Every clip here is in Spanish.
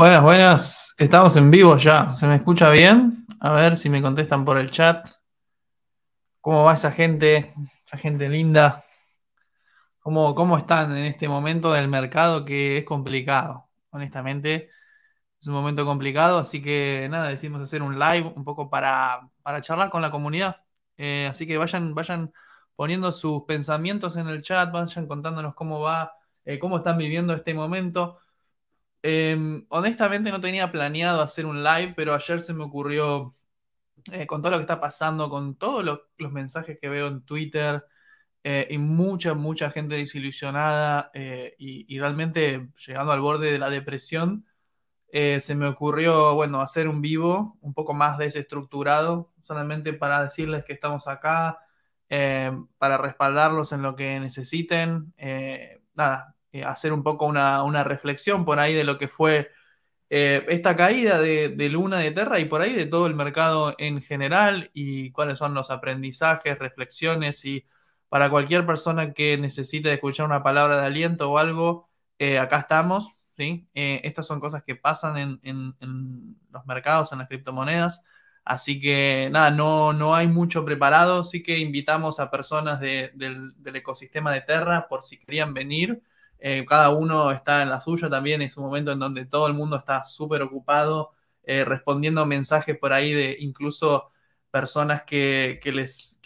Buenas, buenas. Estamos en vivo ya. ¿Se me escucha bien? A ver si me contestan por el chat. ¿Cómo va esa gente? Esa gente linda. ¿Cómo, cómo están en este momento del mercado que es complicado? Honestamente, es un momento complicado, así que nada, decidimos hacer un live un poco para, para charlar con la comunidad. Eh, así que vayan, vayan poniendo sus pensamientos en el chat, vayan contándonos cómo va, eh, cómo están viviendo este momento. Em, honestamente no tenía planeado hacer un live, pero ayer se me ocurrió, eh, con todo lo que está pasando, con todos los mensajes que veo en Twitter eh, y mucha, mucha gente desilusionada eh, y, y, realmente llegando al borde de la depresión, se me ocurrió, bueno, hacer un vivo un poco más desestructurado, solamente para decirles que estamos acá, para respaldarlos en lo que necesiten. nada, eh, hacer un poco una, reflexión por ahí de lo que fue eh, esta caída de, Luna de Terra y por ahí de todo el mercado en general y cuáles son los aprendizajes, reflexiones y para cualquier persona que necesite escuchar una palabra de aliento o algo, eh, acá estamos. ¿sí? estas son cosas que pasan en, los mercados, en las criptomonedas. Así que nada, no, hay mucho preparado, sí que invitamos a personas del, del ecosistema de Terra por si querían venir. Eh, cada uno está en la suya también, es un momento en donde todo el mundo está súper ocupado, eh, respondiendo mensajes por ahí de incluso personas que, les,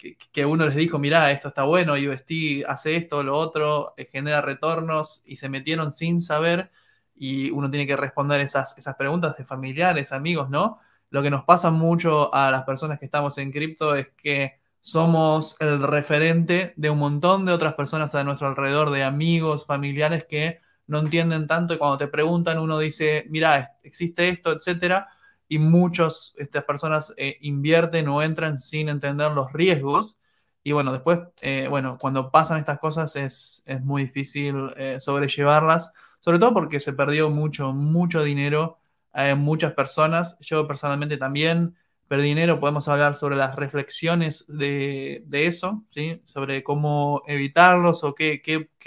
uno les dijo, mirá, esto está bueno, vestí, hace esto, lo otro, eh, genera retornos y se metieron sin saber y uno tiene que responder esas, esas preguntas de familiares, amigos, ¿no? Lo que nos pasa mucho a las personas que estamos en cripto es que somos el referente de un montón de otras personas a nuestro alrededor, de amigos, familiares que no entienden tanto y cuando te preguntan uno dice, mira, existe esto, etcétera, y muchas estas personas eh, invierten o entran sin entender los riesgos. Y bueno, después, eh, bueno, cuando pasan estas cosas es, muy difícil eh, sobrellevarlas, sobre todo porque se perdió mucho, mucho dinero en muchas personas. Yo personalmente también dinero podemos hablar sobre las reflexiones de, eso, ¿sí? sobre cómo evitarlos o qué,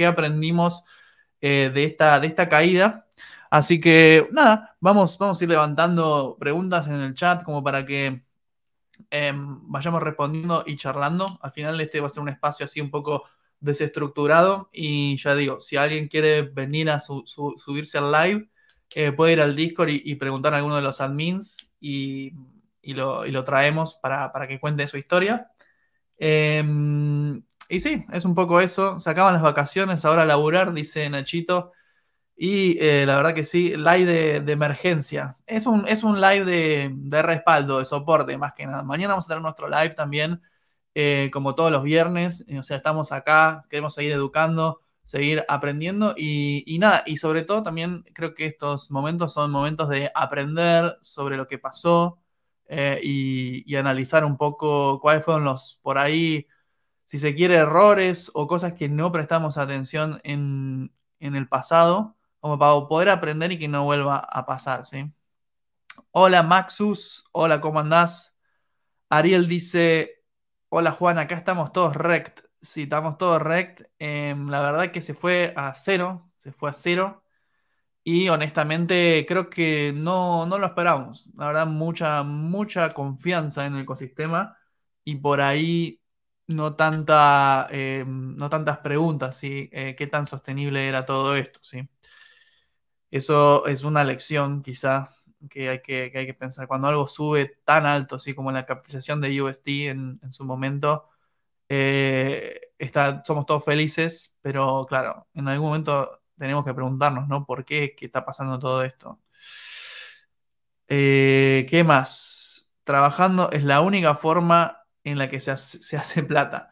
aprendimos eh, de, esta, de esta caída. Así que nada, vamos, vamos a ir levantando preguntas en el chat como para que em, vayamos respondiendo y charlando. Al final este va a ser un espacio así un poco desestructurado y ya digo, si alguien quiere venir a su, subirse al live, eh, puede ir al Discord y, y preguntar a alguno de los admins y y lo, traemos para, que cuente su historia. Em, y sí, es un poco eso. Se acaban las vacaciones, ahora a laburar, dice Nachito. Y eh, la verdad que sí, live de, emergencia. Es un, es un live de, respaldo, de soporte, más que nada. Mañana vamos a tener nuestro live también. Eh, como todos los viernes. o sea, estamos acá, queremos seguir educando, seguir aprendiendo y, y, nada, y sobre todo también creo que estos momentos son momentos de aprender sobre lo que pasó, eh, y, analizar un poco cuáles fueron los, por ahí, si se quiere, errores o cosas que no prestamos atención en, el pasado, como para poder aprender y que no vuelva a pasar, ¿sí? Hola Maxus, hola, ¿cómo andás? Ariel dice, hola Juan, acá estamos todos rect. Sí, estamos todos rect. Em, la verdad que se fue a cero, se fue a cero. Y honestamente creo que no, no lo esperábamos. La verdad, mucha, mucha confianza en el ecosistema y por ahí no, tanta, eh, no tantas preguntas, ¿sí? Eh, ¿Qué tan sostenible era todo esto, sí? Eso es una lección quizá que hay que, que hay que pensar. Cuando algo sube tan alto, así Como la capitalización de UST en, su momento, eh, está, somos todos felices, pero claro, en algún momento tenemos que preguntarnos, ¿no? ¿Por qué? ¿Qué está pasando todo esto? Eh, ¿Qué más? Trabajando es la única forma en la que se hace, plata.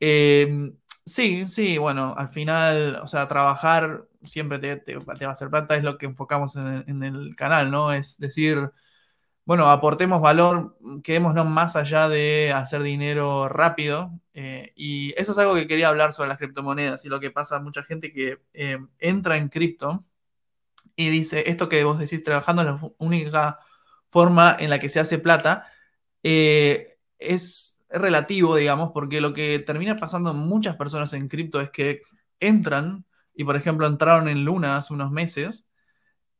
Em, sí, sí, bueno, al final, o sea, trabajar siempre te, va a hacer plata, es lo que enfocamos en, en el canal, ¿no? Es decir, bueno, aportemos valor, quedémonos más allá de hacer dinero rápido. Eh, y eso es algo que quería hablar sobre las criptomonedas y lo que pasa a mucha gente que eh, entra en cripto y dice, esto que vos decís trabajando es la única forma en la que se hace plata, eh, es relativo, digamos, porque lo que termina pasando en muchas personas en cripto es que entran, y por ejemplo entraron en Luna hace unos meses,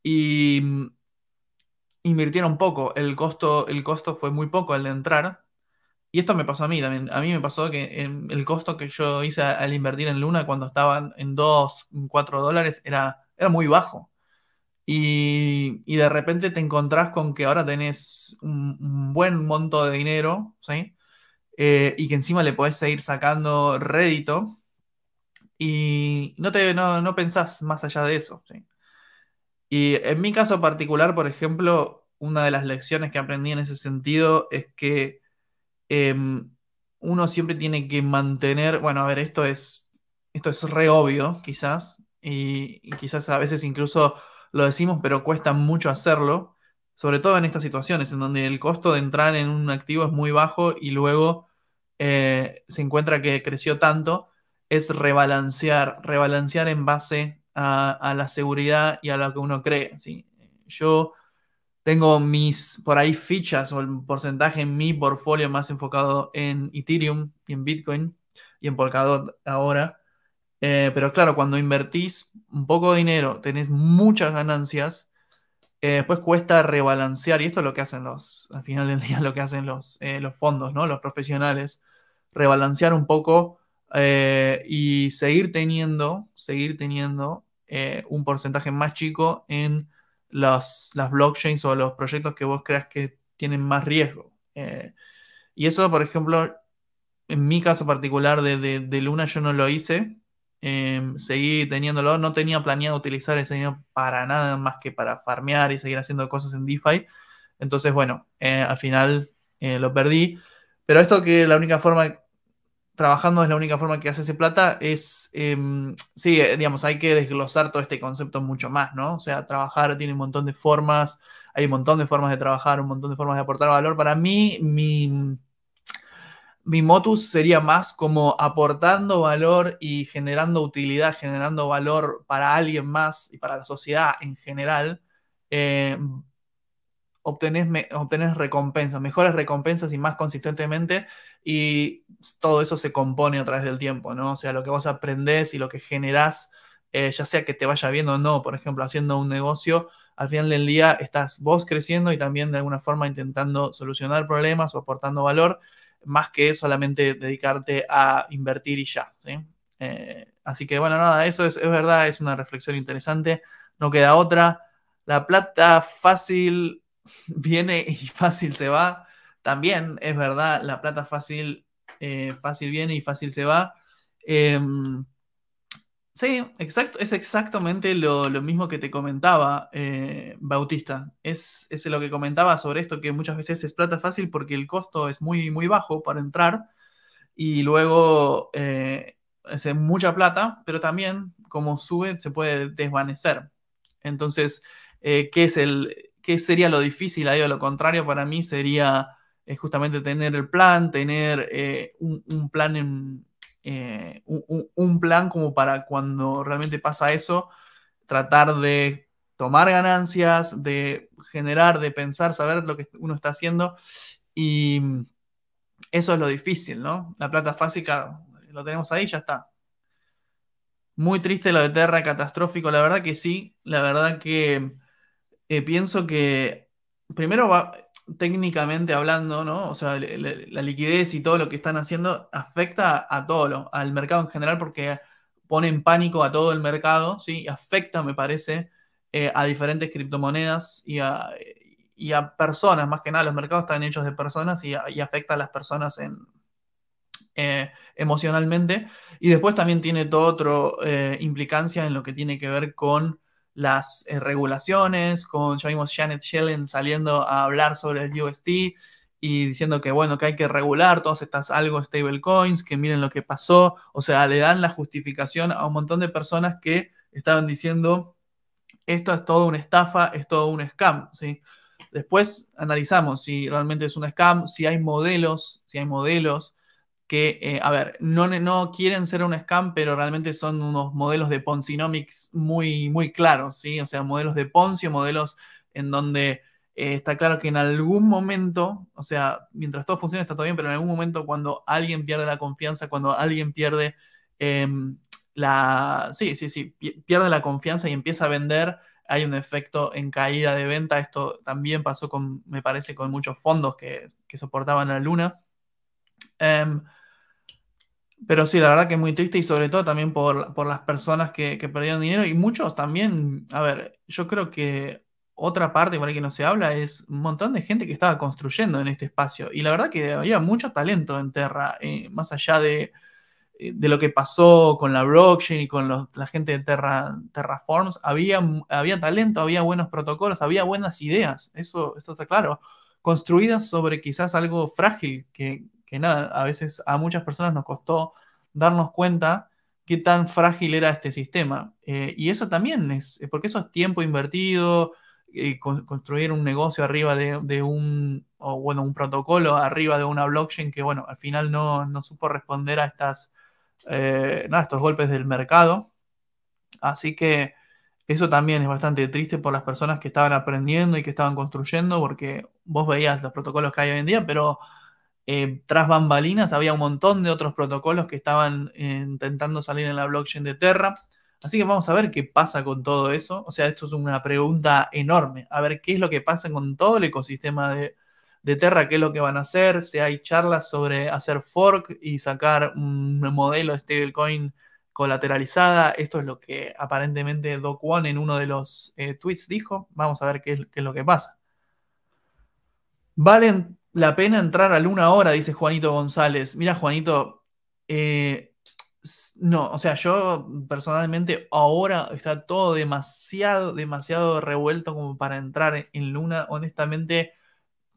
y invirtieron poco, el costo, el costo fue muy poco al entrar. Y esto me pasó a mí también. A mí me pasó que em, el costo que yo hice al invertir en Luna cuando estaban en 2, 4 dólares era, era muy bajo. Y, de repente te encontrás con que ahora tenés un, buen monto de dinero, ¿sí? Eh, y que encima le podés seguir sacando rédito. Y no, te, no pensás más allá de eso, ¿sí? Y en mi caso particular, por ejemplo, una de las lecciones que aprendí en ese sentido es que em, uno siempre tiene que mantener, bueno, a ver, esto es, esto es re obvio, quizás, y, quizás a veces incluso lo decimos, pero cuesta mucho hacerlo, sobre todo en estas situaciones en donde el costo de entrar en un activo es muy bajo y luego eh, se encuentra que creció tanto, es rebalancear, rebalancear en base a, la seguridad y a lo que uno cree. Yo tengo mis, por ahí, fichas o el porcentaje en mi portfolio más enfocado en Ethereum y en Bitcoin y en Polkadot ahora. Eh, pero claro, cuando invertís un poco de dinero, tenés muchas ganancias, pues después cuesta rebalancear, y esto es lo que hacen los, al final del día, lo que hacen los, eh, los fondos, ¿no? Los profesionales, rebalancear un poco eh, y seguir teniendo, seguir teniendo eh, un porcentaje más chico en las, las blockchains o los proyectos que vos creas que tienen más riesgo. Eh. y eso, por ejemplo, en mi caso particular de, de, Luna yo no lo hice, eh, seguí teniéndolo, no tenía planeado utilizar ese dinero para nada más que para farmear y seguir haciendo cosas en DeFi. Entonces, bueno, al final lo perdí. Pero esto que la única forma trabajando es la única forma que haces plata, es, em, sí, eh, digamos, hay que desglosar todo este concepto mucho más, ¿no? O sea, trabajar tiene un montón de formas, hay un montón de formas de trabajar, un montón de formas de aportar valor. Para mí, mi, mi motus sería más como aportando valor y generando utilidad, generando valor para alguien más y para la sociedad en general. Eh, recompensas, mejores recompensas y más consistentemente y todo eso se compone a través del tiempo, ¿no? O sea, lo que vos aprendés y lo que generás, eh, ya sea que te vaya viendo o no, por ejemplo, haciendo un negocio, al final del día estás vos creciendo y también de alguna forma intentando solucionar problemas o aportando valor, más que solamente dedicarte a invertir y ya, ¿sí? Eh, así que bueno, nada, eso es, es verdad, es una reflexión interesante, no queda otra. La plata fácil viene y fácil se va. También es verdad, la plata fácil, eh, fácil viene y fácil se va. Em, sí, exacto, es exactamente lo, lo mismo que te comentaba eh, Bautista. Es, es, lo que comentaba sobre esto, que muchas veces es plata fácil porque el costo es muy, muy bajo para entrar y luego eh, es mucha plata, pero también como sube se puede desvanecer. Entonces, ¿qué, es el, ¿qué sería lo difícil ahí lo contrario para mí? Sería es justamente tener el plan, tener eh, un, plan eh, un, plan como para cuando realmente pasa eso, tratar de tomar ganancias, de generar, de pensar, saber lo que uno está haciendo. Y eso es lo difícil, ¿no? La plata fácil, claro, lo tenemos ahí, ya está. Muy triste lo de Terra, catastrófico, la verdad que sí, la verdad que eh, pienso que primero va, técnicamente hablando, ¿no? O sea, la liquidez y todo lo que están haciendo afecta a todo, lo, al mercado en general, porque pone en pánico a todo el mercado, ¿sí? Afecta, me parece, eh, a diferentes criptomonedas y a, personas, más que nada, los mercados están hechos de personas y, afecta a las personas eh, emocionalmente. Y después también tiene todo otro eh, implicancia en lo que tiene que ver con las eh, regulaciones, con ya vimos Janet Yellen saliendo a hablar sobre el UST y diciendo que bueno, que hay que regular todas estas algo stablecoins, que miren lo que pasó, o sea, le dan la justificación a un montón de personas que estaban diciendo esto es todo una estafa, es todo un scam, ¿sí? Después analizamos si realmente es un scam, si hay modelos, si hay modelos que, eh, a ver, no, no quieren ser un scam, pero realmente son unos modelos de Ponzinomics muy, muy claros, ¿sí? O sea, modelos de Ponzi o modelos en donde eh, está claro que en algún momento, o sea, mientras todo funciona está todo bien, pero en algún momento cuando alguien pierde la confianza, cuando alguien pierde em, la... Sí, sí, sí, pierde la confianza y empieza a vender hay un efecto en caída de venta. Esto también pasó con, me parece, con muchos fondos que, soportaban la Luna. Em, pero sí, la verdad que es muy triste y sobre todo también por, por las personas que, que, perdieron dinero y muchos también, a ver, yo creo que otra parte por la que no se habla es un montón de gente que estaba construyendo en este espacio y la verdad que había mucho talento en Terra, eh, más allá de, eh, de, lo que pasó con la blockchain y con los, la gente de Terra, Terraforms, había, había talento, había buenos protocolos, había buenas ideas, eso, esto está claro, construidas sobre quizás algo frágil que que nada, a veces a muchas personas nos costó darnos cuenta qué tan frágil era este sistema. Eh, y eso también es, eh, porque eso es tiempo invertido, eh, construir un negocio arriba de, un, o bueno, un protocolo arriba de una blockchain que, bueno, al final no, supo responder a estas, estos golpes del mercado. Así que eso también es bastante triste por las personas que estaban aprendiendo y que estaban construyendo, porque vos veías los protocolos que hay hoy en día, pero eh, tras bambalinas había un montón de otros protocolos que estaban eh, intentando salir en la blockchain de Terra. Así que vamos a ver qué pasa con todo eso. O sea, esto es una pregunta enorme. A ver qué es lo que pasa con todo el ecosistema de, Terra, qué es lo que van a hacer. Si hay charlas sobre hacer fork y sacar un modelo de stablecoin colateralizada. Esto es lo que aparentemente Doc One en uno de los eh, tweets dijo. Vamos a ver qué es, qué es lo que pasa. Valen la pena entrar a Luna ahora, dice Juanito González. Mira, Juanito, eh, no, o sea, yo personalmente ahora está todo demasiado, demasiado revuelto como para entrar en Luna. Honestamente,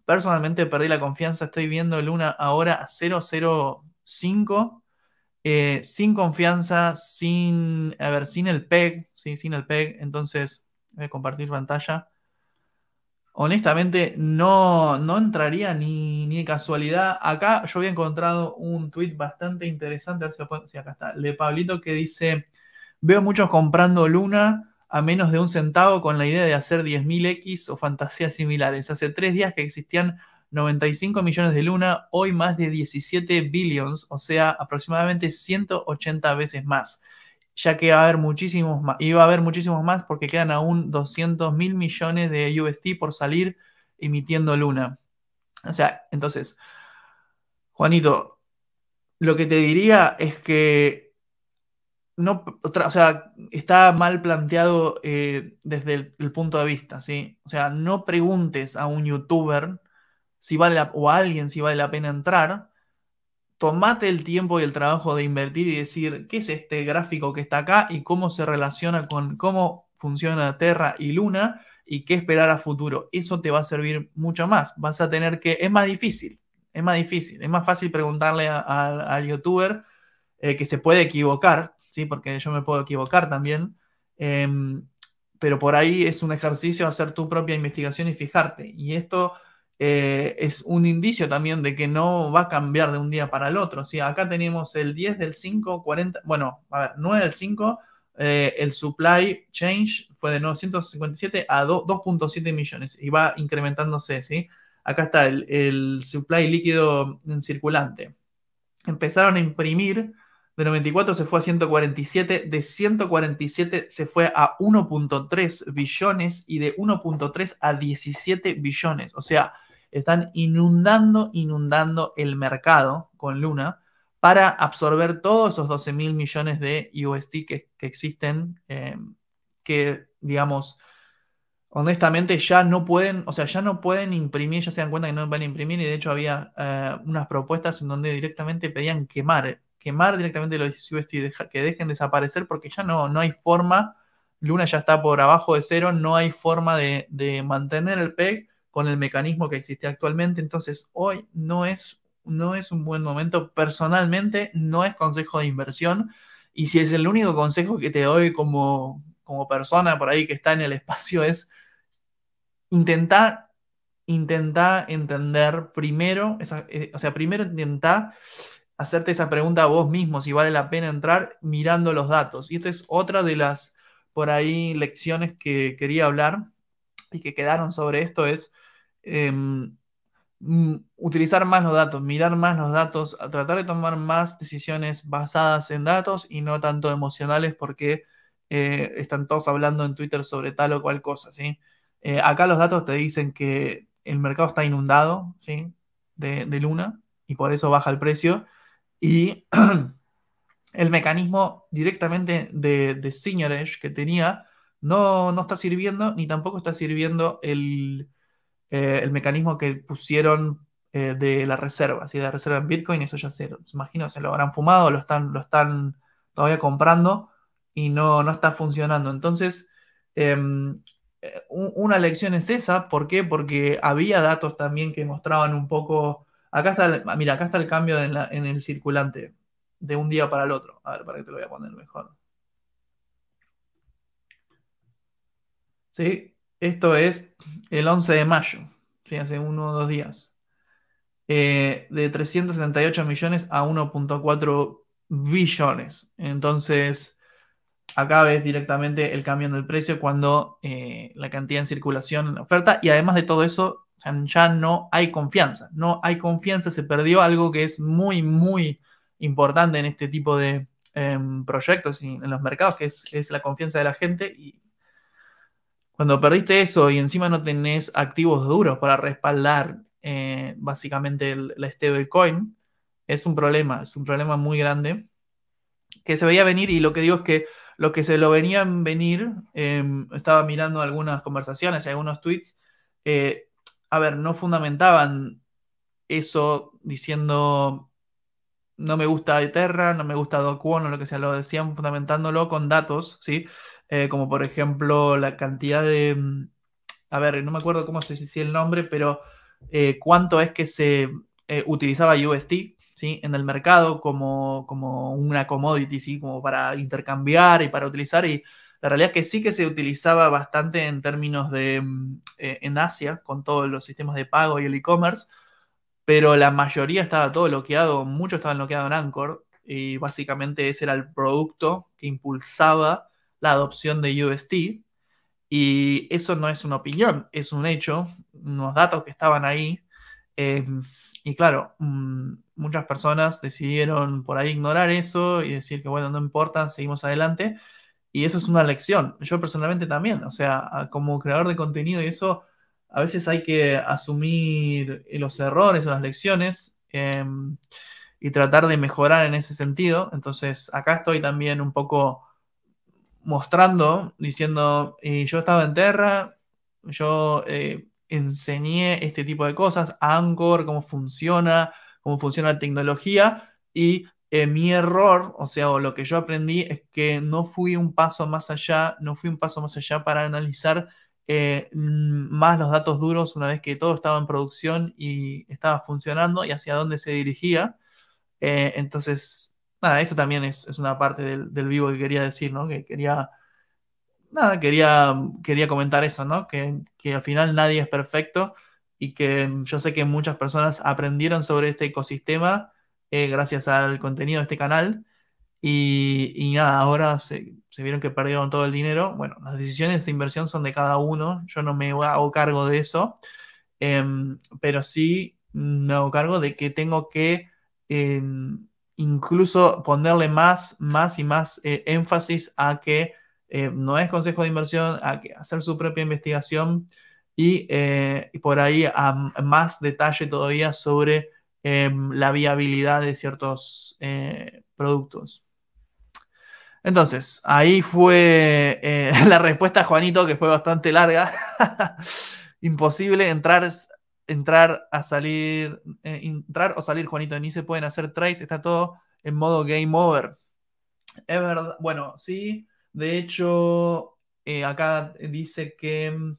personalmente perdí la confianza. Estoy viendo Luna ahora a 005. Eh, sin confianza, sin, a ver, sin el PEG, ¿sí? sin el PEG. Entonces, voy a compartir pantalla honestamente no, no entraría ni, ni, casualidad. Acá yo había encontrado un tweet bastante interesante, a acá está, de Pablito que dice, veo muchos comprando Luna a menos de un centavo con la idea de hacer 10.000X o fantasías similares. Hace tres días que existían 95 millones de Luna, hoy más de 17 billions, o sea, aproximadamente 180 veces más ya que va a haber muchísimos más, y va a haber muchísimos más porque quedan aún 200 mil millones de UST por salir emitiendo Luna. O sea, entonces, Juanito, lo que te diría es que no, está mal planteado eh, desde el, punto de vista, ¿sí? O sea, no preguntes a un youtuber si vale o a alguien si vale la pena entrar, tomate el tiempo y el trabajo de invertir y decir qué es este gráfico que está acá y cómo se relaciona con cómo funciona Terra y Luna y qué esperar a futuro. Eso te va a servir mucho más. Vas a tener que, es más difícil, es más difícil, es más fácil preguntarle al youtuber eh, que se puede equivocar, ¿sí? porque yo me puedo equivocar también. Em, pero por ahí es un ejercicio hacer tu propia investigación y fijarte. Y esto eh, es un indicio también de que no va a cambiar de un día para el otro. ¿sí? acá tenemos el 10 del 5, 40, bueno, a ver, 9 del 5, eh, el supply change fue de 957 a 2.7 millones y va incrementándose, ¿sí? Acá está el, el supply líquido en circulante. Empezaron a imprimir de 94 se fue a 147, de 147 se fue a 1.3 billones y de 1.3 a 17 billones. O sea, están inundando, inundando el mercado con Luna para absorber todos esos 12 mil millones de UST que, existen, eh, que digamos, honestamente ya no pueden, o sea, ya no pueden imprimir, ya se dan cuenta que no van a imprimir y de hecho había eh, unas propuestas en donde directamente pedían quemar, quemar directamente los UST, y que dejen desaparecer porque ya no, no hay forma, Luna ya está por abajo de cero, no hay forma de mantener el PEG con el mecanismo que existe actualmente. Entonces, hoy no es, no es un buen momento. Personalmente, no es consejo de inversión. Y si es el único consejo que te doy como, como persona por ahí que está en el espacio es intentar entender primero, eh, o sea, primero intentar hacerte esa pregunta a vos mismo, si vale la pena entrar mirando los datos. Y esta es otra de las, por ahí, lecciones que quería hablar y que quedaron sobre esto, es Em, mm, utilizar más los datos, mirar más los datos, tratar de tomar más decisiones basadas en datos y no tanto emocionales porque eh, están todos hablando en Twitter sobre tal o cual cosa, ¿sí? Eh, acá los datos te dicen que el mercado está inundado, De, Luna y por eso baja el precio y el mecanismo directamente de, de Signorage que tenía no, no está sirviendo ni tampoco está sirviendo el eh, el mecanismo que pusieron eh, de la reserva, y de la reserva en Bitcoin, eso ya se, imagino, se lo habrán fumado, lo están, lo están todavía comprando y no, no está funcionando. Entonces, em, eh, una lección es esa, ¿por qué? Porque había datos también que mostraban un poco, acá está, el, ah, mira, acá está el cambio en, en, el circulante de un día para el otro. A ver, para que te lo voy a poner mejor. ¿Sí? Esto es el 11 de mayo, fíjense, hace uno o dos días. Eh, de 378 millones a 1.4 billones. Entonces, acá ves directamente el cambio en el precio cuando eh, la cantidad en circulación en la oferta. Y además de todo eso, ya no hay confianza. No hay confianza, se perdió algo que es muy, muy importante en este tipo de em, proyectos y en los mercados, que es, es la confianza de la gente. Y cuando perdiste eso y encima no tenés activos duros para respaldar eh, básicamente la stablecoin, es un problema, es un problema muy grande que se veía venir y lo que digo es que lo que se lo venían venir, em, estaba mirando algunas conversaciones y algunos tweets, eh, a ver, no fundamentaban eso diciendo no me gusta Eterra, no me gusta Doc o lo que sea, lo decían fundamentándolo con datos, ¿sí? Eh, como por ejemplo la cantidad de, mm, a ver, no me acuerdo cómo se decía el nombre, pero eh, cuánto es que se eh, utilizaba UST ¿sí? en el mercado como, como una commodity, ¿sí? como para intercambiar y para utilizar. Y la realidad es que sí que se utilizaba bastante en términos de, mm, en Asia, con todos los sistemas de pago y el e-commerce, pero la mayoría estaba todo bloqueado, muchos estaban bloqueados en Anchor, y básicamente ese era el producto que impulsaba la adopción de UST. Y eso no es una opinión, es un hecho, unos datos que estaban ahí. Eh, y claro, mm, muchas personas decidieron por ahí ignorar eso y decir que bueno, no importa, seguimos adelante. Y eso es una lección. Yo personalmente también, o sea, como creador de contenido y eso, a veces hay que asumir los errores o las lecciones em, y tratar de mejorar en ese sentido. Entonces, acá estoy también un poco mostrando, diciendo, yo estaba en Terra, yo eh, enseñé este tipo de cosas, Anchor, cómo funciona, cómo funciona la tecnología y eh, mi error, o sea, o lo que yo aprendí es que no fui un paso más allá, no fui un paso más allá para analizar eh, mm, más los datos duros una vez que todo estaba en producción y estaba funcionando y hacia dónde se dirigía. entonces, nada, esto también es, una parte del, vivo que quería decir, ¿no? Que quería, nada, quería, quería comentar eso, ¿no? Que, al final nadie es perfecto y que yo sé que muchas personas aprendieron sobre este ecosistema eh, gracias al contenido de este canal. Y, nada, ahora se, vieron que perdieron todo el dinero. Bueno, las decisiones de inversión son de cada uno, yo no me hago cargo de eso, em, pero sí me hago cargo de que tengo que em, incluso ponerle más, más y más eh, énfasis a que eh, no es consejo de inversión, a que hacer su propia investigación y, eh, por ahí a más detalle todavía sobre em, la viabilidad de ciertos productos. Entonces, ahí fue la respuesta Juanito, que fue bastante larga. Imposible entrar entrar a salir, eh, entrar o salir, Juanito, ni se pueden hacer trades, está todo en modo game over. Es verdad, bueno, sí, de hecho, eh, acá dice que mm,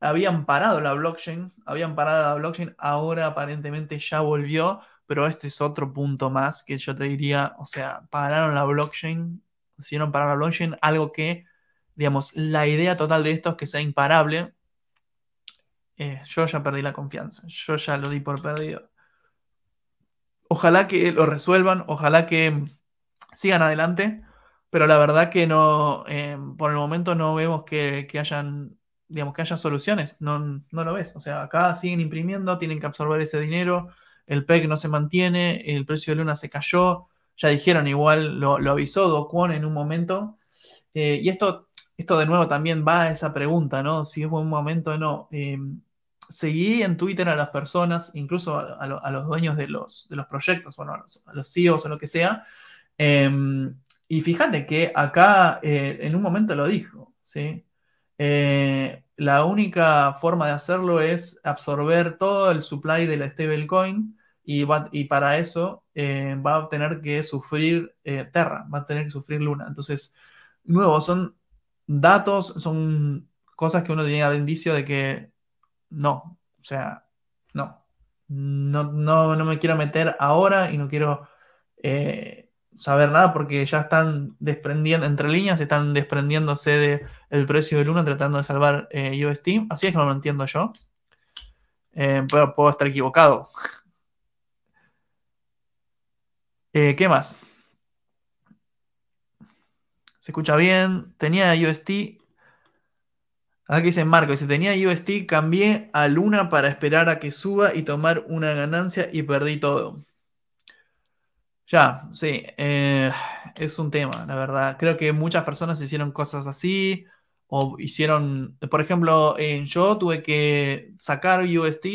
habían parado la blockchain, habían parado la blockchain, ahora aparentemente ya volvió, pero este es otro punto más que yo te diría, o sea, pararon la blockchain, hicieron parar la blockchain, algo que, digamos, la idea total de esto es que sea imparable, eh, yo ya perdí la confianza, yo ya lo di por perdido. Ojalá que lo resuelvan, ojalá que mm, sigan adelante, pero la verdad que no, em, por el momento no vemos que, hayan, digamos, que haya soluciones, no, lo ves. O sea, acá siguen imprimiendo, tienen que absorber ese dinero, el PEC no se mantiene, el precio de Luna se cayó, ya dijeron igual, lo, avisó Docuon en un momento, eh, y esto esto de nuevo también va a esa pregunta, ¿no? Si es buen momento o no. Eh, seguí en Twitter a las personas, incluso a, los dueños de los, de los proyectos, o a los, a CEOs e o lo que sea. Em, y fíjate que acá eh, en un momento lo dijo, ¿sí? Eh, la única forma de hacerlo es absorber todo el supply de la stablecoin y, y para eso va a tener que sufrir Terra, va a tener que sufrir Luna. Entonces, nuevo, son datos, son cosas que uno tiene al indicio de que no, o sea, no, no, no, no me quiero meter ahora y no quiero eh, saber nada porque ya están desprendiendo, entre líneas, están desprendiéndose del precio del 1 tratando de salvar eh, UST, así es como lo entiendo yo, eh, puedo estar equivocado. Eh, ¿Qué más? Se escucha bien. Tenía UST Aquí dice Marco, dice, tenía UST, cambié a Luna para esperar a que suba y tomar una ganancia y perdí todo. Ya, sí, eh, es un tema, la verdad. Creo que muchas personas hicieron cosas así o hicieron, por ejemplo, yo tuve que sacar UST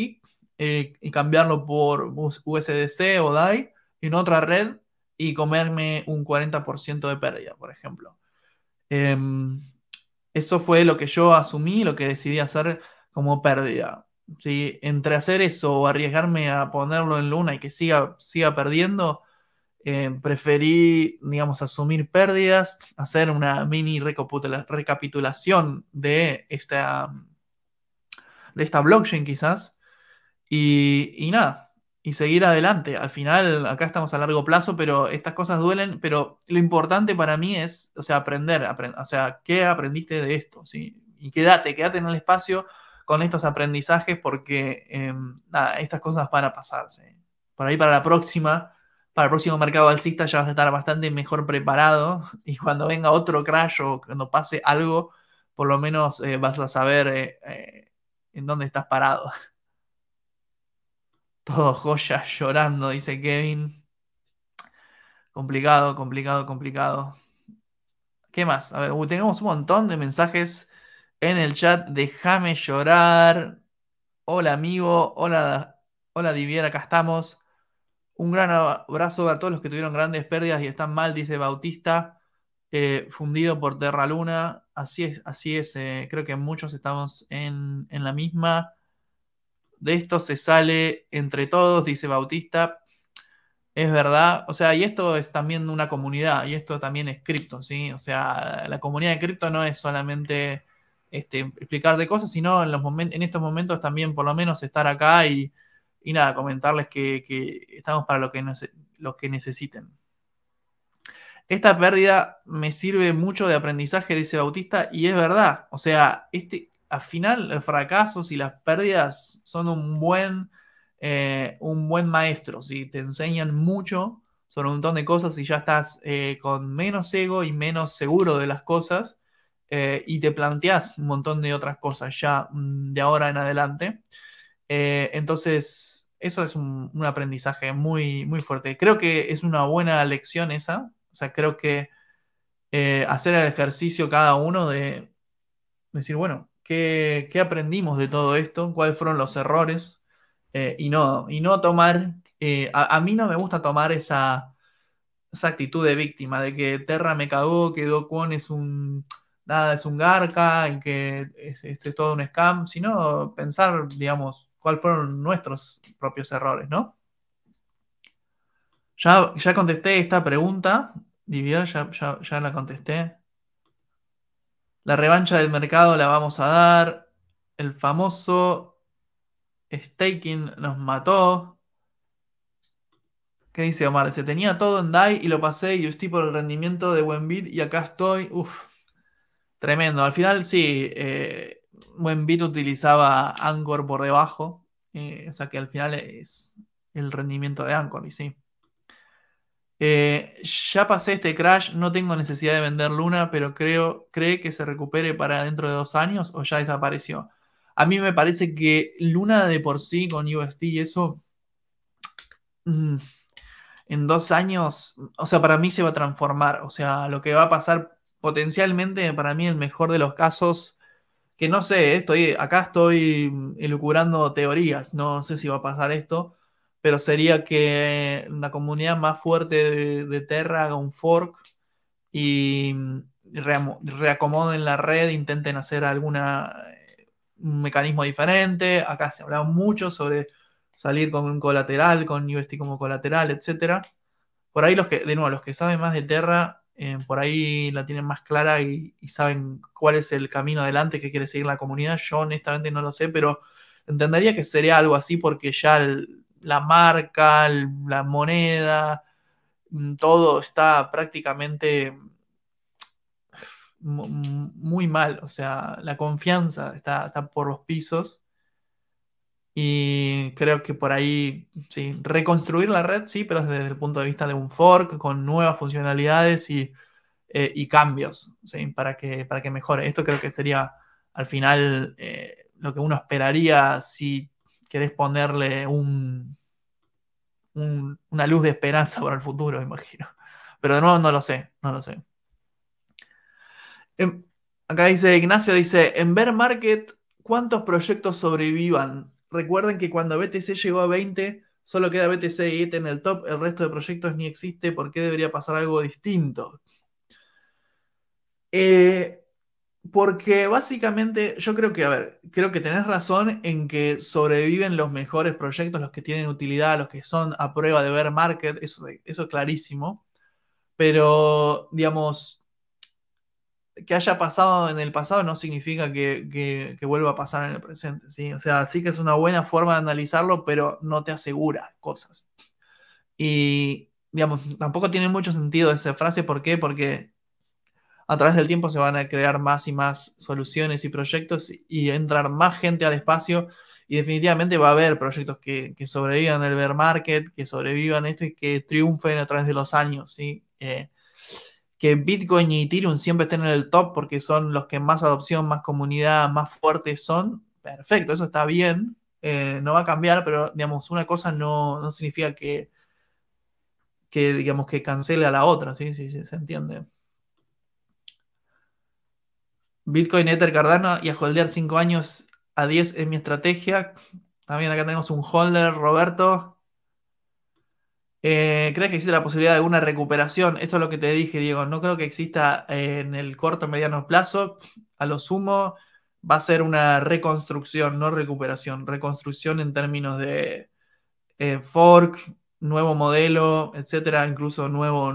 eh, y cambiarlo por USDC o DAI en otra red y comerme un 40% de pérdida, por ejemplo. Em, eso fue lo que yo asumí, lo que decidí hacer como pérdida. Entre hacer eso o arriesgarme a ponerlo en luna y que siga, siga perdiendo, em, preferí, digamos, asumir pérdidas, hacer una mini recapitulación de esta, de esta blockchain quizás. Y, y nada, y seguir adelante. Al final, acá estamos a largo plazo, pero estas cosas duelen, pero lo importante para mí es, o sea, aprender, o sea, ¿qué aprendiste de esto? ¿Sí? Y quédate, quédate en el espacio con estos aprendizajes porque em, estas cosas van a pasarse. Por ahí para la próxima, para el próximo mercado alcista ya vas a estar bastante mejor preparado y cuando venga otro crash o cuando pase algo, por lo menos eh, vas a saber eh, eh, en dónde estás parado. Todo joyas llorando, dice Kevin. Complicado, complicado, complicado. ¿Qué más? A ver, tenemos un montón de mensajes en el chat. Déjame llorar. Hola amigo, hola, hola Divier, acá estamos. Un gran abrazo a todos los que tuvieron grandes pérdidas y están mal, dice Bautista, eh, fundido por Terra Luna. Así es, así es. Eh, creo que muchos estamos en, en la misma de esto se sale entre todos, dice Bautista. Es verdad, o sea, y esto es también una comunidad, y esto también es cripto, ¿sí? O sea, la comunidad de cripto no es solamente este, explicar de cosas, sino en, en estos momentos también por lo menos estar acá y, y nada, comentarles que, estamos para lo que, que necesiten. Esta pérdida me sirve mucho de aprendizaje, dice Bautista, y es verdad. O sea, este, al final los fracasos y las pérdidas son un buen, eh, un buen maestro, si te enseñan mucho sobre un montón de cosas y ya estás eh, con menos ego y menos seguro de las cosas eh, y te planteas un montón de otras cosas ya mm, de ahora en adelante. entonces, eso es un, un, aprendizaje muy, muy fuerte. Creo que es una buena lección esa. O sea, creo que hacer el ejercicio cada uno de decir, bueno, ¿Qué, aprendimos de todo esto? ¿Cuáles fueron los errores? Eh, y, no, y no tomar, eh, a, mí no me gusta tomar esa, esa actitud de víctima, de que Terra me cagó, que Docuon es un, nada, es un garca y que este es, todo un scam, sino pensar, digamos, cuáles fueron nuestros propios errores, ¿no? Ya, ya contesté esta pregunta, Divier, ya la contesté. La revancha del mercado la vamos a dar. El famoso staking nos mató. ¿Qué dice Omar? Se tenía todo en DAI y lo pasé y usé por el rendimiento de Wenbit y acá estoy. Uf, tremendo. Al final sí, eh, utilizaba Anchor por debajo. Eh, o sea que al final es el rendimiento de Anchor y sí. Eh, ya pasé este crash, no tengo necesidad de vender Luna, pero creo, cree que se recupere para dentro de dos años o ya desapareció. A mí me parece que Luna de por sí con UST y eso, mm, en dos años, o sea, para mí se va a transformar. O sea, lo que va a pasar potencialmente, para mí el mejor de los casos, que no sé, eh, estoy, acá estoy mm, elucurando teorías, no sé si va a pasar esto pero sería que la comunidad más fuerte de, Terra haga un fork y reacomoden la red, intenten hacer alguna eh, mecanismo diferente. Acá se hablaba mucho sobre salir con un colateral, con UST como colateral, etc. Por ahí los que, de nuevo, los que saben más de Terra, eh, por ahí la tienen más clara y, saben cuál es el camino adelante que quiere seguir la comunidad. Yo honestamente no lo sé, pero entendería que sería algo así porque ya el, la marca, la moneda, mm, todo está prácticamente mm, muy mal, o sea, la confianza está, por los pisos y creo que por ahí, sí, reconstruir la red, sí, pero desde el punto de vista de un fork, con nuevas funcionalidades y, eh, cambios, para, que, para que mejore. Esto creo que sería al final eh, lo que uno esperaría si querés ponerle un, una luz de esperanza para el futuro, me imagino. Pero de nuevo no lo sé, no lo sé. Em, acá dice Ignacio, dice, en Bear Market, ¿cuántos proyectos sobrevivan? Recuerden que cuando BTC llegó a 20, solo queda BTC y ETH en el top, el resto de proyectos ni existe, ¿por qué debería pasar algo distinto? Eh, porque básicamente yo creo que, a ver, creo que tenés razón en que sobreviven los mejores proyectos, los que tienen utilidad, los que son a prueba de ver market, eso, eso es clarísimo. Pero, digamos, que haya pasado en el pasado no significa que, vuelva a pasar en el presente, ¿sí? O sea, sí que es una buena forma de analizarlo, pero no te asegura cosas. Y, digamos, tampoco tiene mucho sentido esa frase, ¿por qué? Porque a través del tiempo se van a crear más y más soluciones y proyectos y entrar más gente al espacio y definitivamente va a haber proyectos que, sobrevivan el bear market, que sobrevivan esto y que triunfen a través de los años, ¿sí? Eh, que Bitcoin y Ethereum siempre estén en el top porque son los que más adopción, más comunidad, más fuertes son, perfecto, eso está bien, eh, no va a cambiar, pero digamos, una cosa no, significa que, que digamos que cancele a la otra, ¿sí? Sí, sí, se entiende. Bitcoin, Ether, Cardano y a holdear 5 años a 10 es mi estrategia. También acá tenemos un holder, Roberto. Eh, ¿Crees que existe la posibilidad de alguna recuperación? Esto es lo que te dije, Diego. No creo que exista eh, en el corto o mediano plazo. A lo sumo va a ser una reconstrucción, no recuperación. Reconstrucción en términos de eh, fork, nuevo modelo, etcétera, incluso nuevo,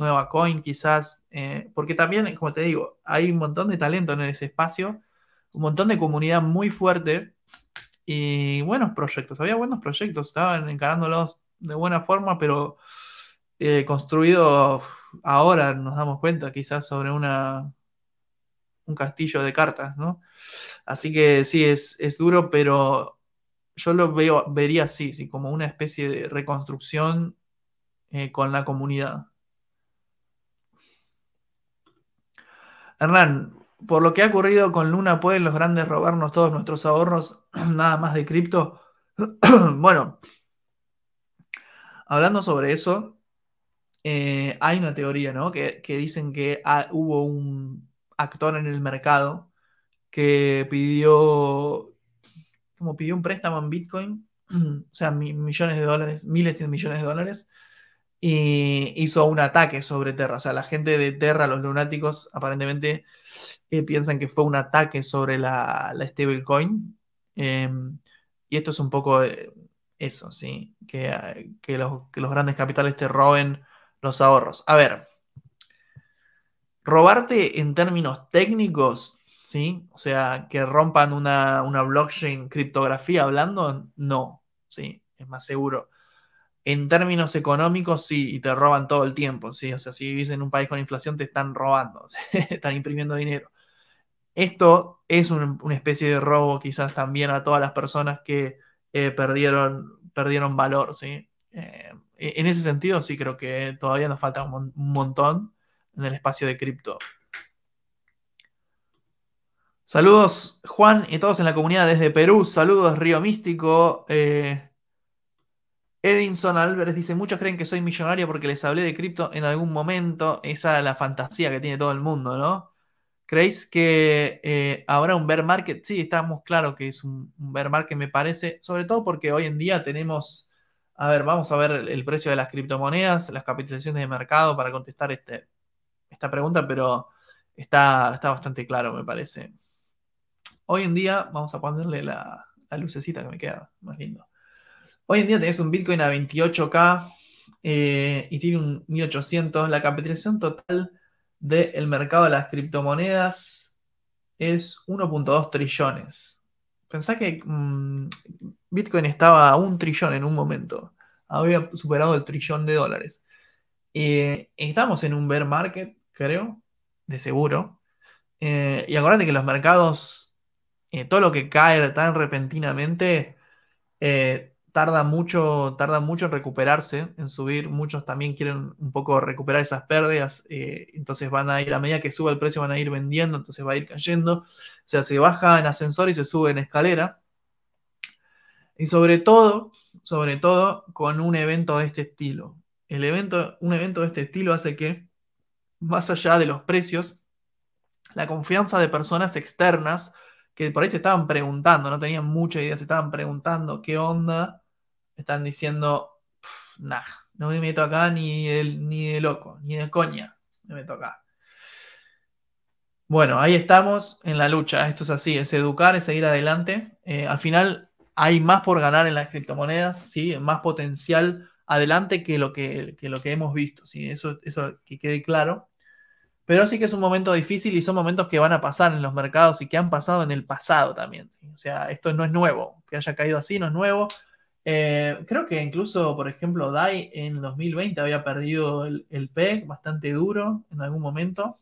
nueva coin quizás, eh, porque también, como te digo, hay un montón de talento en ese espacio, un montón de comunidad muy fuerte y buenos proyectos, había buenos proyectos, estaban encarándolos de buena forma, pero eh, construido ahora nos damos cuenta quizás sobre una, un castillo de cartas, ¿no? Así que sí, es, es duro, pero yo lo veo, vería así, como una especie de reconstrucción eh, con la comunidad. Hernán, por lo que ha ocurrido con Luna, ¿pueden los grandes robarnos todos nuestros ahorros, nada más de cripto? bueno, hablando sobre eso, eh, hay una teoría, ¿no? Que, dicen que ah, hubo un actor en el mercado que pidió, como pidió un préstamo en Bitcoin, o sea, millones de dólares, miles y millones de dólares, y hizo un ataque sobre Terra. O sea, la gente de Terra, los lunáticos, aparentemente eh, piensan que fue un ataque sobre la, la stablecoin. Em, y esto es un poco eh, eso, ¿sí? Ah, que, los, grandes capitales te roben los ahorros. A ver, robarte en términos técnicos, ¿sí? O sea, que rompan una, una blockchain criptografía hablando, no, ¿sí? Es más seguro en términos económicos sí, y te roban todo el tiempo, sí, o sea, si vivís en un país con inflación te están robando, están imprimiendo dinero. Esto es una especie de robo quizás también a todas las personas que eh, perdieron, perdieron valor, ¿sí? Eh, en ese sentido sí creo que todavía nos falta un, montón en el espacio de cripto. Saludos Juan y todos en la comunidad desde Perú, saludos Río Místico. Eh, Edinson Álvarez dice, muchos creen que soy millonario porque les hablé de cripto en algún momento. Esa es la fantasía que tiene todo el mundo, ¿no? ¿Creéis que eh, habrá un bear market? Sí, estamos claro que es un, bear market, me parece, sobre todo porque hoy en día tenemos, a ver, vamos a ver el precio de las criptomonedas, las capitalizaciones de mercado para contestar este, esta pregunta, pero está, está bastante claro, me parece. Hoy en día, vamos a ponerle la, la lucecita que me queda, más lindo. Hoy en día tenés un Bitcoin a 28K eh, y tiene un 1800. La capitalización total del mercado de las criptomonedas es 1.2 trillones. Pensá que mm, Bitcoin estaba a un trillón en un momento. Había superado el trillón de dólares. Eh, estamos en un bear market, creo, de seguro. Eh, y acuérdate que los mercados, todo lo que cae tan repentinamente, tarda mucho, tarda mucho en recuperarse, en subir. Muchos también quieren un poco recuperar esas pérdidas, eh, entonces van a ir, a medida que suba el precio, van a ir vendiendo, entonces va a ir cayendo. O sea, se baja en ascensor y se sube en escalera. Y sobre todo, sobre todo con un evento de este estilo. El evento, un evento de este estilo hace que, más allá de los precios, la confianza de personas externas que por ahí se estaban preguntando, no tenían mucha idea, se estaban preguntando qué onda, están diciendo, no me meto acá ni de, ni loco, ni de coña me meto acá. Bueno, ahí estamos en la lucha, esto es así, es educar, es seguir adelante. Eh, al final hay más por ganar en las criptomonedas, ¿sí? más potencial adelante que lo que, lo que hemos visto, ¿sí? eso, eso que quede claro. Pero sí que es un momento difícil y son momentos que van a pasar en los mercados y que han pasado en el pasado también. O sea, esto no es nuevo, que haya caído así no es nuevo, eh, creo que incluso, por ejemplo, Dai en 2020 había perdido el, PEG bastante duro en algún momento.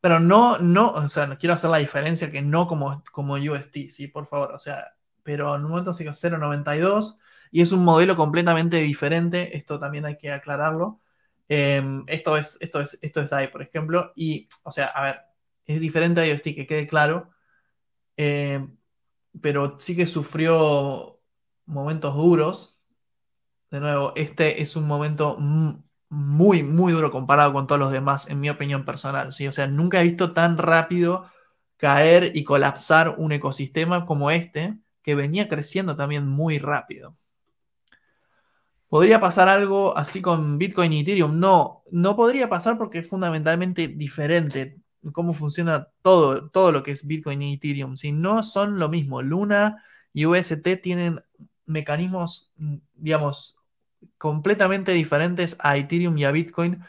Pero no, no, o sea, no quiero hacer la diferencia que no como, como UST, sí, por favor. O sea, pero en un momento sigue 0.92 y es un modelo completamente diferente. Esto también hay que aclararlo. Em, esto, es, esto, es, esto es DAI, por ejemplo. Y, o sea, a ver, es diferente a UST, que quede claro. Em, pero sí que sufrió momentos duros. De nuevo, este es un momento muy, muy duro comparado con todos los demás, en mi opinión personal. ¿sí? O sea, nunca he visto tan rápido caer y colapsar un ecosistema como este, que venía creciendo también muy rápido. ¿Podría pasar algo así con Bitcoin y Ethereum? No, no podría pasar porque es fundamentalmente diferente cómo funciona todo, todo lo que es Bitcoin y Ethereum. Si no son lo mismo, Luna y UST tienen mecanismos, mm, digamos, completamente diferentes a Ethereum y a Bitcoin.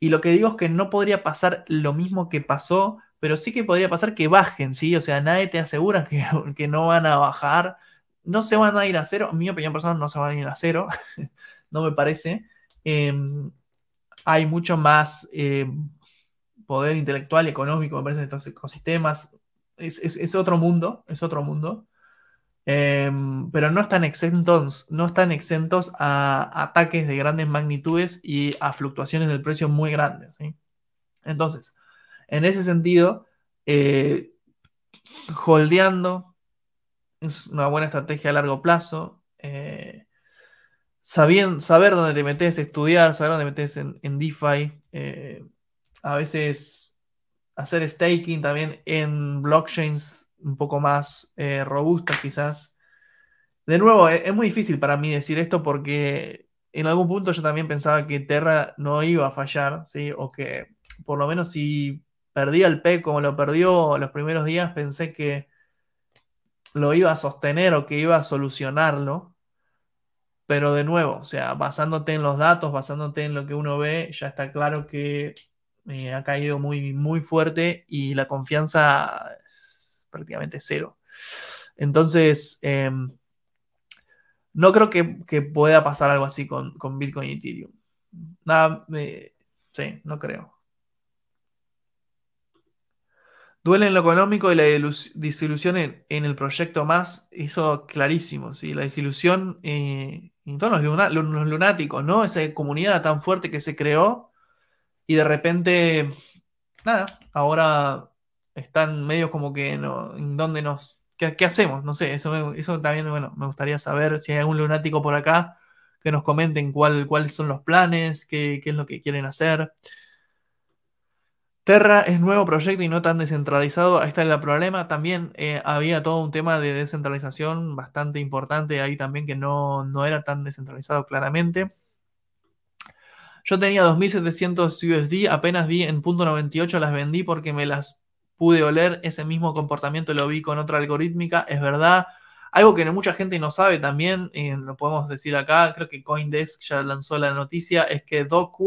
Y lo que digo es que no podría pasar lo mismo que pasó, pero sí que podría pasar que bajen, ¿sí? O sea, nadie te asegura que, que no van a bajar. No se van a ir a cero, en mi opinión personal no se van a ir a cero, no me parece. Em, hay mucho más eh, poder intelectual y económico, me parece, en estos ecosistemas. es otro mundo, es otro mundo. Em, pero no están exentos, no están exentos a ataques de grandes magnitudes y a fluctuaciones del precio muy grandes. Entonces, en ese sentido, eh, holdeando es una buena estrategia a largo plazo. Eh, saber dónde te metes, estudiar, saber dónde metes en DeFi. Eh, a veces hacer staking también en blockchains un poco más eh, robusta quizás. De nuevo, e-, es, muy difícil para mí decir esto porque en algún punto yo también pensaba que Terra no iba a fallar, ¿sí? O que por lo menos si perdía el P como lo perdió los primeros días, pensé que lo iba a sostener o que iba a solucionarlo. Pero de nuevo, o sea, basándote en los datos, basándote en lo que uno ve, ya está claro que eh, ha caído muy, muy fuerte y la confianza prácticamente cero. Entonces, em, no creo que, pueda pasar algo así con, Bitcoin y Ethereum. Nada, sí, no creo. Duele en lo económico y la disilusión en, el proyecto más, eso clarísimo, ¿sí? La desilusión. Eh, en todos los, lunáticos, ¿no? Esa comunidad tan fuerte que se creó y de repente, nada, ahora están medios como que no, en dónde nos. ¿qué, hacemos? No sé, eso, eso también bueno, me gustaría saber si hay algún lunático por acá que nos comenten cuál, cuáles son los planes, qué, es lo que quieren hacer. Terra es nuevo proyecto y no tan descentralizado. Ahí está el problema. También eh, había todo un tema de descentralización bastante importante ahí también que no, no era tan descentralizado claramente. Yo tenía 2.700 USD, apenas vi en punto .98 las vendí porque me las pude oler ese mismo comportamiento, lo vi con otra algorítmica, es verdad. Algo que mucha gente no sabe también, y lo podemos decir acá, creo que Coindesk ya lanzó la noticia, es que Doc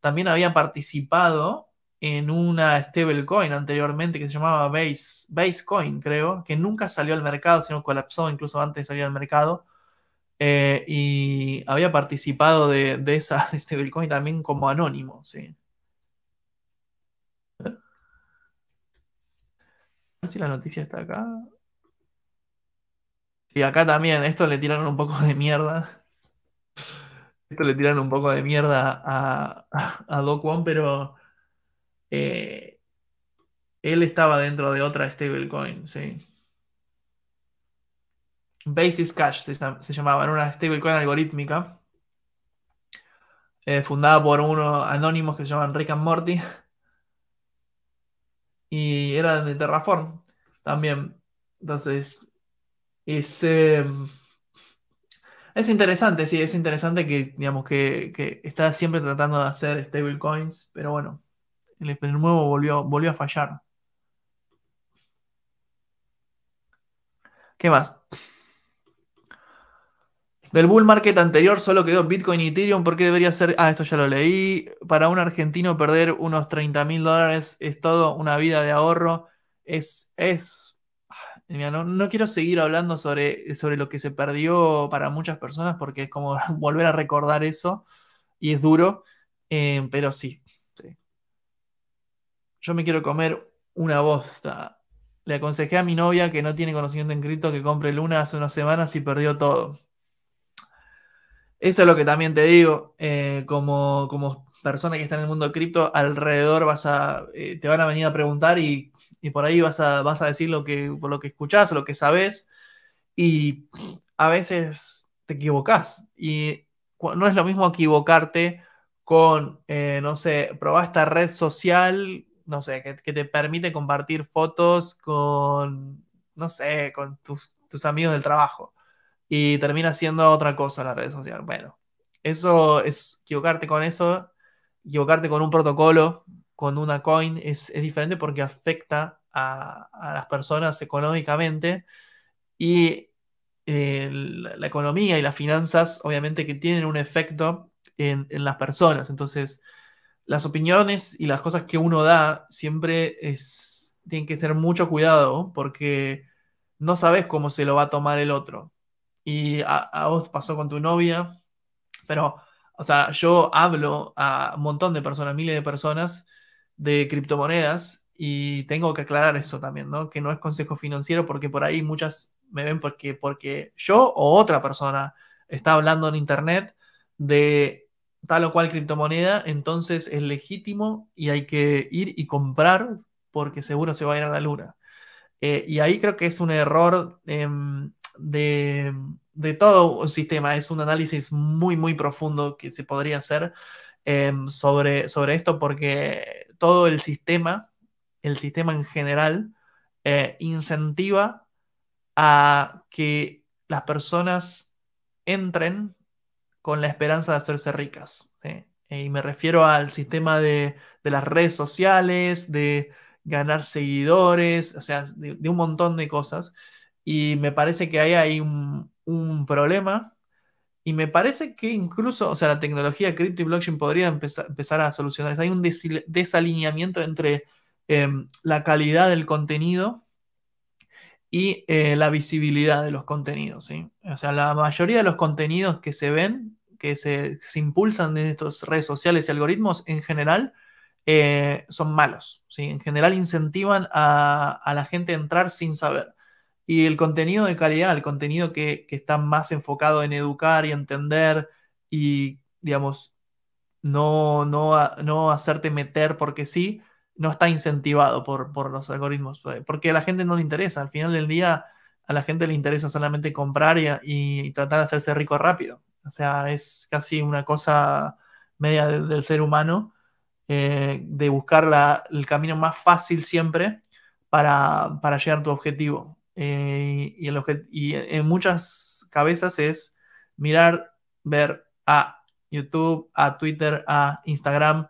también había participado en una stablecoin anteriormente que se llamaba Base, Basecoin, creo, que nunca salió al mercado, sino colapsó incluso antes de salir al mercado. Eh, y había participado de, de esa stablecoin también como anónimo, sí. Si la noticia está acá. Y acá también, esto le tiraron un poco de mierda. Esto le tiran un poco de mierda a, a, pero eh, él estaba dentro de otra stablecoin, Basis Cash se, llamaba, era una stablecoin algorítmica, eh, fundada por unos anónimos que se llaman Rick and Morty y era de Terraform también. Entonces, es, eh, es interesante, sí, es interesante que, digamos, que, que está siempre tratando de hacer stablecoins, pero bueno, el, el nuevo volvió, volvió a fallar. ¿Qué más? Del bull market anterior solo quedó Bitcoin y Ethereum. ¿Por qué debería ser? Ah, esto ya lo leí. Para un argentino perder unos 30 mil dólares es todo una vida de ahorro. Es. es... Ah, no, quiero seguir hablando sobre, sobre lo que se perdió para muchas personas porque es como volver a recordar eso y es duro. Eh, pero sí, sí. Yo me quiero comer una bosta. Le aconsejé a mi novia que no tiene conocimiento en cripto que compre Luna hace unas semanas y perdió todo. Eso es lo que también te digo, eh, como, persona que está en el mundo de cripto, alrededor vas a, eh, te van a venir a preguntar y, por ahí vas a, decir lo que, por lo que escuchas lo que sabes, y a veces te equivocás. Y no es lo mismo equivocarte con, eh, no sé, probar esta red social, no sé, que, te permite compartir fotos con, no sé, con tus amigos del trabajo y termina siendo otra cosa la red social Bueno, eso es equivocarte con eso, equivocarte con un protocolo, con una coin, es, diferente porque afecta a, las personas económicamente y eh, la, economía y las finanzas obviamente que tienen un efecto en, las personas. Entonces, las opiniones y las cosas que uno da siempre es, tienen que ser mucho cuidado porque no sabes cómo se lo va a tomar el otro y a, vos pasó con tu novia, pero, o sea, yo hablo a un montón de personas, miles de personas de criptomonedas y tengo que aclarar eso también, ¿no? Que no es consejo financiero porque por ahí muchas me ven porque, porque yo o otra persona está hablando en internet de tal o cual criptomoneda, entonces es legítimo y hay que ir y comprar porque seguro se va a ir a la luna. Eh, y ahí creo que es un error em, de, todo un sistema. Es un análisis muy, muy profundo que se podría hacer em, sobre, sobre esto porque todo el sistema, el sistema en general, eh, incentiva a que las personas entren con la esperanza de hacerse ricas. Y me refiero al sistema de, las redes sociales, de ganar seguidores, o sea, de un montón de cosas. Y me parece que ahí hay un, problema. Y me parece que incluso, o sea, la tecnología cripto y blockchain podría empezar, a solucionar. Hay un desalineamiento entre em, la calidad del contenido y eh, la visibilidad de los contenidos. O sea, la mayoría de los contenidos que se ven, que se, impulsan en estas redes sociales y algoritmos en general, eh, son malos. ¿sí? En general incentivan a, a, la gente a entrar sin saber. Y el contenido de calidad, el contenido que, está más enfocado en educar y entender y, digamos, no, no, no hacerte meter porque sí, no está incentivado por, los algoritmos, eh, porque a la gente no le interesa. Al final del día, a la gente le interesa solamente comprar y, tratar de hacerse rico rápido. O sea, es casi una cosa media del, ser humano eh, de buscar la, el camino más fácil siempre para, para, llegar a tu objetivo. Eh, y, y en muchas cabezas es mirar, ver a YouTube, a Twitter, a Instagram,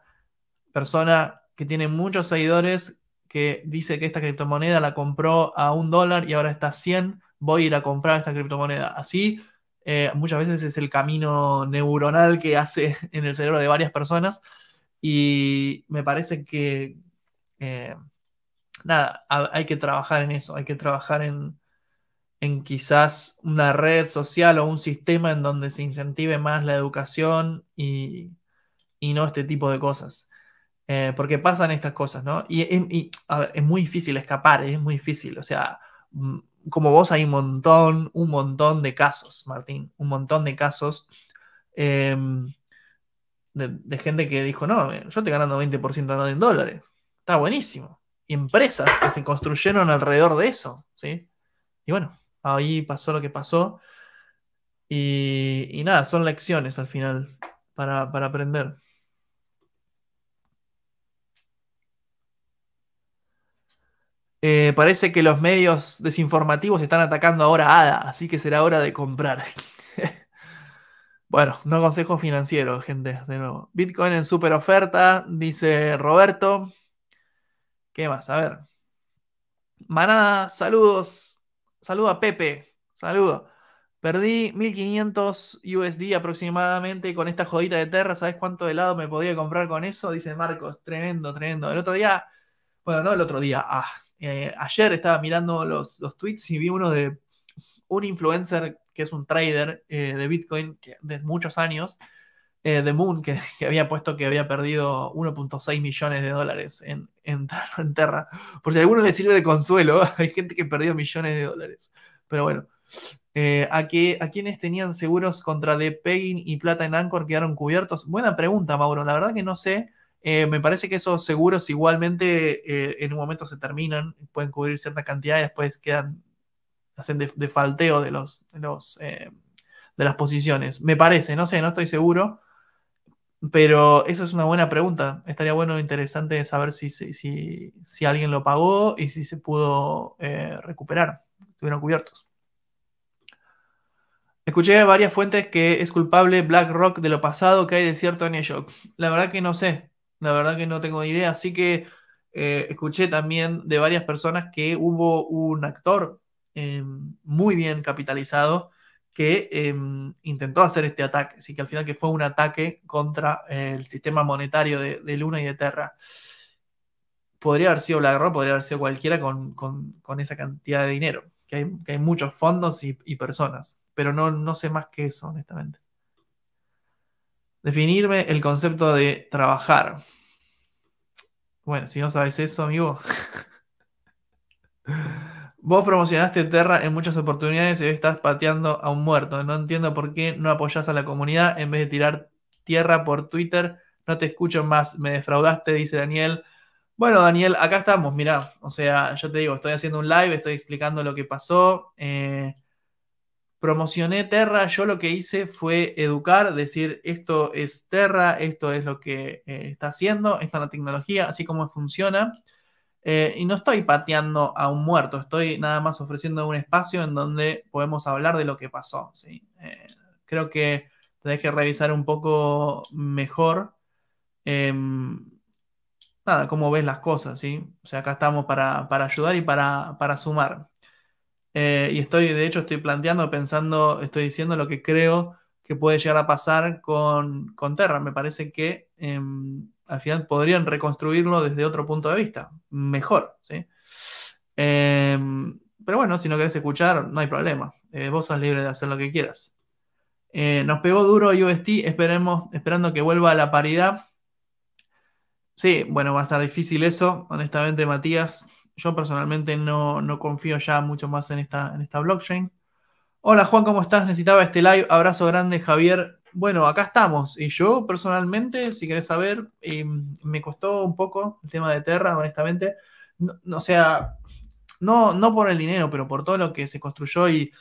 persona que tiene muchos seguidores que dice que esta criptomoneda la compró a un dólar y ahora está a 100, voy a ir a comprar esta criptomoneda. Así, eh, muchas veces es el camino neuronal que hace en el cerebro de varias personas y me parece que eh, nada, hay que trabajar en eso, hay que trabajar en, quizás una red social o un sistema en donde se incentive más la educación y, no este tipo de cosas. Eh, porque pasan estas cosas, ¿no? Y, es muy difícil escapar, es muy difícil. O sea, mm, como vos hay un montón, un montón de casos, Martín, un montón de casos em, de, gente que dijo, no, eh, yo estoy ganando 20% en dólares. Está buenísimo empresas que se construyeron alrededor de eso, ¿sí? Y bueno, ahí pasó lo que pasó. Y, nada, son lecciones al final para, aprender. Eh, parece que los medios desinformativos están atacando ahora a ADA, así que será hora de comprar. bueno, no consejo financiero gente, de nuevo. Bitcoin en super oferta, dice Roberto. ¿Qué más? A ver. Manada, saludos. Saludo a Pepe. Saludo. Perdí 1500 USD aproximadamente con esta jodita de Terra. ¿Sabes cuánto helado me podía comprar con eso? Dice Marcos. Tremendo, tremendo. El otro día, bueno, no el otro día. Ah, eh, ayer estaba mirando los, los, tweets y vi uno de un influencer que es un trader eh, de Bitcoin de muchos años The eh, Moon, que, había puesto que había perdido 1.6 millones de dólares en, en, Terra. Por si a alguno le sirve de consuelo, hay gente que perdió millones de dólares. Pero bueno, eh, ¿a, quienes tenían seguros contra de Pain y Plata en Anchor quedaron cubiertos? Buena pregunta, Mauro. La verdad que no sé. Eh, me parece que esos seguros igualmente en un momento se terminan, pueden cubrir cierta cantidad y después quedan, hacen de, falteo de, los, de los de las posiciones. Me parece, no sé, no estoy seguro. Pero eso es una buena pregunta. Estaría bueno, e interesante saber si, alguien lo pagó y si se pudo eh, recuperar. Estuvieron cubiertos. Escuché varias fuentes que es culpable BlackRock de lo pasado que hay de cierto en ello. La verdad que no sé. La verdad que no tengo idea. Así que eh, escuché también de varias personas que hubo un actor eh, muy bien capitalizado que em, intentó hacer este ataque. Así que al final que fue un ataque contra el sistema monetario de, Luna y de Terra. Podría haber sido BlackRock, podría haber sido cualquiera con, esa cantidad de dinero, que hay, muchos fondos y, personas, pero no, no sé más que eso, honestamente. Definirme el concepto de trabajar. Bueno, si no sabes eso, amigo. Vos promocionaste Terra en muchas oportunidades y hoy estás pateando a un muerto. No entiendo por qué no apoyás a la comunidad en vez de tirar tierra por Twitter. No te escucho más, me defraudaste, dice Daniel. Bueno, Daniel, acá estamos, mira O sea, yo te digo, estoy haciendo un live, estoy explicando lo que pasó. Eh, promocioné Terra, yo lo que hice fue educar, decir, esto es Terra, esto es lo que eh, está haciendo, esta es la tecnología, así como funciona. Eh, y no estoy pateando a un muerto, estoy nada más ofreciendo un espacio en donde podemos hablar de lo que pasó. ¿sí? Eh, creo que tenés que revisar un poco mejor. Em, nada, cómo ves las cosas, ¿sí? O sea, acá estamos para, ayudar y para, sumar. Eh, y estoy, de hecho, estoy planteando, pensando, estoy diciendo lo que creo que puede llegar a pasar con, Terra. Me parece que em, al final podrían reconstruirlo desde otro punto de vista, mejor, em, pero bueno, si no querés escuchar, no hay problema. Eh, vos sos libre de hacer lo que quieras. Eh, nos pegó duro UST, esperemos, esperando que vuelva a la paridad. Sí, bueno, va a estar difícil eso, honestamente, Matías. Yo personalmente no, confío ya mucho más en esta, en esta blockchain. Hola Juan, ¿cómo estás? Necesitaba este live. Abrazo grande, Javier. Bueno, acá estamos. Y yo personalmente, si querés saber, em, me costó un poco el tema de Terra, honestamente. No, o sea, no, no por el dinero, pero por todo lo que se construyó y,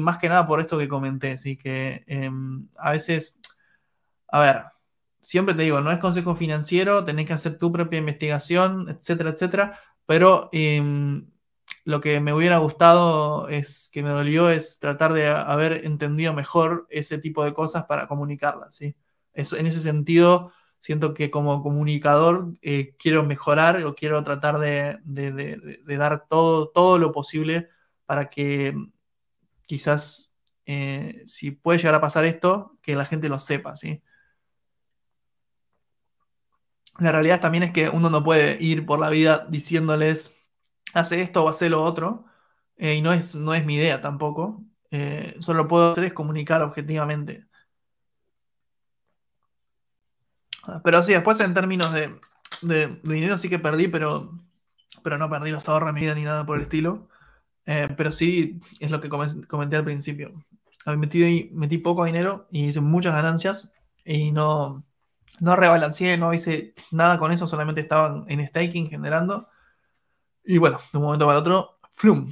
más que nada por esto que comenté. Así que em, a veces, a ver, siempre te digo, no es consejo financiero, tenés que hacer tu propia investigación, etcétera, etcétera. Pero em, lo que me hubiera gustado es que me dolió es tratar de haber entendido mejor ese tipo de cosas para comunicarlas. ¿sí? en ese sentido, siento que como comunicador eh, quiero mejorar o quiero tratar de, dar todo, todo lo posible para que quizás eh, si puede llegar a pasar esto, que la gente lo sepa. ¿sí? La realidad también es que uno no puede ir por la vida diciéndoles hace esto o hace lo otro, eh, y no es, no es mi idea tampoco, eh, solo puedo hacer es comunicar objetivamente. Ah, pero sí, después en términos de, dinero sí que perdí, pero, pero no perdí los ahorros de mi vida ni nada por el estilo. Eh, pero sí es lo que comenté al principio. Ah, metí, metí poco dinero y hice muchas ganancias y no, no rebalanceé, no hice nada con eso, solamente estaba en staking generando y bueno, de un momento para otro, flum.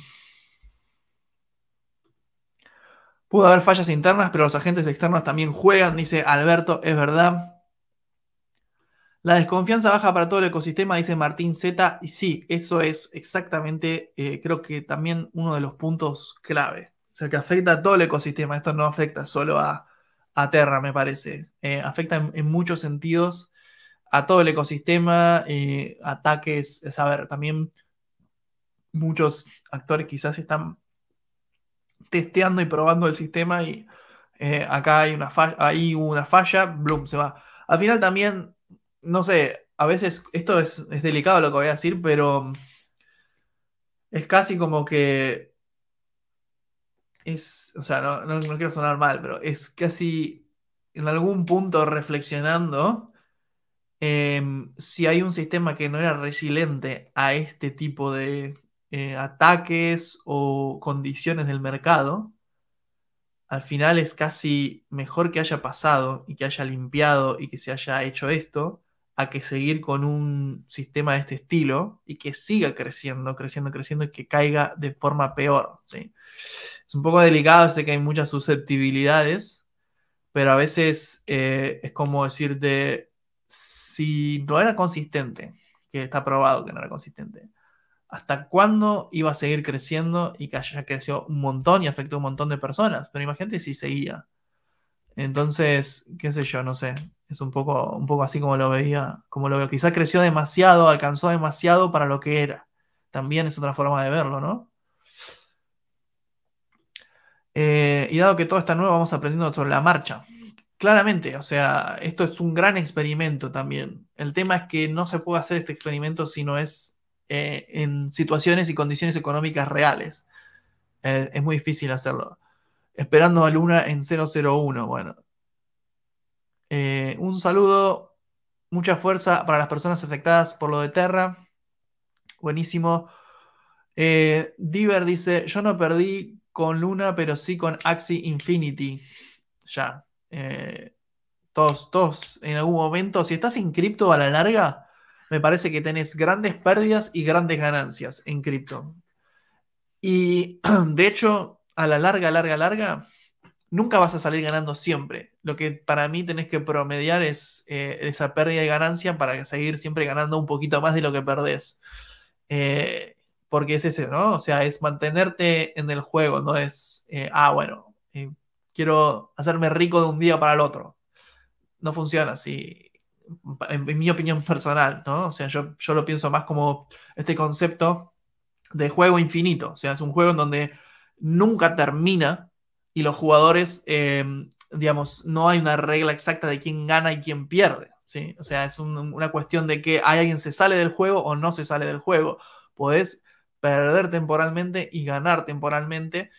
Pudo haber fallas internas, pero los agentes externos también juegan, dice Alberto, es verdad. La desconfianza baja para todo el ecosistema, dice Martín Z. Y sí, eso es exactamente, eh, creo que también uno de los puntos clave. O sea, que afecta a todo el ecosistema. Esto no afecta solo a, Terra, me parece. Eh, afecta en, muchos sentidos a todo el ecosistema, eh, ataques, es, a ver, también muchos actores quizás están testeando y probando el sistema y eh, acá hay una falla, ahí hubo una falla, bloom, se va. Al final también, no sé, a veces esto es, delicado lo que voy a decir, pero es casi como que es, o sea, no, quiero sonar mal, pero es casi en algún punto reflexionando em, si hay un sistema que no era resiliente a este tipo de, eh, ataques o condiciones del mercado, al final es casi mejor que haya pasado y que haya limpiado y que se haya hecho esto a que seguir con un sistema de este estilo y que siga creciendo, creciendo, creciendo y que caiga de forma peor. ¿sí? Es un poco delicado, sé que hay muchas susceptibilidades, pero a veces eh, es como decirte, si no era consistente, que está probado que no era consistente, hasta cuándo iba a seguir creciendo y que ya creció un montón y afectó a un montón de personas. Pero imagínate si seguía. Entonces, qué sé yo, no sé. Es un poco, un poco así como lo veía, como lo veo. Quizá creció demasiado, alcanzó demasiado para lo que era. También es otra forma de verlo, ¿no? Eh, y dado que todo está nuevo, vamos aprendiendo sobre la marcha. Claramente, o sea, esto es un gran experimento también. El tema es que no se puede hacer este experimento si no es eh, en situaciones y condiciones económicas reales. Eh, es muy difícil hacerlo. Esperando a Luna en 001, bueno. Eh, un saludo, mucha fuerza para las personas afectadas por lo de Terra. Buenísimo. Diver dice, yo no perdí con Luna, pero sí con axi Infinity. Ya. todos, todos, en algún momento, si estás en cripto a la larga, me parece que tenés grandes pérdidas y grandes ganancias en cripto. Y de hecho, a la larga, larga, larga, nunca vas a salir ganando siempre. Lo que para mí tenés que promediar es eh, esa pérdida y ganancia para seguir siempre ganando un poquito más de lo que perdés. Eh, porque es ese, ¿no? O sea, es mantenerte en el juego, no es, eh, ah, bueno, quiero hacerme rico de un día para el otro. No funciona si en, mi opinión personal, ¿no? O sea, yo, lo pienso más como este concepto de juego infinito, o sea, es un juego en donde nunca termina y los jugadores, em, digamos, no hay una regla exacta de quién gana y quién pierde, ¿sí? O sea, es una cuestión de que hay alguien se sale del juego o no se sale del juego. Podés perder temporalmente y ganar temporalmente.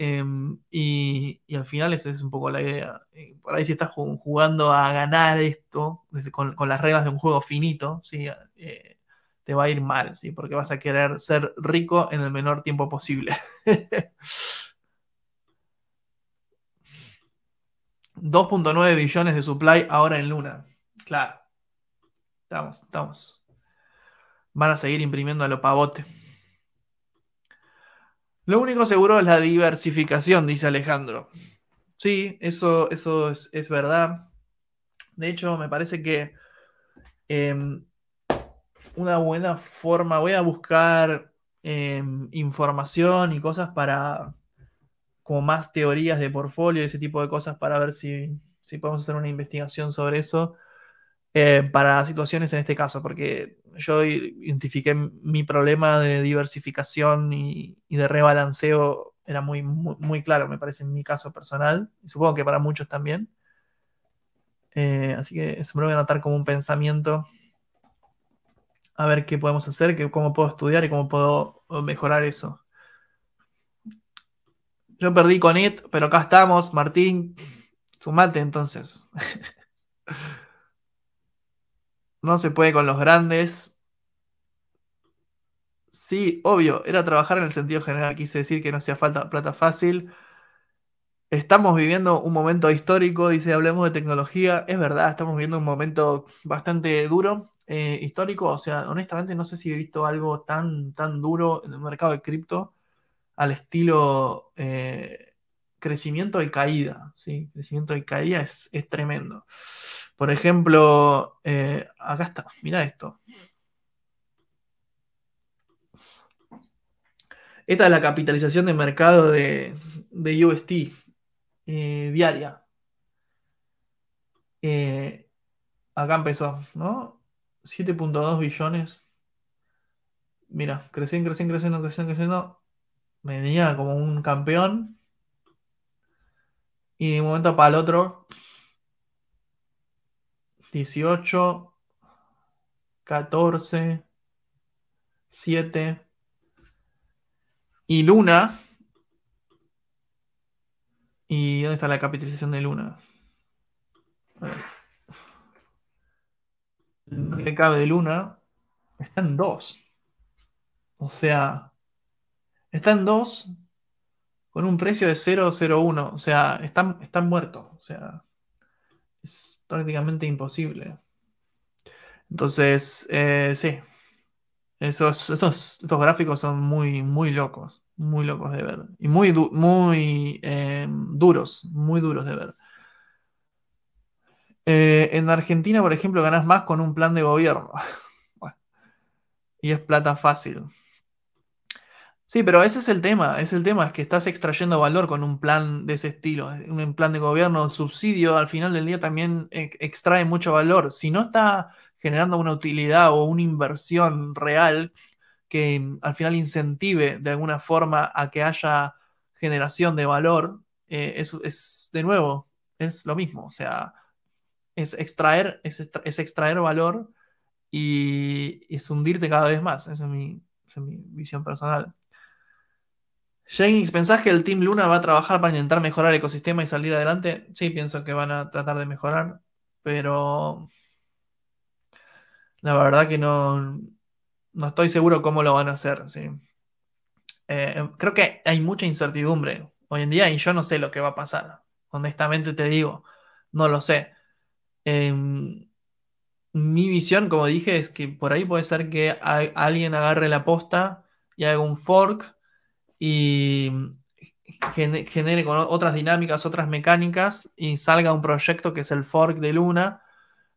Em, y, al final esa es un poco la idea. Eh, por ahí si estás jugando a ganar esto con, las reglas de un juego finito, ¿sí? Eh, te va a ir mal, ¿sí? porque vas a querer ser rico en el menor tiempo posible. ...2.9 billones de supply ahora en Luna. Claro. Estamos, estamos. Van a seguir imprimiendo a lo pavote. Lo único seguro es la diversificación, dice Alejandro. Sí, eso, eso es, verdad. De hecho, me parece que em, una buena forma, voy a buscar em, información y cosas para, como más teorías de portfolio, ese tipo de cosas, para ver si, podemos hacer una investigación sobre eso, eh, para situaciones en este caso, porque yo identifiqué mi problema de diversificación y, de rebalanceo, era muy, muy, claro, me parece, en mi caso personal, y supongo que para muchos también. Eh, así que eso me lo voy a anotar como un pensamiento, a ver qué podemos hacer, cómo puedo estudiar y cómo puedo mejorar eso. Yo perdí con IT, pero acá estamos, Martín. Sumate entonces. No se puede con los grandes. Sí, obvio, era trabajar en el sentido general, quise decir que no hacía falta plata fácil. Estamos viviendo un momento histórico, dice, hablemos de tecnología. Es verdad, estamos viviendo un momento bastante duro, eh, histórico. O sea, honestamente no sé si he visto algo tan, tan duro en el mercado de cripto al estilo eh, crecimiento y caída. ¿sí? Crecimiento y caída es, es tremendo. Por ejemplo, eh, acá está, mira esto. Esta es la capitalización de mercado de, de UST eh, diaria. Eh, acá empezó, ¿no? 7.2 billones. Mira, creciendo, creciendo, creciendo, creciendo, creciendo. Venía como un campeón. Y de un momento para el otro 18, 14, 7. Y Luna. ¿Y dónde está la capitalización de Luna? Lo cabe de Luna está en 2. O sea, está en 2 con un precio de 0,01. O sea, están, están muertos. O sea, es, prácticamente imposible. Entonces, eh, sí, esos, estos gráficos son muy, muy locos, muy locos de ver. Y muy, muy eh, duros, muy duros de ver. Eh, en Argentina, por ejemplo, ganás más con un plan de gobierno. y es plata fácil. Sí, pero ese es el tema, es el tema, es que estás extrayendo valor con un plan de ese estilo, un plan de gobierno, un subsidio, al final del día también extrae mucho valor. Si no está generando una utilidad o una inversión real que al final incentive de alguna forma a que haya generación de valor, eh, es, de nuevo, es lo mismo, o sea, es extraer, es, extraer valor y, es hundirte cada vez más, esa es mi visión personal. Jennings, ¿pensás que el Team Luna va a trabajar para intentar mejorar el ecosistema y salir adelante? Sí, pienso que van a tratar de mejorar, pero la verdad que no, estoy seguro cómo lo van a hacer. Eh, em, creo que hay mucha incertidumbre hoy en día y yo no sé lo que va a pasar. Honestamente te digo, no lo sé. Em, mi visión, como dije, es que por ahí puede ser que alguien agarre la posta y haga un fork y genere con otras dinámicas, otras mecánicas y salga un proyecto que es el fork de Luna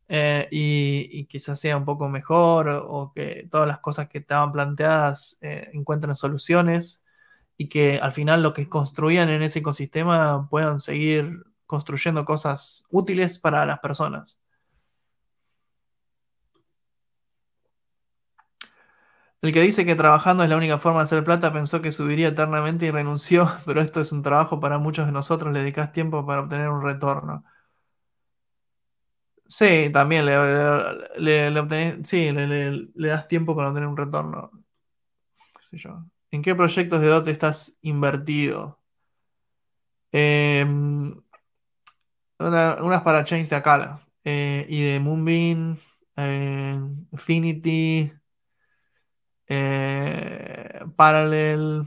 eh, y, quizás sea un poco mejor o, que todas las cosas que estaban planteadas eh, encuentren soluciones y que al final lo que construían en ese ecosistema puedan seguir construyendo cosas útiles para las personas. El que dice que trabajando es la única forma de hacer plata pensó que subiría eternamente y renunció, pero esto es un trabajo para muchos de nosotros, le dedicas tiempo para obtener un retorno. Sí, también le, le, das tiempo para obtener un retorno. ¿En qué proyectos de DOT estás invertido? Em, unas para Chains de Akala eh, y de Moonbeam, eh, Infinity. Eh, Paralel,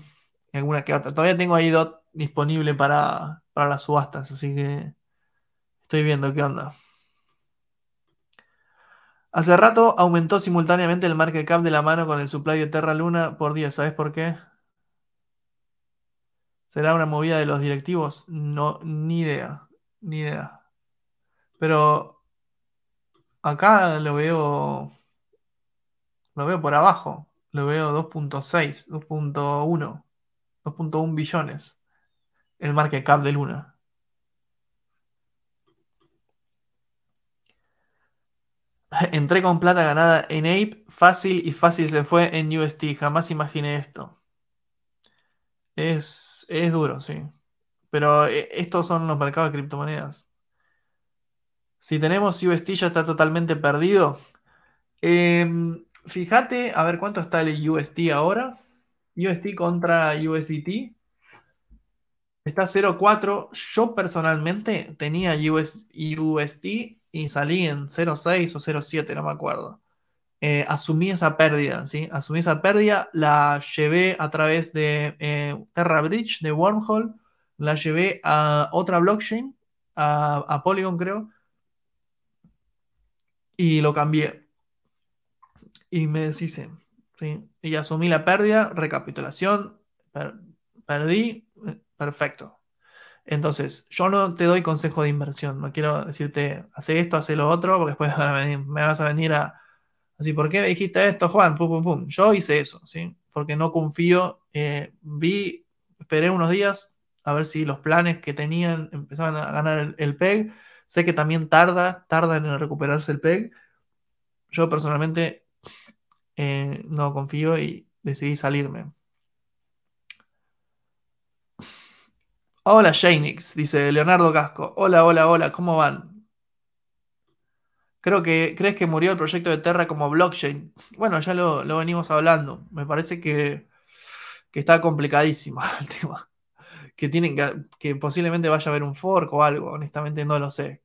Y alguna que otra. Todavía tengo ahí DOT disponible para, las subastas, así que estoy viendo qué onda. Hace rato aumentó simultáneamente el market cap de la mano con el supply de Terra Luna por día. ¿Sabes por qué? ¿Será una movida de los directivos? No, ni idea. Ni idea. Pero acá lo veo. Lo veo por abajo lo veo 2.6, 2.1, 2.1 billones el market cap de Luna. Entré con plata ganada en Ape, fácil y fácil se fue en UST. Jamás imaginé esto. Es, duro, sí. Pero eh, estos son los mercados de criptomonedas. Si tenemos UST ya está totalmente perdido. Eh, fíjate, a ver cuánto está el UST ahora. UST contra USDT. Está 0.4. Yo personalmente tenía UST y salí en 0.6 o 0.7, no me acuerdo. Eh, asumí esa pérdida, Asumí esa pérdida, la llevé a través de eh, Terra Bridge, de Wormhole, la llevé a otra blockchain, a, a Polygon creo, y lo cambié y me deshice. Y asumí la pérdida, recapitulación, perdí, eh, perfecto. Entonces, yo no te doy consejo de inversión, no quiero decirte, hace esto, hace lo otro, porque después me vas a venir a, así, ¿por qué me dijiste esto, Juan? Pum, pum, pum. Yo hice eso, ¿sí? Porque no confío, eh, vi, esperé unos días a ver si los planes que tenían empezaban a ganar el, el PEG. Sé que también tarda, tarda en recuperarse el PEG. Yo personalmente eh, no confío y decidí salirme. Hola Janix dice Leonardo Casco. Hola, hola, hola, ¿cómo van? Creo que, ¿crees que murió el proyecto de Terra como blockchain? Bueno, ya lo, venimos hablando. Me parece que, está complicadísimo el tema. Que, tienen que, que posiblemente vaya a haber un fork o algo. Honestamente no lo sé.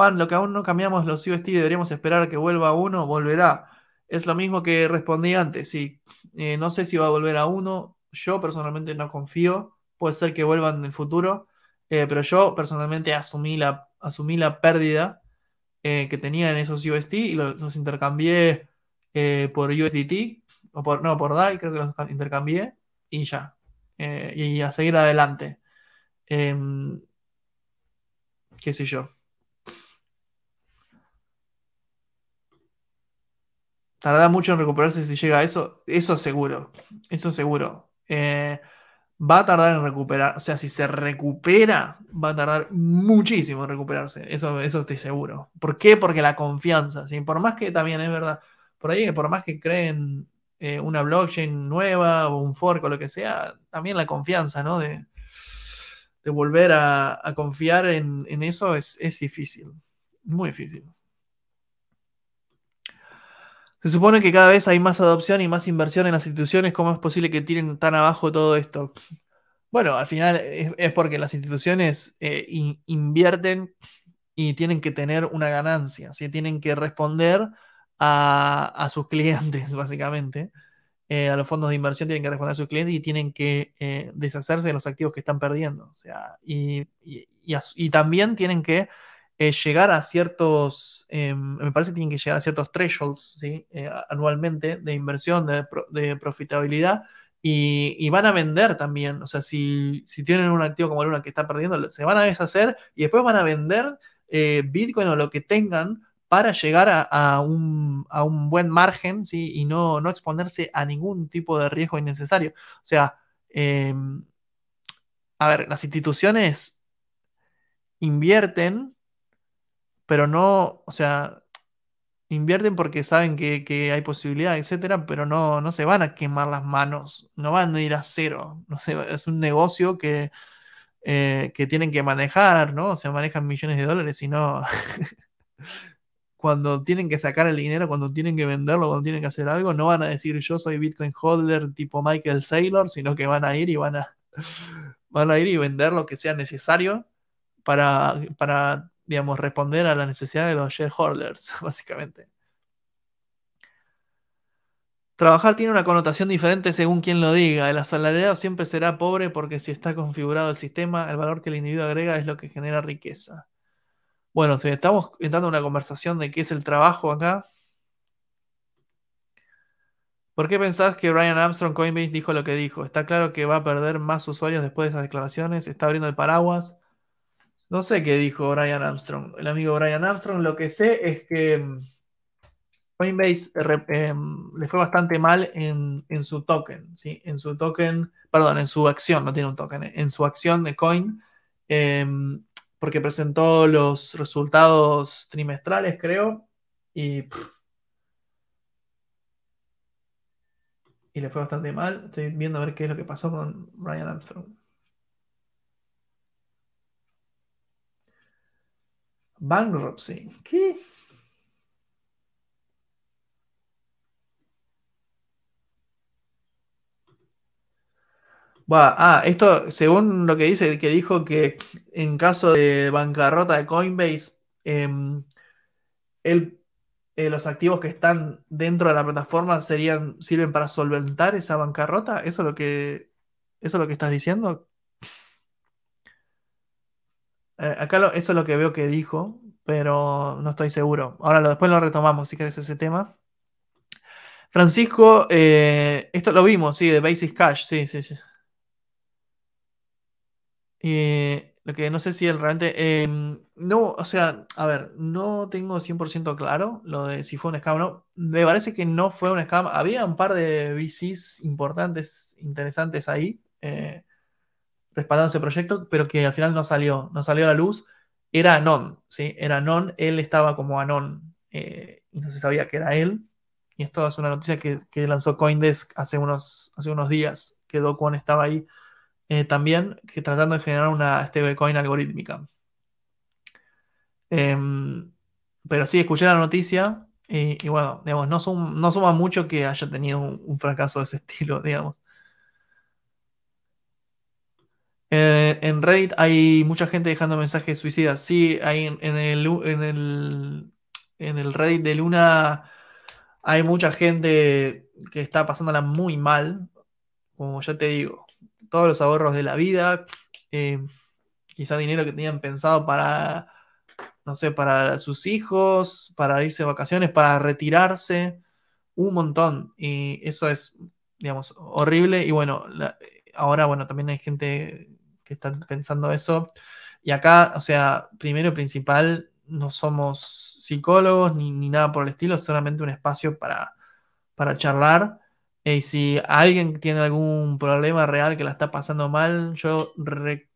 Juan, lo que aún no cambiamos los UST, deberíamos esperar que vuelva a uno, volverá. Es lo mismo que respondí antes, sí. Eh, no sé si va a volver a uno, yo personalmente no confío, puede ser que vuelvan en el futuro, eh, pero yo personalmente asumí la, asumí la pérdida eh, que tenía en esos UST y los, intercambié por USDT, o por, no, por DAI, creo que los intercambié y ya, y a seguir adelante. Em, qué sé yo. tardará mucho en recuperarse si llega a eso, eso seguro, eso seguro. Eh, va a tardar en recuperar, o sea, si se recupera, va a tardar muchísimo en recuperarse, eso, eso estoy seguro. ¿Por qué? Porque la confianza, por más que también es verdad, por ahí, por más que creen eh, una blockchain nueva o un fork o lo que sea, también la confianza, ¿no? De, volver a, confiar en, eso es difícil, muy difícil. Se supone que cada vez hay más adopción y más inversión en las instituciones. ¿Cómo es posible que tiren tan abajo todo esto? Bueno, al final es, porque las instituciones eh, invierten y tienen que tener una ganancia, tienen que responder a, sus clientes, básicamente. Eh, a los fondos de inversión tienen que responder a sus clientes y tienen que eh, deshacerse de los activos que están perdiendo. O sea, y también tienen que eh, llegar a ciertos, eh, me parece que tienen que llegar a ciertos thresholds eh, anualmente de inversión, de, de profitabilidad, y, van a vender también. O sea, si, tienen un activo como Luna que está perdiendo, se van a deshacer y después van a vender Bitcoin o lo que tengan para llegar a, un, buen margen y no, no, exponerse a ningún tipo de riesgo innecesario. O sea, a ver, las instituciones invierten pero no, o sea, invierten porque saben que, hay posibilidad, etcétera, pero no, no se van a quemar las manos, no van a ir a cero. No sé, es un negocio que, eh, que tienen que manejar, ¿no? O sea, manejan millones de dólares, y no. cuando tienen que sacar el dinero, cuando tienen que venderlo, cuando tienen que hacer algo, no van a decir yo soy Bitcoin holder tipo Michael Saylor, sino que van a ir y van a, van a ir y vender lo que sea necesario para, para digamos, responder a la necesidad de los shareholders, básicamente. Trabajar tiene una connotación diferente según quien lo diga. El asalariado siempre será pobre porque si está configurado el sistema, el valor que el individuo agrega es lo que genera riqueza. Bueno, si estamos entrando en una conversación de qué es el trabajo acá. ¿Por qué pensás que Brian Armstrong Coinbase dijo lo que dijo? Está claro que va a perder más usuarios después de esas declaraciones, está abriendo el paraguas. No sé qué dijo Brian Armstrong, el amigo Brian Armstrong. Lo que sé es que mm, Coinbase em, le fue bastante mal en, su token, ¿sí? En su token, perdón, en su acción, no tiene un token, en su acción de Coin, em, porque presentó los resultados trimestrales, creo, y... y le fue bastante mal. Estoy viendo a ver qué es lo que pasó con Brian Armstrong. bankruptcy. ¿Qué? Bueno, ah, esto según lo que dice, que dijo que en caso de bancarrota de Coinbase, em, el, eh, los activos que están dentro de la plataforma serían, sirven para solventar esa bancarrota. ¿Eso es lo que, eso es lo que estás diciendo? Eh, acá es lo que veo que dijo, pero no estoy seguro. Ahora lo, después lo retomamos, si querés ese tema. Francisco, eh, esto lo vimos, sí, de Basis Cash, sí, sí, sí. lo que no sé si él realmente. Em, no, o sea, a ver, no tengo 100% claro lo de si fue un scam o no. Me parece que no fue un scam. Había un par de VCs importantes, interesantes ahí. Eh, respaldando ese proyecto, pero que al final no salió, no salió a la luz, era Anon, ¿sí? Era Anon, él estaba como Anon, Entonces eh, no se sabía que era él. Y esto es una noticia que, lanzó Coindesk hace unos, hace unos días, que Docuan estaba ahí eh, también, que tratando de generar una stablecoin algorítmica. Em, pero sí, escuché la noticia y, bueno, digamos, no, suma mucho que haya tenido un fracaso de ese estilo, digamos. Eh, en Reddit hay mucha gente dejando mensajes suicidas. Sí, hay en, el, en, el, en el Reddit de Luna hay mucha gente que está pasándola muy mal. Como ya te digo, todos los ahorros de la vida, eh, quizá dinero que tenían pensado para, no sé, para sus hijos, para irse de vacaciones, para retirarse, un montón. Y eso es, digamos, horrible. Y bueno, ahora, bueno, también hay gente que están pensando eso. Y acá, o sea, primero y principal, no somos psicólogos ni, nada por el estilo, es solamente un espacio para, para charlar. Eh, y si alguien tiene algún problema real que la está pasando mal, yo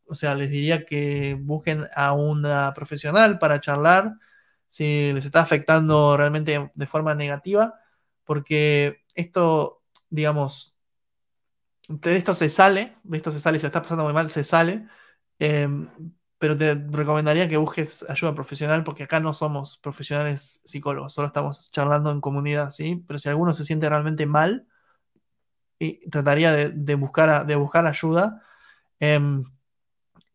o sea, les diría que busquen a una profesional para charlar si les está afectando realmente de forma negativa, porque esto, digamos, de esto se sale, de esto se sale, se está pasando muy mal, se sale. Em, pero te recomendaría que busques ayuda profesional porque acá no somos profesionales psicólogos, solo estamos charlando en comunidad, ¿sí? Pero si alguno se siente realmente mal, y trataría de, buscar, de buscar ayuda. Em,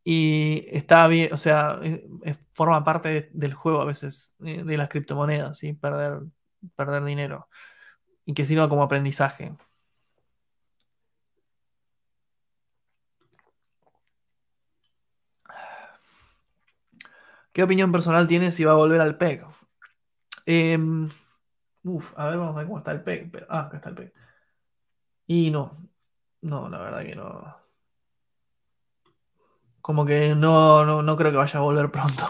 y está bien, o sea, forma parte del juego a veces, eh, de, las criptomonedas, ¿sí? Perder, perder dinero. Y que sirva como aprendizaje. ¿Qué opinión personal tiene si va a volver al PEC? Em, uf, a ver, vamos a ver cómo está el e PEC. ah, acá está el PEC. Y no. No, la verdad que no. Como que no, no, creo que vaya a volver pronto.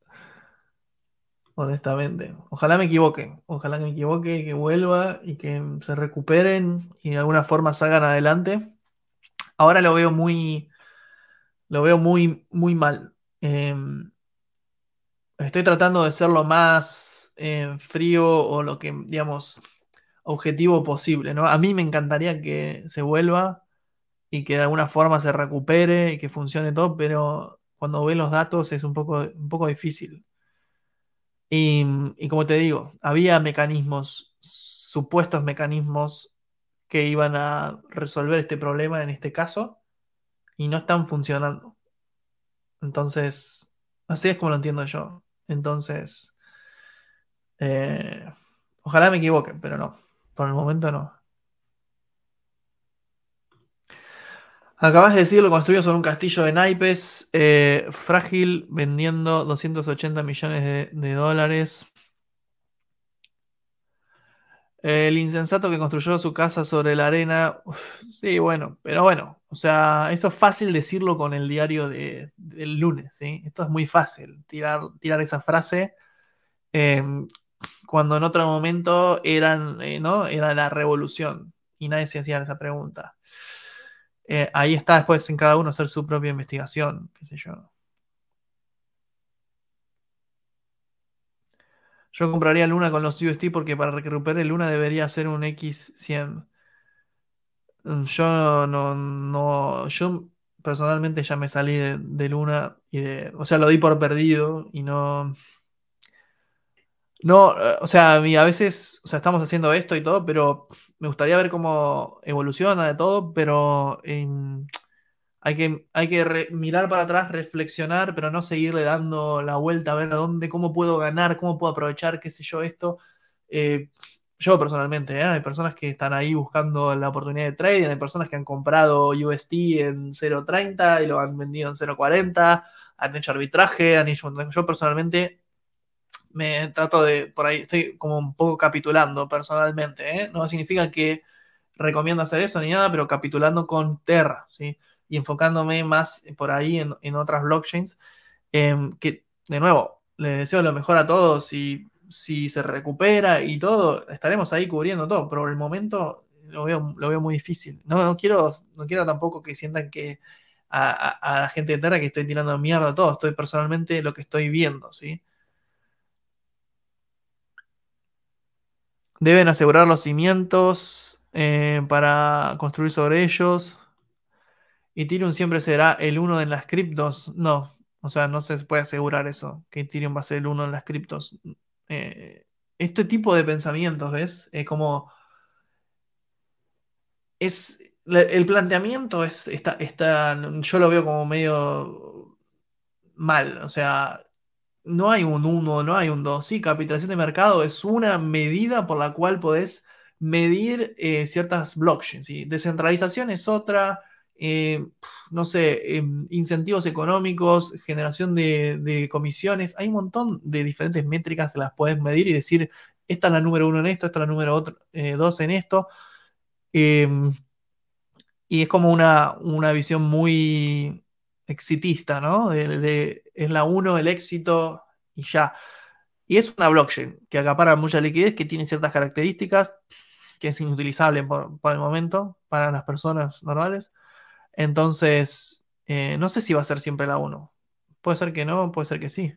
Honestamente. Ojalá me equivoque. Ojalá me equivoque, que vuelva y que se recuperen y de alguna forma salgan adelante. Ahora lo veo muy. Lo veo muy, muy mal. Eh, estoy tratando de ser lo más eh, frío o lo que, digamos, objetivo posible, ¿no? A mí me encantaría que se vuelva y que de alguna forma se recupere y que funcione todo, pero cuando ve los datos es un poco, un poco difícil. y como te digo, había mecanismos, supuestos mecanismos que iban a resolver este problema en este caso y no están funcionando. Entonces, así es como lo entiendo yo. Entonces, eh, ojalá me equivoque, pero no, por el momento no. Acabas de decir, lo construyó sobre un castillo de naipes, eh, frágil, vendiendo 280 millones de dólares. El insensato que construyó su casa sobre la arena. sí, bueno, pero bueno. O sea, esto es fácil decirlo con el diario de, del lunes, ¿sí? Esto es muy fácil, tirar, tirar esa frase. Em, cuando en otro momento eran, eh, ¿no? Era la revolución y nadie se hacía esa pregunta. Eh, ahí está después en cada uno hacer su propia investigación, qué sé yo. Yo compraría Luna con los UST porque para recuperar Luna debería ser un X100. Mm, yo no, yo personalmente ya me salí de, Luna y de, o sea, lo di por perdido y no, no, eh, o sea, a veces, o sea, estamos haciendo esto y todo, pero me gustaría ver cómo evoluciona de todo, pero hay que, hay mirar para atrás, reflexionar, pero no seguirle dando la vuelta a ver dónde, cómo puedo ganar, cómo puedo aprovechar, qué sé yo, esto. Eh, yo personalmente, ¿eh? hay personas que están ahí buscando la oportunidad de trading, hay personas que han comprado UST en 0.30 y lo han vendido en 0.40, han hecho arbitraje, han hecho... Yo personalmente me trato de, por ahí estoy como un poco capitulando personalmente, ¿eh? no significa que recomiendo hacer eso ni nada, pero capitulando con Terra, ¿sí? y enfocándome más por ahí en, otras blockchains, em, que de nuevo, les deseo lo mejor a todos y si se recupera y todo, estaremos ahí cubriendo todo, pero por el momento lo veo, lo veo muy difícil. No, no, quiero, no quiero tampoco que sientan que a, la gente de que estoy tirando mierda a todo, estoy personalmente lo que estoy viendo, ¿sí? Deben asegurar los cimientos eh, para construir sobre ellos. Ethereum siempre será el uno en las criptos. No, o sea, no se puede asegurar eso, que Ethereum va a ser el uno en las criptos. Eh, este tipo de pensamientos, ¿ves? Es como... Es, el planteamiento es, está, yo lo veo como medio mal, o sea, no hay un uno, no hay un dos Sí, capitalización de mercado es una medida por la cual podés medir eh, ciertas blockchains. y Descentralización es otra, eh, no sé, em, incentivos económicos, generación de, comisiones, hay un montón de diferentes métricas que las puedes medir y decir, esta es la número uno en esto, esta es la número eh, dos en esto. Em, y es como una, una, visión muy exitista, ¿no? De, es la uno, el éxito y ya. Y es una blockchain que acapara mucha liquidez, que tiene ciertas características, que es inutilizable por el momento para las personas normales entonces, eh, no sé si va a ser siempre la 1. Puede ser que no, puede ser que sí.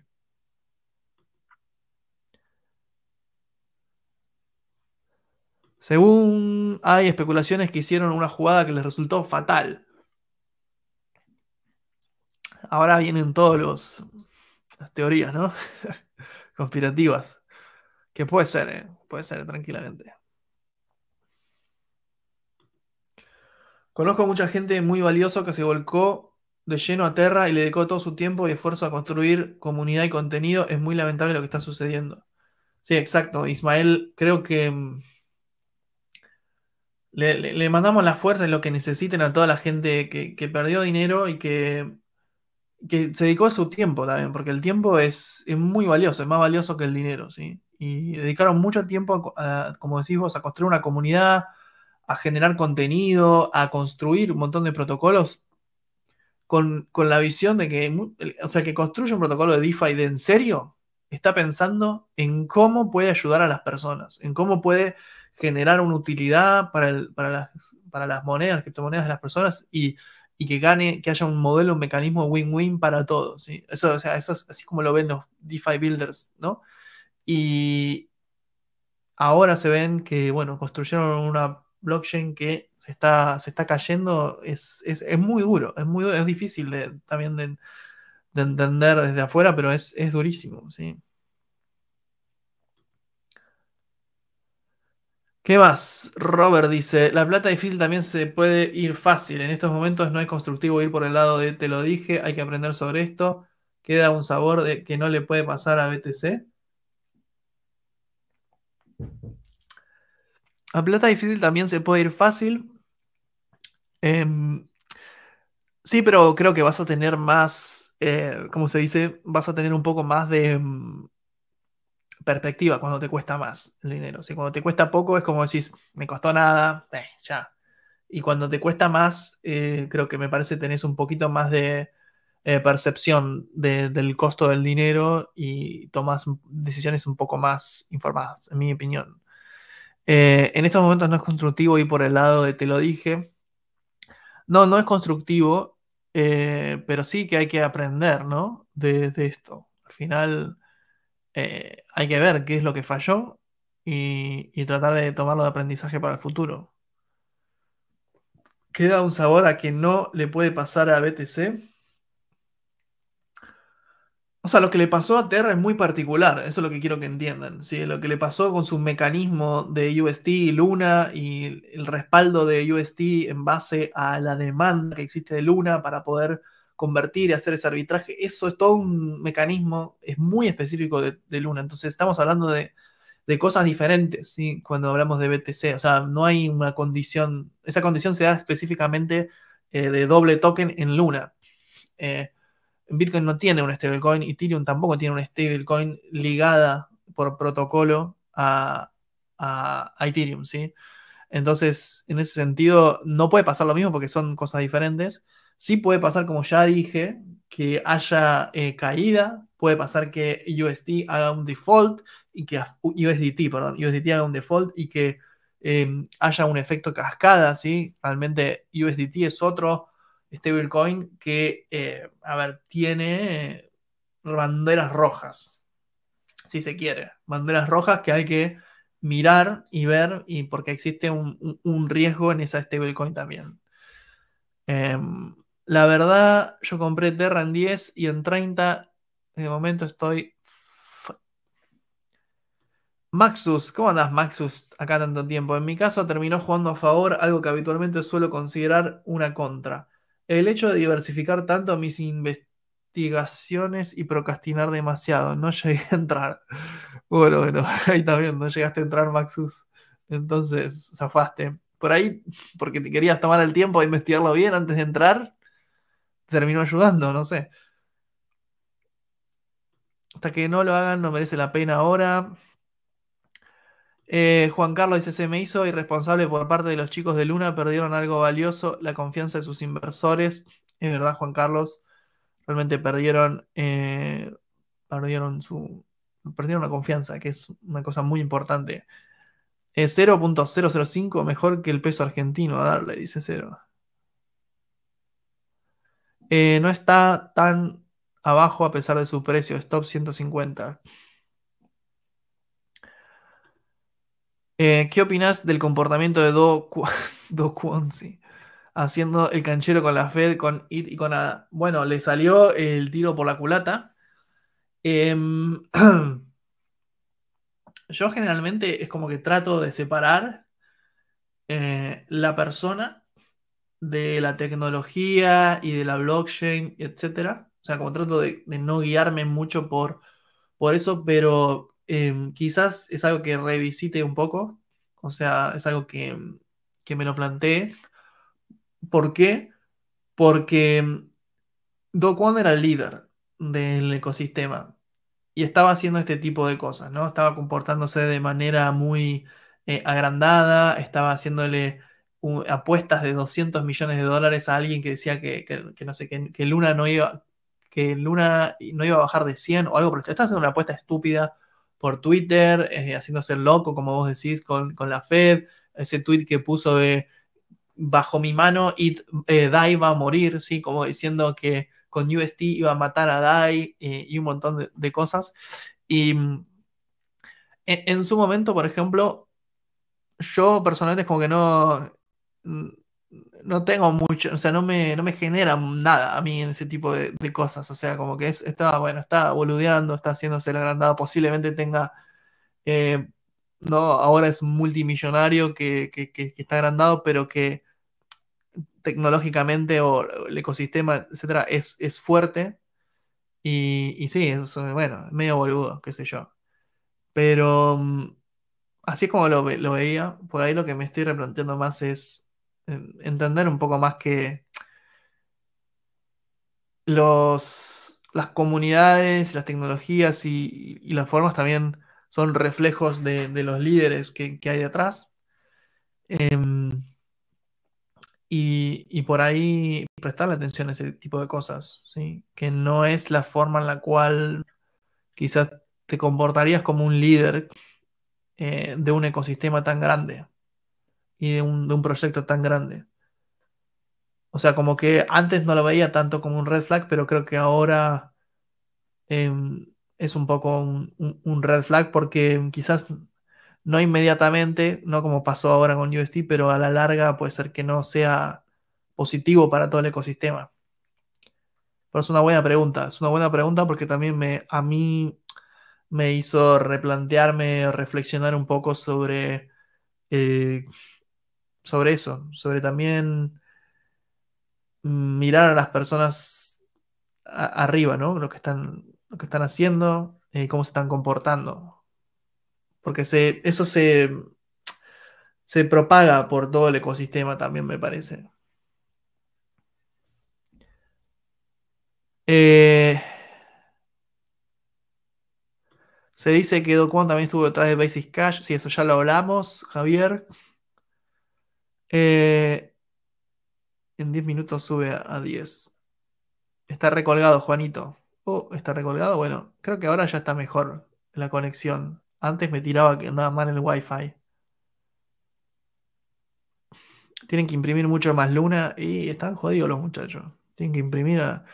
Según hay especulaciones que hicieron una jugada que les resultó fatal. Ahora vienen todas las teorías, ¿no? Conspirativas. Que puede ser, ¿eh? puede ser tranquilamente. Conozco mucha gente muy valiosa que se volcó de lleno a Terra y le dedicó todo su tiempo y esfuerzo a construir comunidad y contenido. Es muy lamentable lo que está sucediendo. Sí, exacto. Ismael, creo que mm, le, mandamos la fuerza y lo que necesiten a toda la gente que, perdió dinero y que, se dedicó su tiempo también, porque el tiempo es, muy valioso, es más valioso que el dinero, ¿sí? Y dedicaron mucho tiempo, como decís vos, a construir una comunidad, a generar contenido, a construir un montón de protocolos con, la visión de que, o sea, que construye un protocolo de DeFi de en serio, está pensando en cómo puede ayudar a las personas, en cómo puede generar una utilidad para, para, las, para las monedas, criptomonedas de las personas y, que gane, que haya un modelo, un mecanismo win-win para todos. ¿sí? Eso, sea, eso es así como lo ven los DeFi builders, ¿no? Y ahora se ven que, bueno, construyeron una blockchain que se está, se está cayendo es, muy duro, es muy es difícil también de, entender desde afuera, pero es, durísimo, ¿sí? ¿Qué más? Robert dice, la plata difícil también se puede ir fácil. En estos momentos no es constructivo ir por el lado de te lo dije, hay que aprender sobre esto. Queda un sabor de que no le puede pasar a BTC. A plata difícil también se puede ir fácil. Em, sí, pero creo que vas a tener más, eh, como se dice, vas a tener un poco más de mm, perspectiva cuando te cuesta más el dinero. Si cuando te cuesta poco es como decís, me costó nada, eh, ya. Y cuando te cuesta más, eh, creo que me parece tenés un poquito más de percepción del costo del dinero y tomas decisiones un poco más informadas, en mi opinión. Eh, en estos momentos no es constructivo ir por el lado de te lo dije. No, no es constructivo, eh, pero sí que hay que aprender, ¿no? De, esto. Al final eh, hay que ver qué es lo que falló y, y tratar de tomarlo de aprendizaje para el futuro. Queda un sabor a que no le puede pasar a BTC o sea, lo que le pasó a Terra es muy particular, eso es lo que quiero que entiendan. ¿sí? Lo que le pasó con su mecanismo de UST y Luna y el respaldo de UST en base a la demanda que existe de Luna para poder convertir y hacer ese arbitraje, eso es todo un mecanismo, es muy específico de, Luna. Entonces estamos hablando de, cosas diferentes ¿sí? cuando hablamos de BTC. O sea, no hay una condición, esa condición se da específicamente eh, de doble token en Luna. Eh, Bitcoin no tiene un stablecoin, Ethereum tampoco tiene un stablecoin ligada por protocolo a, Ethereum, ¿sí? Entonces, en ese sentido, no puede pasar lo mismo porque son cosas diferentes. Sí puede pasar, como ya dije, que haya eh, caída, puede pasar que UST haga un default y que USDT, perdón, haga un default y que eh, haya un efecto cascada, ¿sí? Realmente USDT es otro stablecoin que, eh, a ver, tiene banderas rojas, si se quiere, banderas rojas que hay que mirar y ver, y porque existe un, riesgo en esa stablecoin también. Em, la verdad, yo compré Terra en 10 y en 30, de momento estoy... Maxus, ¿cómo andás Maxus acá tanto tiempo? En mi caso terminó jugando a favor, algo que habitualmente suelo considerar una contra. El hecho de diversificar tanto mis investigaciones y procrastinar demasiado. No llegué a entrar. Bueno, bueno, ahí también no llegaste a entrar, Maxus. Entonces, zafaste. Por ahí, porque te querías tomar el tiempo de investigarlo bien antes de entrar, terminó ayudando, no sé. Hasta que no lo hagan, no merece la pena ahora. Eh, Juan Carlos dice, se me hizo irresponsable por parte de los chicos de Luna, perdieron algo valioso, la confianza de sus inversores. Es verdad, Juan Carlos, realmente perdieron, eh, perdieron su, perdieron la confianza, que es una cosa muy importante. 0.005 eh, mejor que el peso argentino, a darle, dice cero. no está tan abajo a pesar de su precio, stop 150. Eh, ¿Qué opinas del comportamiento de Do, Do haciendo el canchero con la Fed, con It y con Ada? Bueno, le salió el tiro por la culata. Em, yo generalmente es como que trato de separar eh, la persona de la tecnología y de la blockchain, etc. O sea, como trato de, no guiarme mucho por, por eso, pero Em, quizás es algo que revisite un poco, o sea, es algo que, que me lo planteé. ¿Por qué? Porque em, Do era el líder del ecosistema y estaba haciendo este tipo de cosas, ¿no? Estaba comportándose de manera muy eh, agrandada, estaba haciéndole apuestas de 200 millones de dólares a alguien que decía que, que, no sé, que, que, Luna no iba que Luna no iba a bajar de 100 o algo, pero estaba haciendo una apuesta estúpida por Twitter, eh, haciéndose loco, como vos decís, con, con, la Fed, ese tweet que puso de bajo mi mano, it, eh, DAI va a morir, ¿sí? como diciendo que con UST iba a matar a DAI eh, y un montón de, cosas. Y mm, en, en, su momento, por ejemplo, yo personalmente es como que no mm, no tengo mucho, o sea, no me, no me genera nada a mí en ese tipo de, cosas. O sea, como que es, está, bueno, está boludeando, está haciéndose el agrandado, posiblemente tenga, eh, no, ahora es un multimillonario que, que, está agrandado, pero que tecnológicamente o el ecosistema, etcétera, es, es fuerte. Y, y sí, es, bueno, medio boludo, qué sé yo. Pero mm, así es como lo, lo veía, por ahí lo que me estoy replanteando más es entender un poco más que las comunidades, las tecnologías y, las formas también son reflejos de, los líderes que, hay detrás. Em, y, por ahí prestarle atención a ese tipo de cosas, que no es la forma en la cual quizás te comportarías como un líder eh, de un ecosistema tan grande y de un, proyecto tan grande. O sea, como que antes no lo veía tanto como un red flag, pero creo que ahora em, es un poco un, red flag porque quizás no inmediatamente, no como pasó ahora con UST, pero a la larga puede ser que no sea positivo para todo el ecosistema. Pero es una buena pregunta, es una buena pregunta porque también me, a mí me hizo replantearme, reflexionar un poco sobre... Eh, sobre eso, sobre también mirar a las personas arriba, ¿no? Lo que están, lo que están haciendo, Y eh, cómo se están comportando. Porque eso se, se propaga por todo el ecosistema también, me parece. Eh, se dice que Docuan también estuvo detrás de Basis Cash. Sí, eso ya lo hablamos, Javier. Eh, en 10 minutos sube a 10. Está recolgado, Juanito. Oh, está recolgado. Bueno, creo que ahora ya está mejor la conexión. Antes me tiraba que andaba mal el wifi. Tienen que imprimir mucho más luna y están jodidos los muchachos. Tienen que imprimir a,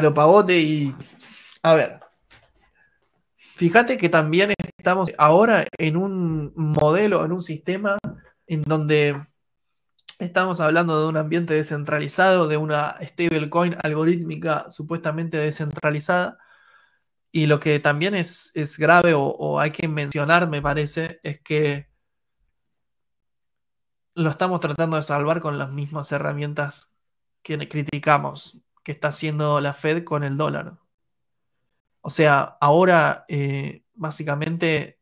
lo pavote y... A ver. Fíjate que también estamos ahora en un modelo, en un sistema en donde Estamos hablando de un ambiente descentralizado, de una stablecoin algorítmica supuestamente descentralizada. Y lo que también es, es grave o, hay que mencionar, me parece, es que lo estamos tratando de salvar con las mismas herramientas que criticamos, que está haciendo la Fed con el dólar. O sea, ahora eh, básicamente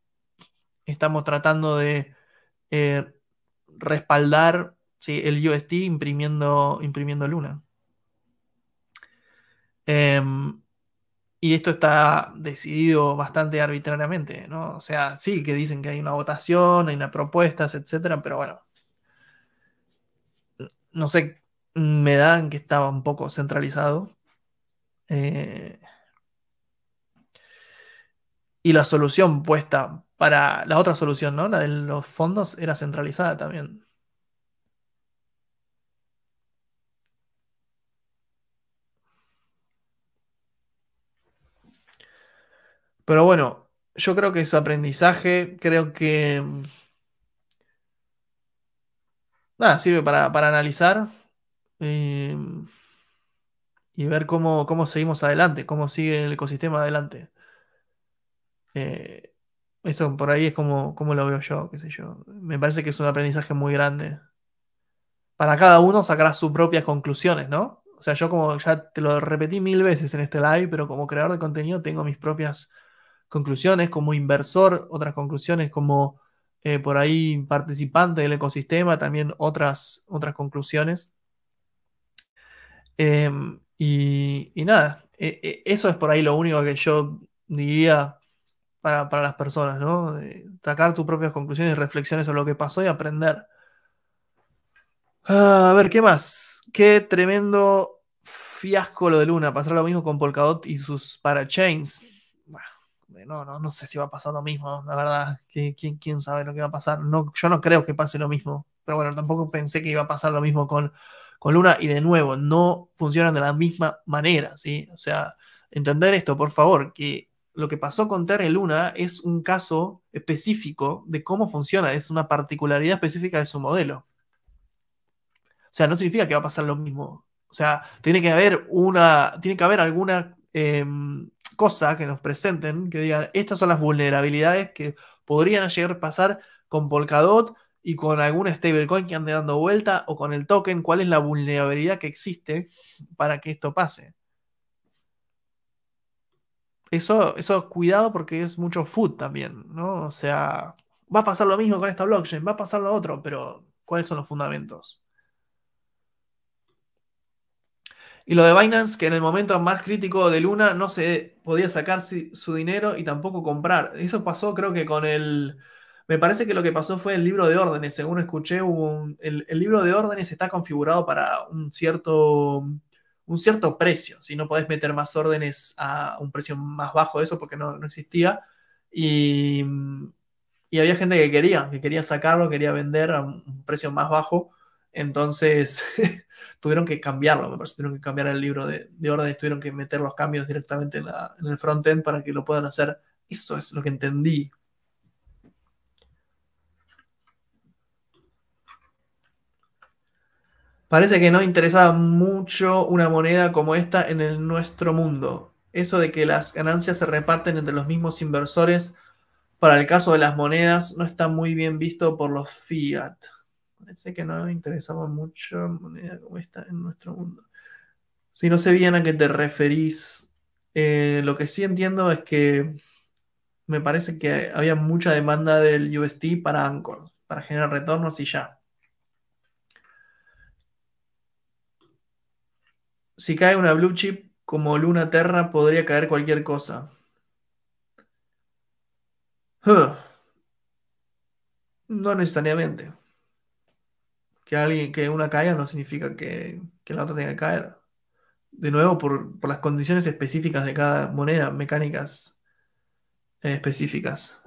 estamos tratando de eh, respaldar Sí, el UST imprimiendo, imprimiendo Luna. Em, y esto está decidido bastante arbitrariamente, ¿no? O sea, sí, que dicen que hay una votación, hay una propuestas, etcétera, pero bueno. No sé, me dan que estaba un poco centralizado. Eh, y la solución puesta para la otra solución, ¿no? La de los fondos era centralizada también. Pero bueno, yo creo que es aprendizaje, creo que... Mm, nada, sirve para, analizar eh, y ver cómo, seguimos adelante, cómo sigue el ecosistema adelante. Eh, eso por ahí es como, como lo veo yo, qué sé yo. Me parece que es un aprendizaje muy grande. Para cada uno sacará sus propias conclusiones, ¿no? O sea, yo como ya te lo repetí mil veces en este live, pero como creador de contenido tengo mis propias conclusiones como inversor, otras conclusiones como eh, por ahí participante del ecosistema, también otras, otras conclusiones. Em, y, nada, e, e, eso es por ahí lo único que yo diría para, las personas, ¿no? sacar tus propias conclusiones y reflexiones sobre lo que pasó y aprender. Ah, a ver, ¿qué más? Qué tremendo fiasco lo de Luna. pasar lo mismo con Polkadot y sus parachains no, no, no sé si va a pasar lo mismo, la verdad, ¿Quién, quién sabe lo que va a pasar. No, yo no creo que pase lo mismo, pero bueno, tampoco pensé que iba a pasar lo mismo con, con Luna y de nuevo, no funcionan de la misma manera, ¿sí? O sea, entender esto, por favor, que lo que pasó con Terra y Luna es un caso específico de cómo funciona, es una particularidad específica de su modelo. O sea, no significa que va a pasar lo mismo. O sea, tiene que haber una, tiene que haber alguna em, cosa que nos presenten, que digan, estas son las vulnerabilidades que podrían llegar a pasar con Polkadot y con algún stablecoin que ande dando vuelta o con el token, cuál es la vulnerabilidad que existe para que esto pase. Eso, eso cuidado porque es mucho food también, ¿no? O sea, va a pasar lo mismo con esta blockchain, va a pasar lo otro, pero ¿cuáles son los fundamentos? Y lo de Binance, que en el momento más crítico de Luna no se podía sacar su dinero y tampoco comprar. Eso pasó creo que con el... Me parece que lo que pasó fue el libro de órdenes. Según escuché, el, libro de órdenes está configurado para un cierto, un cierto precio. Si no podés meter más órdenes a un precio más bajo de eso porque no, no existía. Y, y había gente que quería, que quería sacarlo, quería vender a un precio más bajo entonces tuvieron que cambiarlo, me parece, tuvieron que cambiar el libro de, de orden tuvieron que meter los cambios directamente en, el frontend para que lo puedan hacer. Eso es lo que entendí. Parece que no interesaba mucho una moneda como esta en el nuestro mundo. Eso de que las ganancias se reparten entre los mismos inversores para el caso de las monedas no está muy bien visto por los fiat. Sé que no interesaba mucho moneda como esta en nuestro mundo. Si no sé bien a qué te referís, eh, lo que sí entiendo es que me parece que había mucha demanda del UST para Anchor, para generar retornos y ya. Si cae una blue chip como Luna Terra, podría caer cualquier cosa. No necesariamente que alguien, que una caiga no significa que, que la otra tenga que caer. De nuevo, por, las condiciones específicas de cada moneda, mecánicas eh, específicas.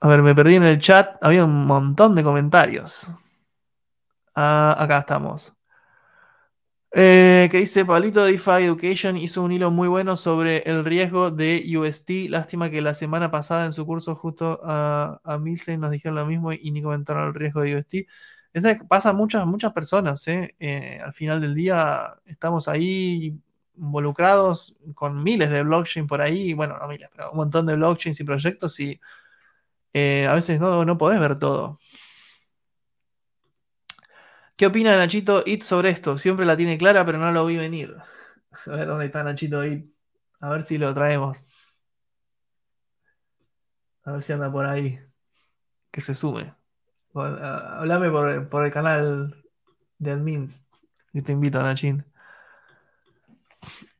A ver, me perdí en el chat, había un montón de comentarios. Ah, acá estamos. Eh, que dice Pablito de DeFi Education hizo un hilo muy bueno sobre el riesgo de UST. Lástima que la semana pasada en su curso justo a, a nos dijeron lo mismo y ni comentaron el riesgo de UST. Eso pasa muchas, muchas personas. ¿eh? Eh, al final del día estamos ahí involucrados con miles de blockchain por ahí. Bueno, no miles, pero un montón de blockchains y proyectos y eh, a veces no, no podés ver todo. ¿Qué opina Nachito It sobre esto? Siempre la tiene clara, pero no lo vi venir. A ver dónde está Nachito It. A ver si lo traemos. A ver si anda por ahí. Que se sume. Háblame ah, por, el canal de admins. Y te invito, Nachin.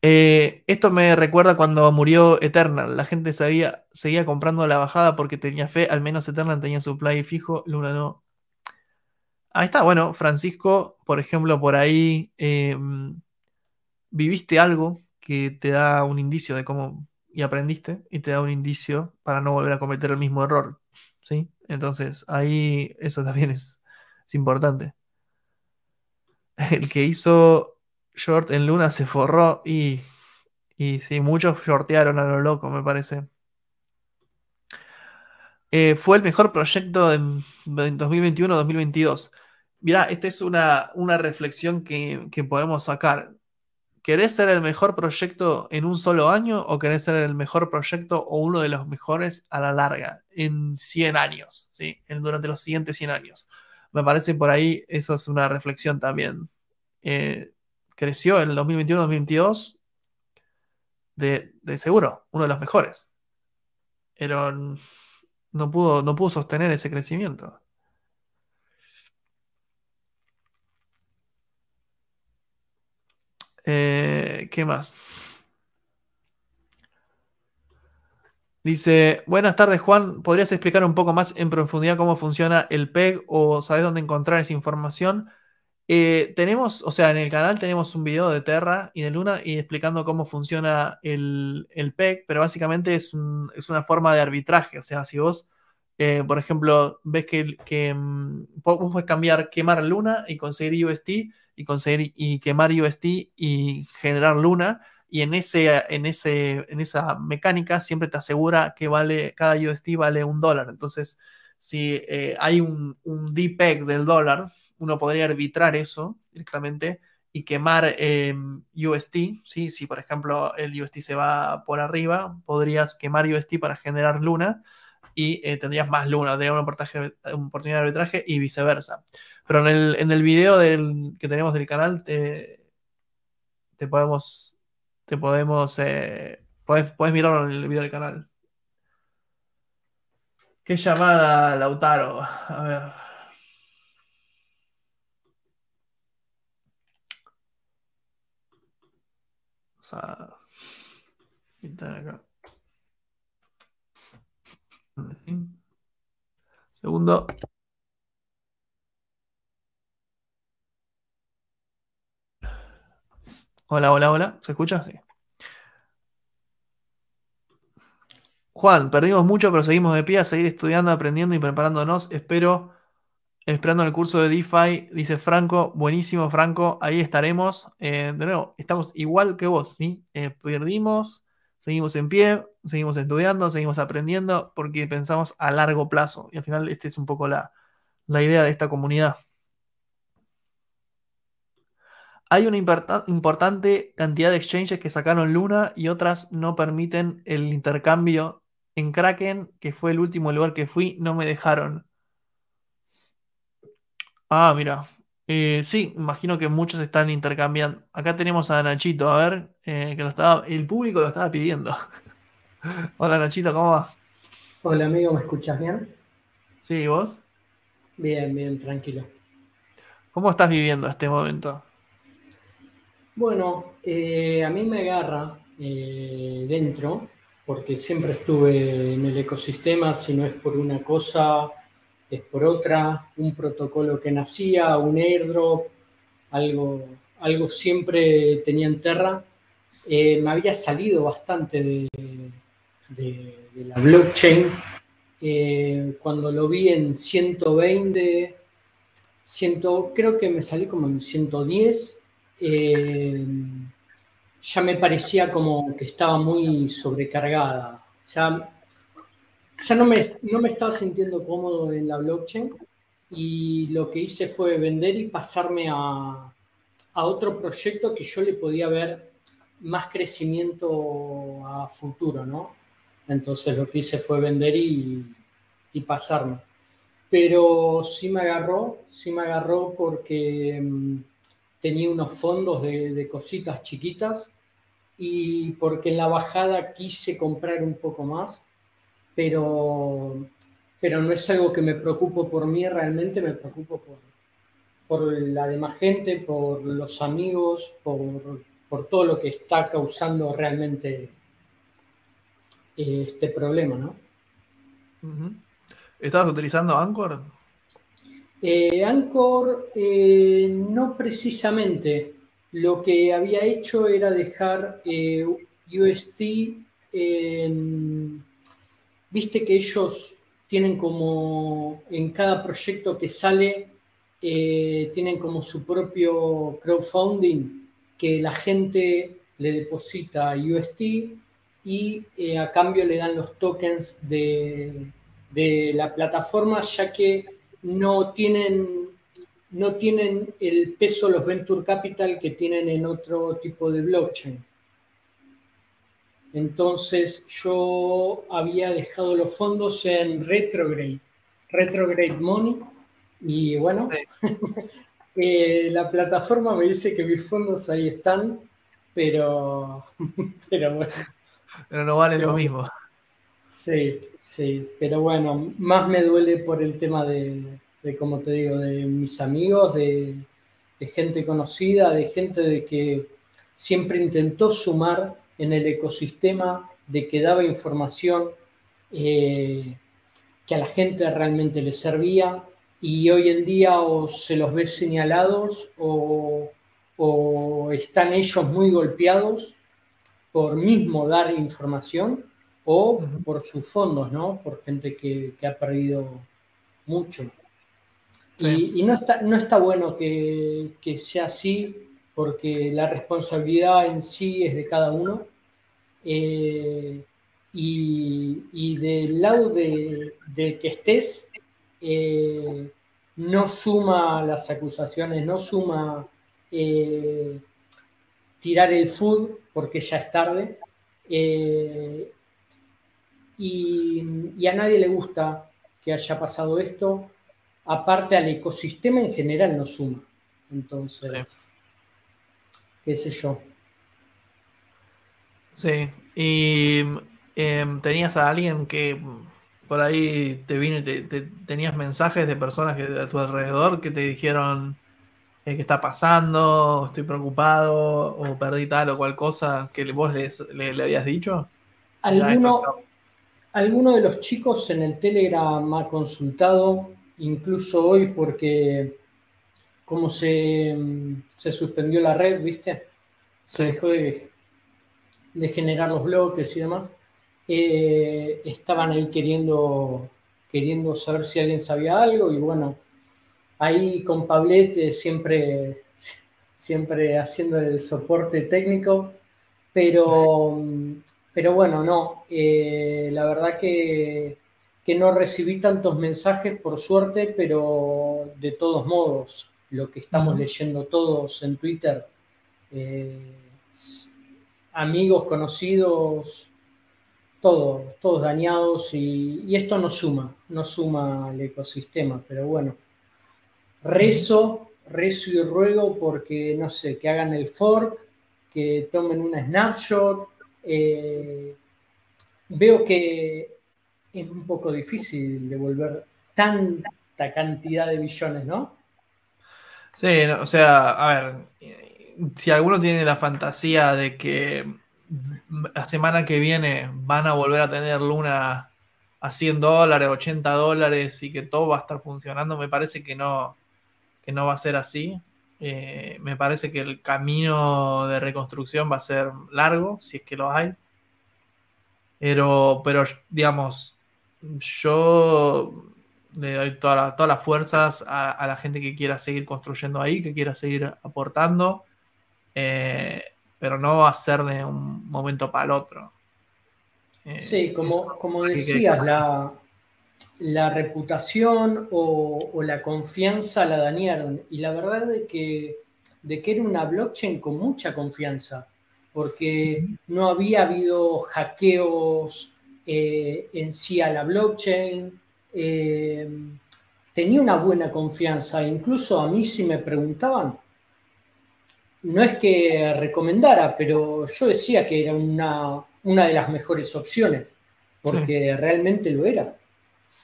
Eh, esto me recuerda cuando murió Eternal. La gente seguía comprando la bajada porque tenía fe. Al menos Eternal tenía su play fijo. Luna no. Ahí está, bueno, Francisco, por ejemplo, por ahí em, viviste algo que te da un indicio de cómo y aprendiste y te da un indicio para no volver a cometer el mismo error, ¿sí? Entonces, ahí eso también es, importante. El que hizo short en Luna se forró y, y sí, muchos shortearon a lo loco, me parece. Eh, fue el mejor proyecto en 2021-2022. Mirá, esta es una, reflexión que, podemos sacar. ¿Querés ser el mejor proyecto en un solo año o querés ser el mejor proyecto o uno de los mejores a la larga, en 100 años, ¿sí? durante los siguientes 100 años? Me parece por ahí, eso es una reflexión también. Eh, creció en el 2021-2022 de, de, seguro, uno de los mejores. Pero no pudo, no pudo sostener ese crecimiento. Eh, ¿Qué más? Dice, buenas tardes Juan, ¿podrías explicar un poco más en profundidad cómo funciona el PEG o sabes dónde encontrar esa información? Eh, tenemos, o sea, en el canal tenemos un video de Terra y de Luna y explicando cómo funciona el, PEG, pero básicamente es, una forma de arbitraje, o sea, si vos, eh, por ejemplo, ves que, mm, vos puedes cambiar quemar Luna y conseguir UST y conseguir y quemar UST y generar Luna. Y en, ese, en, ese, en esa mecánica siempre te asegura que vale, cada UST vale un dólar. Entonces, si eh, hay un, un DPEG del dólar, uno podría arbitrar eso directamente y quemar eh, UST. ¿sí? Si, por ejemplo, el UST se va por arriba, podrías quemar UST para generar luna y eh, tendrías más luna, tendrías una, oportunidad de arbitraje y viceversa. Pero en el, en el video del, que tenemos del canal te, eh, te podemos, te podemos, eh, puedes, puedes mirarlo en el video del canal. ¿Qué llamada, Lautaro? A ver. O sea, mm. Segundo. Hola, hola, hola. ¿Se escucha? Sí. Juan, perdimos mucho, pero seguimos de pie a seguir estudiando, aprendiendo y preparándonos. Espero, esperando el curso de DeFi, dice Franco. Buenísimo, Franco. Ahí estaremos. Eh, de nuevo, estamos igual que vos, eh, perdimos, seguimos en pie, seguimos estudiando, seguimos aprendiendo, porque pensamos a largo plazo. Y al final, esta es un poco la, la idea de esta comunidad. Hay una importante cantidad de exchanges que sacaron Luna y otras no permiten el intercambio. En Kraken, que fue el último lugar que fui, no me dejaron. Ah, mira. Eh, sí, imagino que muchos están intercambiando. Acá tenemos a Nachito, a ver, eh, que estaba, el público lo estaba pidiendo. Hola Nachito, ¿cómo va? Hola amigo, ¿me escuchas bien? Sí, ¿y vos? Bien, bien, tranquilo. ¿Cómo estás viviendo este momento? Bueno, eh, a mí me agarra eh, dentro, porque siempre estuve en el ecosistema, si no es por una cosa, es por otra, un protocolo que nacía, un airdrop, algo, algo siempre tenía en terra. Eh, me había salido bastante de, la blockchain. cuando lo vi en 120, creo que me salí como en 110 Em, ya me parecía como que estaba muy sobrecargada. Ya, ya no, me, no me estaba sintiendo cómodo en la blockchain y lo que hice fue vender y pasarme a, a otro proyecto que yo le podía ver más crecimiento a futuro, ¿no? Entonces lo que hice fue vender y, y pasarme. Pero sí me agarró, sí me agarró porque... Em, tenía unos fondos de, cositas chiquitas y porque en la bajada quise comprar un poco más, pero, pero no es algo que me preocupo por mí realmente, me preocupo por, por la demás gente, por los amigos, por, todo lo que está causando realmente eh, este problema, ¿no? ¿Estabas utilizando Anchor? Eh, Anchor eh, no precisamente. Lo que había hecho era dejar eh, UST. Viste que ellos tienen como en cada proyecto que sale, eh, tienen como su propio crowdfunding, que la gente le deposita a UST y a cambio le dan los tokens de la plataforma, ya que no tienen, no tienen el peso los venture capital que tienen en otro tipo de blockchain. Entonces yo había dejado los fondos en retrograde, retrograde money, y bueno, eh, la plataforma me dice que mis fondos ahí están, pero, pero bueno. Pero no vale lo mismo. Sí, Sí, pero bueno, más me duele por el tema de, de como te digo, de mis amigos, de, gente conocida, de gente de que siempre intentó sumar en el ecosistema, de que daba información eh, que a la gente realmente le servía y hoy en día o se los ve señalados o, o están ellos muy golpeados por mismo dar información o por sus fondos, ¿no? Por gente que, ha perdido mucho. Y, no, está, no está bueno que, sea así, porque la responsabilidad en sí es de cada uno. Eh, y, del lado del que estés, eh, no suma las acusaciones, no suma eh, tirar el food porque ya es tarde y, a nadie le gusta que haya pasado esto, aparte al ecosistema en general no suma. Entonces, qué sé yo. Sí, y em, tenías a alguien que por ahí te vino y te, tenías mensajes de personas que, a tu alrededor que te dijeron que eh, qué está pasando, estoy preocupado o perdí tal o cual cosa que vos le, le habías dicho. ¿Alguno, Alguno de los chicos en el Telegram ha consultado, incluso hoy, porque como se, suspendió la red, ¿viste? Se dejó de, generar los bloques y demás. Eh, estaban ahí queriendo, queriendo saber si alguien sabía algo y bueno, ahí con Pablete siempre, siempre haciendo el soporte técnico, pero pero bueno, no, eh, la verdad que, que, no recibí tantos mensajes, por suerte, pero de todos modos, lo que estamos leyendo todos en Twitter, eh, amigos, conocidos, todos, todos dañados y, y, esto no suma, no suma al ecosistema, pero bueno, rezo, rezo y ruego porque, no sé, que hagan el fork, que tomen una snapshot, eh, veo que es un poco difícil devolver tanta cantidad de billones, ¿no? Sí, o sea, a ver, si alguno tiene la fantasía de que la semana que viene van a volver a tener Luna a 100 dólares, 80 dólares y que todo va a estar funcionando, me parece que no, que no va a ser así. Eh, me parece que el camino de reconstrucción va a ser largo, si es que lo hay. Pero, pero digamos, yo le doy todas las fuerzas a, la gente que quiera seguir construyendo ahí, que quiera seguir aportando, eh, pero no va a ser de un momento para el otro. Eh, sí, como, como decías, la, la reputación o, la confianza la dañaron. Y la verdad de que, de que era una blockchain con mucha confianza, porque no había habido hackeos eh, en sí a la blockchain. Eh, tenía una buena confianza. Incluso a mí si me preguntaban, no es que recomendara, pero yo decía que era una, una de las mejores opciones, porque realmente lo era.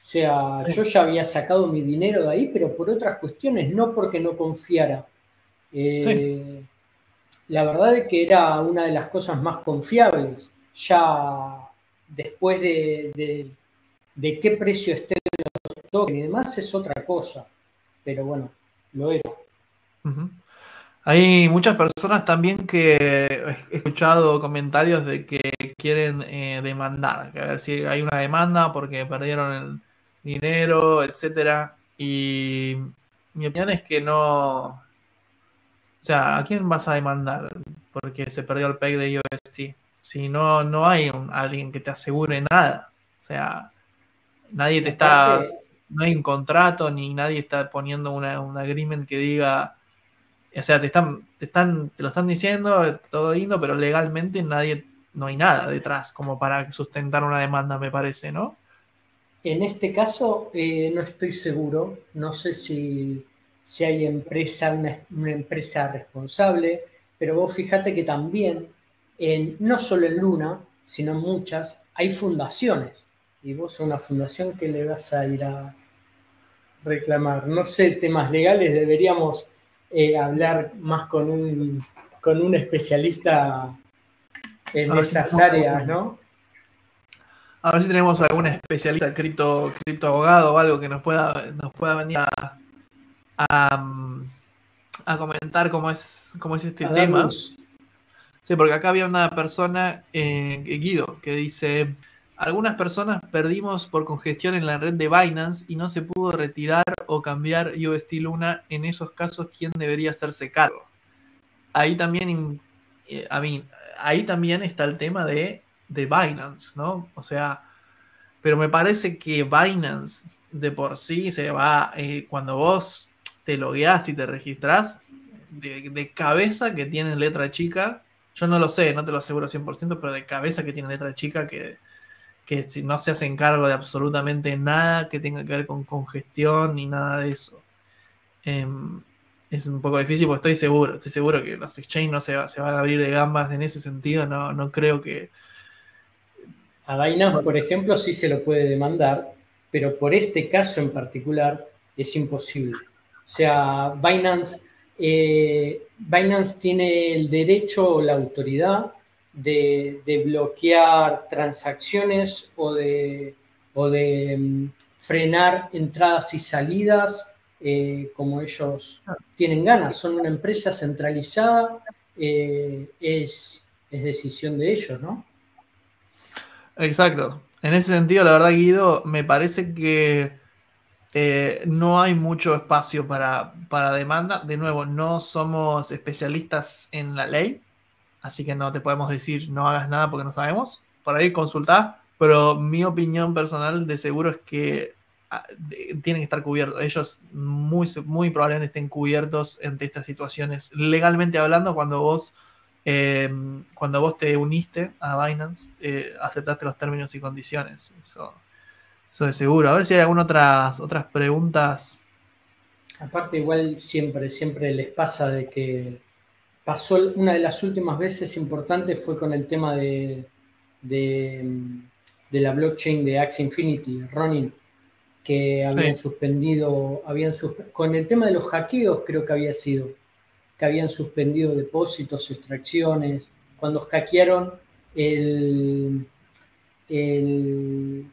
O sea, yo ya había sacado mi dinero de ahí, pero por otras cuestiones, no porque no confiara. Eh, la verdad es que era una de las cosas más confiables. Ya después de, qué precio esté los tokens y demás es otra cosa. Pero bueno, lo era. Hay muchas personas también que he escuchado comentarios de que quieren eh, demandar, que a ver si hay una demanda porque perdieron el, dinero, etcétera. Y mi opinión es que no. O sea, ¿a quién vas a demandar? Porque se perdió el PEG de UST. Si no, no hay alguien que te asegure nada. O sea, nadie te está. No hay un contrato ni nadie está poniendo una, un agreement que diga. O sea, te están, te están, te lo están diciendo, todo lindo, pero legalmente nadie, no hay nada detrás como para sustentar una demanda, me parece, ¿no? En este caso eh, no estoy seguro, no sé si, hay empresa, una, empresa responsable, pero vos fíjate que también, no solo en Luna, sino en muchas, hay fundaciones. Y vos a una fundación que le vas a ir a reclamar. No sé, temas legales deberíamos eh, hablar más con un, con un especialista en esas áreas, ¿no? A ver si tenemos algún especialista cripto, cripto abogado o algo que nos pueda, nos pueda venir a, a, comentar cómo es, cómo es este tema. Sí, porque acá había una persona, eh, eh, Guido, que dice, algunas personas perdimos por congestión en la red de Binance y no se pudo retirar o cambiar UST Luna. En esos casos, ¿quién debería hacerse cargo? Ahí también, a eh, mí, ahí también está el tema de de Binance, ¿no? O sea, pero me parece que Binance de por sí se va, eh, cuando vos te logueás y te registrás, de, cabeza que tiene letra chica, yo no lo sé, no te lo aseguro 100%, pero de cabeza que tiene letra chica que, que no se hace cargo de absolutamente nada que tenga que ver con congestión ni nada de eso. Em, es un poco difícil porque estoy seguro, estoy seguro que los exchanges no se, se van a abrir de gambas en ese sentido, no, no creo que a Binance, por ejemplo, sí se lo puede demandar, pero por este caso en particular es imposible. O sea, Binance, eh, tiene el derecho o la autoridad de, bloquear transacciones o de, o de mm, frenar entradas y salidas eh, como ellos tienen ganas. Son una empresa centralizada, eh, es, es decisión de ellos, ¿no? Exacto. En ese sentido, la verdad, Guido, me parece que eh, no hay mucho espacio para, para, demanda. De nuevo, no somos especialistas en la ley, así que no te podemos decir no hagas nada porque no sabemos. Por ahí consultá, pero mi opinión personal de seguro es que ah, tienen que estar cubiertos. Ellos muy, muy probablemente estén cubiertos ante estas situaciones, legalmente hablando, cuando vos Em, cuando vos te uniste a Binance, eh, aceptaste los términos y condiciones. Eso, eso de seguro. A ver si hay alguna otras, otras preguntas. Aparte, igual siempre, siempre les pasa de que pasó una de las últimas veces importantes fue con el tema de, de, la blockchain de Axie Infinity, Ronin, que habían suspendido, habían con el tema de los hackeos creo que había sido que habían suspendido depósitos, extracciones, cuando hackearon el, el,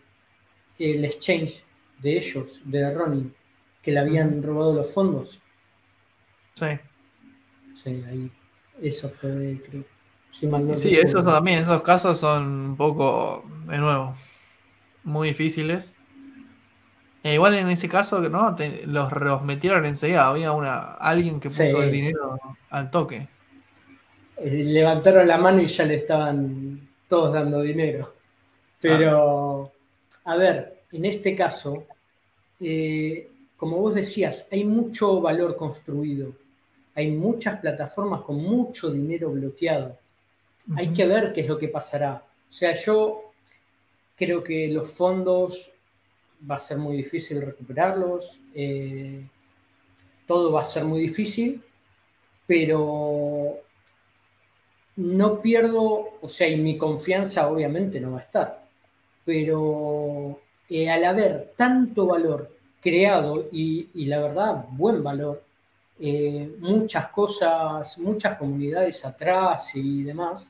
exchange de ellos, de ronnie que le habían robado los fondos. Sí. Sí, ahí. Eso fue, creo. sí, esos también, esos casos son un poco, de nuevo, muy difíciles. Eh, igual en ese caso, ¿no? los, metieron enseguida. Había una, alguien que puso el dinero al toque. Eh, levantaron la mano y ya le estaban todos dando dinero. Pero, a ver, en este caso, eh, como vos decías, hay mucho valor construido. Hay muchas plataformas con mucho dinero bloqueado. Hay que ver qué es lo que pasará. O sea, yo creo que los fondos va a ser muy difícil recuperarlos, eh, todo va a ser muy difícil, pero no pierdo, o sea, y mi confianza obviamente no va a estar, pero eh, al haber tanto valor creado y, la verdad, buen valor, eh, muchas cosas, muchas comunidades atrás y demás,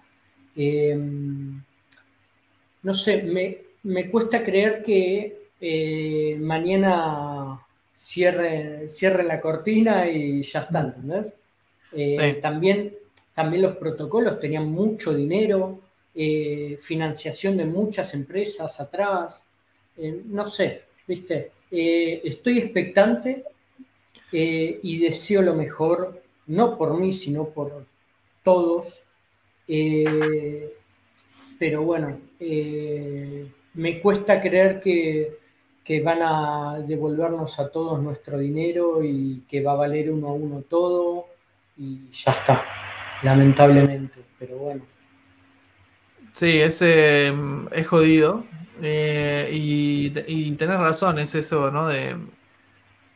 no sé, me cuesta creer que eh, mañana cierre cierre la cortina y ya está, ¿entendés? Eh, también, también los protocolos tenían mucho dinero, eh, financiación de muchas empresas atrás, no sé, ¿viste? estoy expectante y deseo lo mejor, no por mí, sino por todos. pero bueno, me cuesta creer que que van a devolvernos a todos nuestro dinero y que va a valer uno a uno todo y ya está, lamentablemente, pero bueno. Sí, ese mm, es jodido eh, y, y tenés razón, es eso, ¿no? De,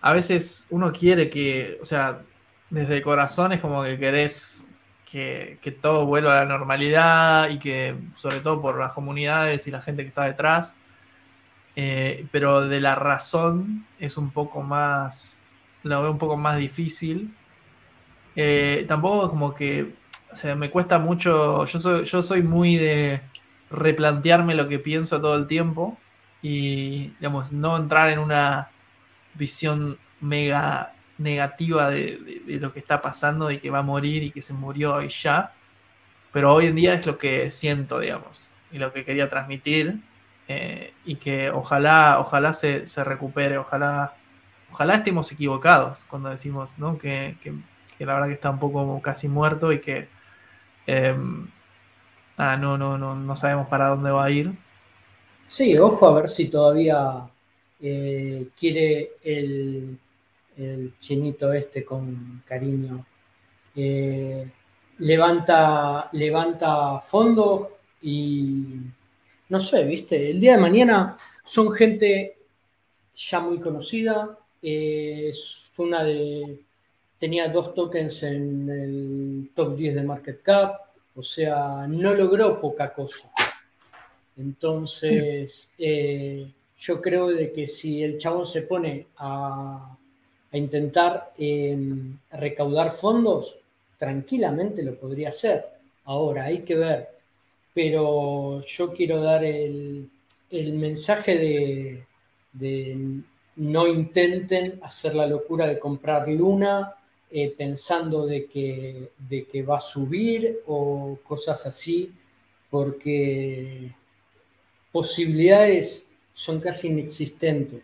a veces uno quiere que, o sea, desde el corazón es como que querés que, todo vuelva a la normalidad y que, sobre todo por las comunidades y la gente que está detrás, eh, pero de la razón es un poco más, lo veo un poco más difícil. Eh, tampoco como que, o sea, me cuesta mucho, yo soy, yo soy muy de replantearme lo que pienso todo el tiempo y, digamos, no entrar en una visión mega negativa de, lo que está pasando y que va a morir y que se murió y ya. Pero hoy en día es lo que siento, digamos, y lo que quería transmitir eh, y que ojalá, ojalá se, recupere, ojalá, ojalá estemos equivocados cuando decimos que, la verdad que está un poco casi muerto y que em, no, no, no, no sabemos para dónde va a ir. Sí, ojo a ver si todavía eh, quiere el, chinito este con cariño. Eh, levanta, levanta fondos y no sé, viste, el día de mañana son gente ya muy conocida, eh, fue una de, tenía dos tokens en el top 10 de Market Cap, o sea, no logró poca cosa. Entonces, eh, yo creo de que si el chabón se pone a, intentar em, recaudar fondos, tranquilamente lo podría hacer. Ahora, hay que ver pero yo quiero dar el, mensaje de, no intenten hacer la locura de comprar Luna eh, pensando de que, de que va a subir o cosas así, porque posibilidades son casi inexistentes.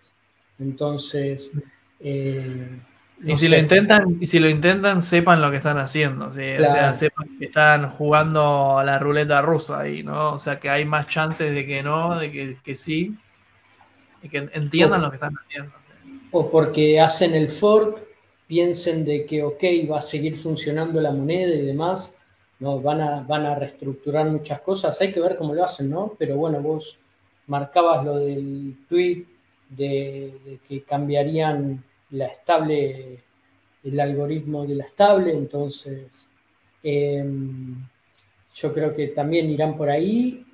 Entonces, eh, y si lo intentan, y si lo intentan, sepan lo que están haciendo. O sea, sepan que están jugando a la ruleta rusa ahí, ¿no? O sea que hay más chances de que no, de que, sí. Y que entiendan oh. lo que están haciendo. O porque hacen el fork, piensen de que ok, va a seguir funcionando la moneda y demás. No, van a, van a reestructurar muchas cosas. Hay que ver cómo lo hacen, ¿no? Pero bueno, vos marcabas lo del tweet de que cambiarían la estable, el algoritmo de la estable, entonces em, yo creo que también irán por ahí,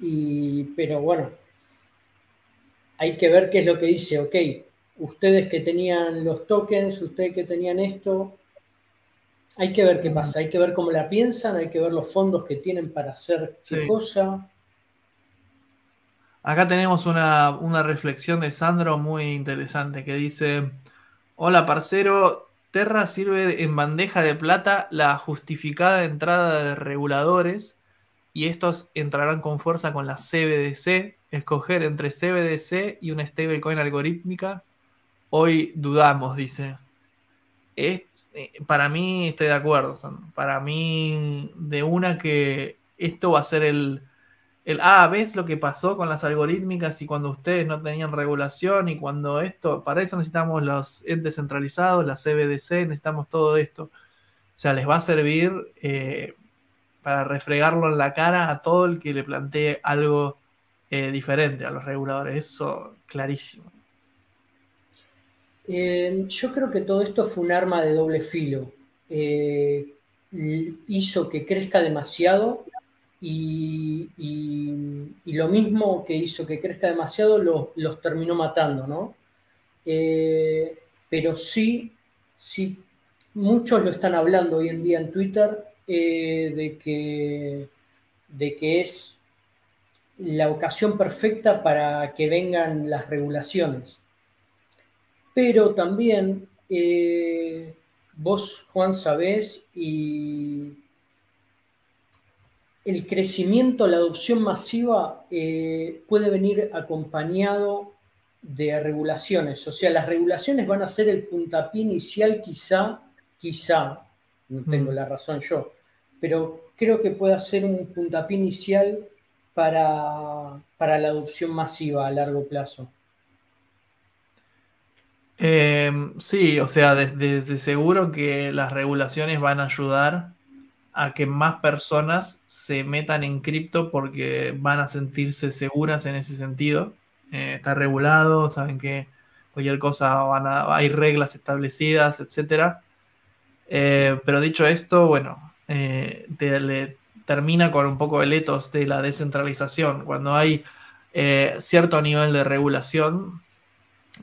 pero bueno, hay que ver qué es lo que dice, ok, ustedes que tenían los tokens, ustedes que tenían esto, hay que ver qué pasa, hay que ver cómo la piensan, hay que ver los fondos que tienen para hacer qué cosa. Acá tenemos una, una, reflexión de Sandro muy interesante que dice, Hola, parcero. Terra sirve en bandeja de plata la justificada entrada de reguladores y estos entrarán con fuerza con la CBDC. Escoger entre CBDC y una stablecoin algorítmica. Hoy dudamos, dice. Eh, para mí estoy de acuerdo. Para mí, de una que esto va a ser el, el ah, ¿ves lo que pasó con las algorítmicas y cuando ustedes no tenían regulación y cuando esto? Para eso necesitamos los entes centralizados, la CBDC, necesitamos todo esto. O sea, les va a servir eh, para refregarlo en la cara a todo el que le plantee algo eh, diferente a los reguladores. Eso clarísimo. Em, yo creo que todo esto fue un arma de doble filo. Eh, hizo que crezca demasiado y, lo mismo que hizo que crezca demasiado los, terminó matando, ¿no? Eh, pero sí, sí, muchos lo están hablando hoy en día en Twitter eh, de, que, de que es la ocasión perfecta para que vengan las regulaciones. Pero también eh, vos, Juan, sabés y el crecimiento, la adopción masiva eh, puede venir acompañado de regulaciones. O sea, las regulaciones van a ser el puntapié inicial quizá, quizá, no mm. tengo la razón yo, pero creo que puede ser un puntapié inicial para, la adopción masiva a largo plazo. Em, sí, o sea, desde seguro que las regulaciones van a ayudar a que más personas se metan en cripto porque van a sentirse seguras en ese sentido. Eh, está regulado, saben que cualquier cosa hay reglas establecidas, etc. Eh, pero dicho esto, bueno, eh, termina con un poco el etos de la descentralización. Cuando hay cierto nivel de regulación,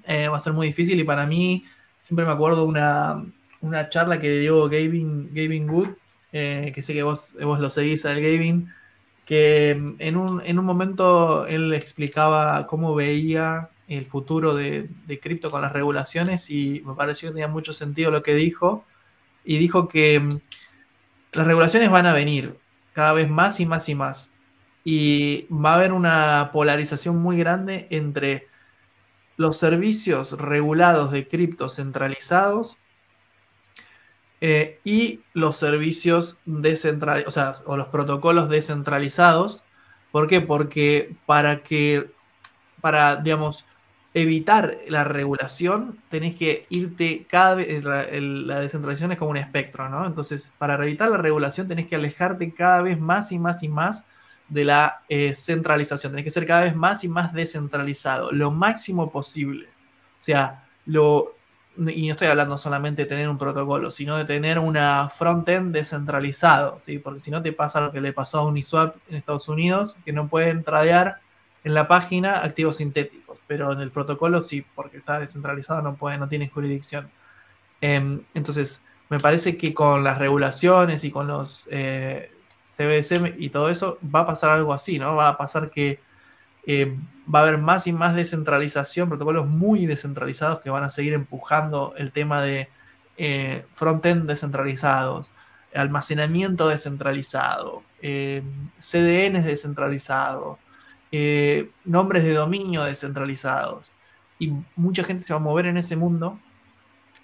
va a ser muy difícil y para mí, siempre me acuerdo una, una charla que dio Gavin, Gavin Good eh, que sé que vos, eh, vos lo seguís al gaming, que mm, en un, momento él explicaba cómo veía el futuro de, de cripto con las regulaciones y me pareció que tenía mucho sentido lo que dijo. Y dijo que mm, las regulaciones van a venir cada vez más y más y más. Y va a haber una polarización muy grande entre los servicios regulados de cripto centralizados eh, y los servicios descentralizados, o sea, o los protocolos descentralizados. ¿Por qué? Porque para que, para, digamos, evitar la regulación, tenés que irte cada vez, eh, la, descentralización es como un espectro, ¿no? Entonces, para evitar la regulación, tenés que alejarte cada vez más y más y más de la eh, centralización, tenés que ser cada vez más y más descentralizado, lo máximo posible. O sea, lo, y no estoy hablando solamente de tener un protocolo, sino de tener una frontend descentralizado, ¿sí? porque si no te pasa lo que le pasó a Uniswap en Estados Unidos, que no pueden tradear en la página activos sintéticos, pero en el protocolo sí, porque está descentralizado, no puede, no tiene jurisdicción. Em, entonces, me parece que con las regulaciones y con los eh, CBSM y todo eso va a pasar algo así, ¿no? Va a pasar que eh, va a haber más y más descentralización, protocolos muy descentralizados que van a seguir empujando el tema de eh, frontend descentralizados, almacenamiento descentralizado, CDN eh, CDNs descentralizados, nombres de dominio descentralizados. Y mucha gente se va a mover en ese mundo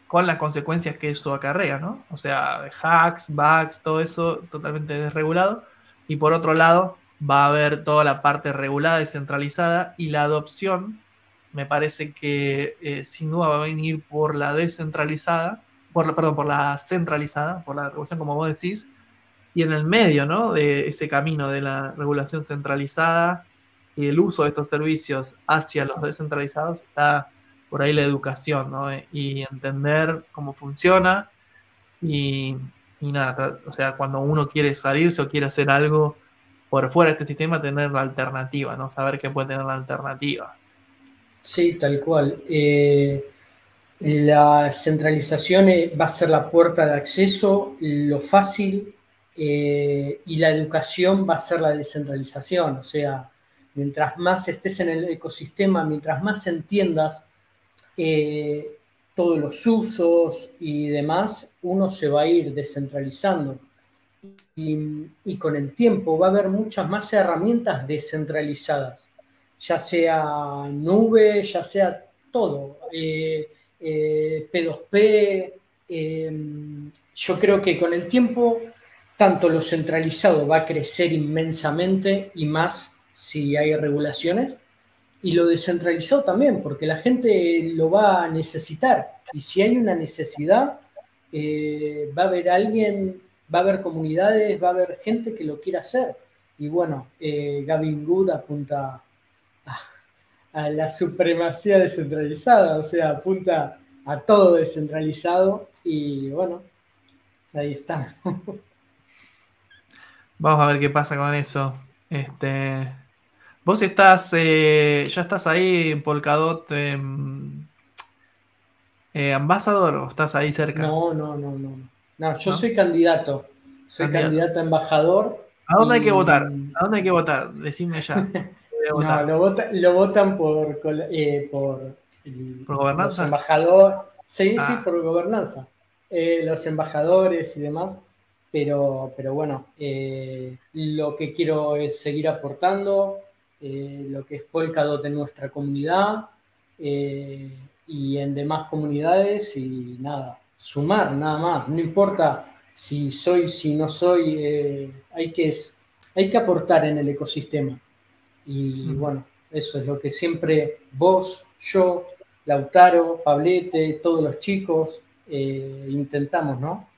con las consecuencias que eso acarrea, ¿no? O sea, hacks, bugs, todo eso totalmente desregulado. Y por otro lado, va a haber toda la parte regulada y centralizada y la adopción me parece que eh, sin duda va a venir por la descentralizada, por la, perdón, por la centralizada, por la regulación como vos decís, y en el medio, ¿no? De ese camino de la regulación centralizada y el uso de estos servicios hacia los descentralizados está por ahí la educación, ¿no? Y entender cómo funciona y, y nada, o sea, cuando uno quiere salirse o quiere hacer algo, por fuera de este sistema tener la alternativa, ¿no? Saber que puede tener la alternativa. Sí, tal cual. Eh, la centralización eh, va a ser la puerta de acceso, lo fácil, eh, y la educación va a ser la descentralización. O sea, mientras más estés en el ecosistema, mientras más entiendas todos los usos y demás, uno se va a ir descentralizando y, con el tiempo va a haber muchas más herramientas descentralizadas, ya sea nube, ya sea todo, P2P. Eh, eh, em, yo creo que con el tiempo, tanto lo centralizado va a crecer inmensamente y más si hay regulaciones, y lo descentralizado también, porque la gente lo va a necesitar. Y si hay una necesidad, eh, va a haber alguien va a haber comunidades, va a haber gente que lo quiera hacer. Y bueno, eh, Gavin Good apunta a, la supremacía descentralizada, o sea, apunta a todo descentralizado y bueno, ahí está. Vamos a ver qué pasa con eso. Este, vos estás, eh, ya estás ahí en Polkadot. Em, eh, o estás ahí cerca? No, no, no, no. No, yo soy candidato. Soy candidato. a embajador. ¿A dónde hay que votar? ¿A dónde hay que votar? Decime ya. no, lo, votan por, eh, por, gobernanza. embajador, sí, sí, ah. por gobernanza. Eh, los embajadores y demás. Pero, pero bueno, eh, lo que quiero es seguir aportando, lo que es Polkadot de nuestra comunidad y en demás comunidades y nada, sumar nada más, no importa si soy, si no soy, eh, hay, que, hay que aportar en el ecosistema. Y bueno, eso es lo que siempre vos, yo, Lautaro, Pablete, todos los chicos eh, intentamos, ¿no?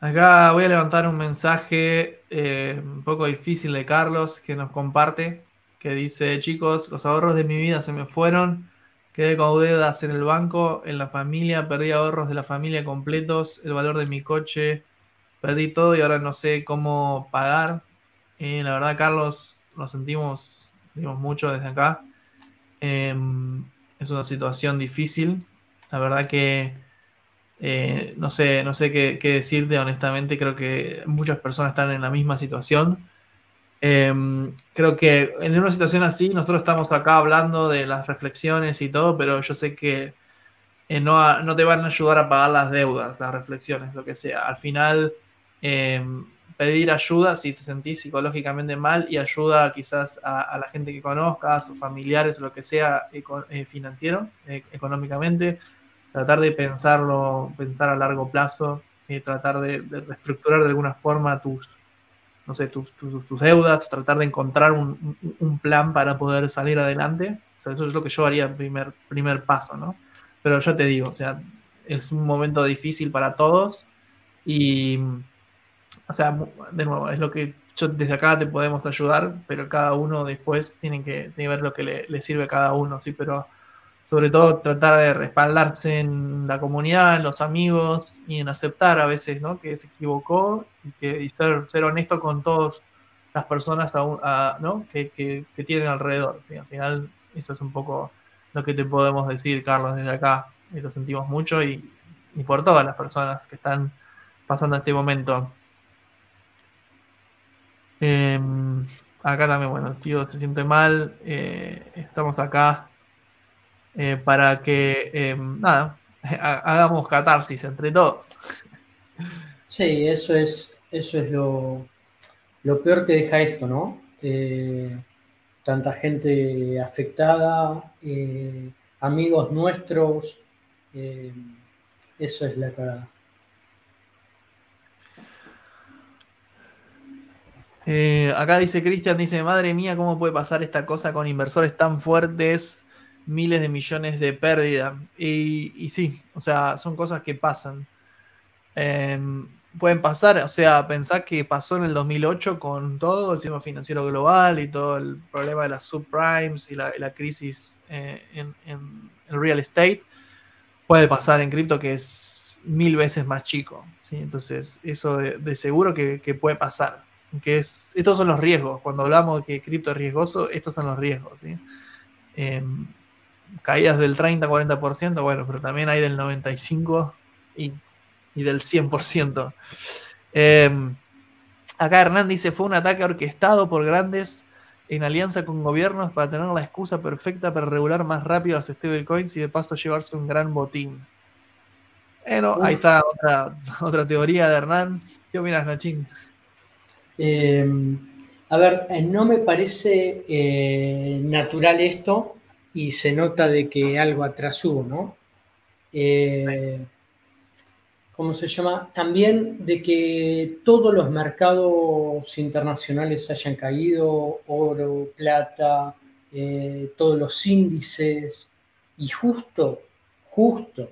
Acá voy a levantar un mensaje eh, un poco difícil de Carlos que nos comparte, que dice, chicos, los ahorros de mi vida se me fueron Quedé con deudas en el banco, en la familia, perdí ahorros de la familia completos, el valor de mi coche, perdí todo y ahora no sé cómo pagar. Eh, la verdad, Carlos, lo sentimos, mucho desde acá. Em, es una situación difícil. La verdad que eh, no sé, no sé qué, decirte, honestamente, creo que muchas personas están en la misma situación. Em, creo que en una situación así, nosotros estamos acá hablando de las reflexiones y todo, pero yo sé que eh, no, no, te van a ayudar a pagar las deudas, las reflexiones, lo que sea. Al final, em, pedir ayuda si te sentís psicológicamente mal y ayuda quizás a, la gente que conozcas, familiares, lo que sea eh, financiero, eh, económicamente. Tratar de pensarlo, pensar a largo plazo, tratar de reestructurar de alguna forma tus, no sé, tus, tus, deudas, tratar de encontrar un, plan para poder salir adelante. eso es lo que yo haría primer, primer paso, ¿no? Pero ya te digo, o sea, es un momento difícil para todos y, o sea, de nuevo, es lo que desde acá te podemos ayudar, pero cada uno después tiene que, ver lo que le, le, sirve a cada uno, ¿sí? Pero sobre todo tratar de respaldarse en la comunidad, en los amigos y en aceptar a veces ¿no? que se equivocó y, que, ser, honesto con todas las personas ¿no? que, que, tienen alrededor. Al final, eso es un poco lo que te podemos decir, Carlos, desde acá. Y lo sentimos mucho y, y por todas las personas que están pasando este momento. Em, acá también, bueno, el tío se siente mal, eh, estamos acá eh, para que, em, nada, hagamos catarsis entre todos. Sí, eso es, eso es lo, lo peor que deja esto, ¿no? tanta gente afectada, eh, amigos nuestros, eh, eso es la cagada. acá dice Cristian, dice, madre mía, ¿cómo puede pasar esta cosa con inversores tan fuertes miles de millones de pérdida. Y, y sí, o sea, son cosas que pasan. Em, pueden pasar, o sea, pensar que pasó en el 2008 con todo el sistema financiero global y todo el problema de las subprimes y la, crisis eh, en, el real estate, puede pasar en cripto que es mil veces más chico. ¿sí? Entonces, eso de, seguro que, puede pasar. Que es, estos son los riesgos. Cuando hablamos de que cripto es riesgoso, estos son los riesgos. ¿sí? Em, caídas del 30-40%, bueno, pero también hay del 95% y, del 100%. Em, acá Hernán dice, fue un ataque orquestado por grandes en alianza con gobiernos para tener la excusa perfecta para regular más rápido las stablecoins y de paso llevarse un gran botín. Bueno, ahí está otra, teoría de Hernán. ¿Qué opinas, Nachín? Em, a ver, eh, no me parece eh, natural esto, y se nota de que algo atrás hubo, ¿no? Eh, ¿Cómo se llama? También de que todos los mercados internacionales hayan caído, oro, plata, eh, todos los índices, y justo, justo,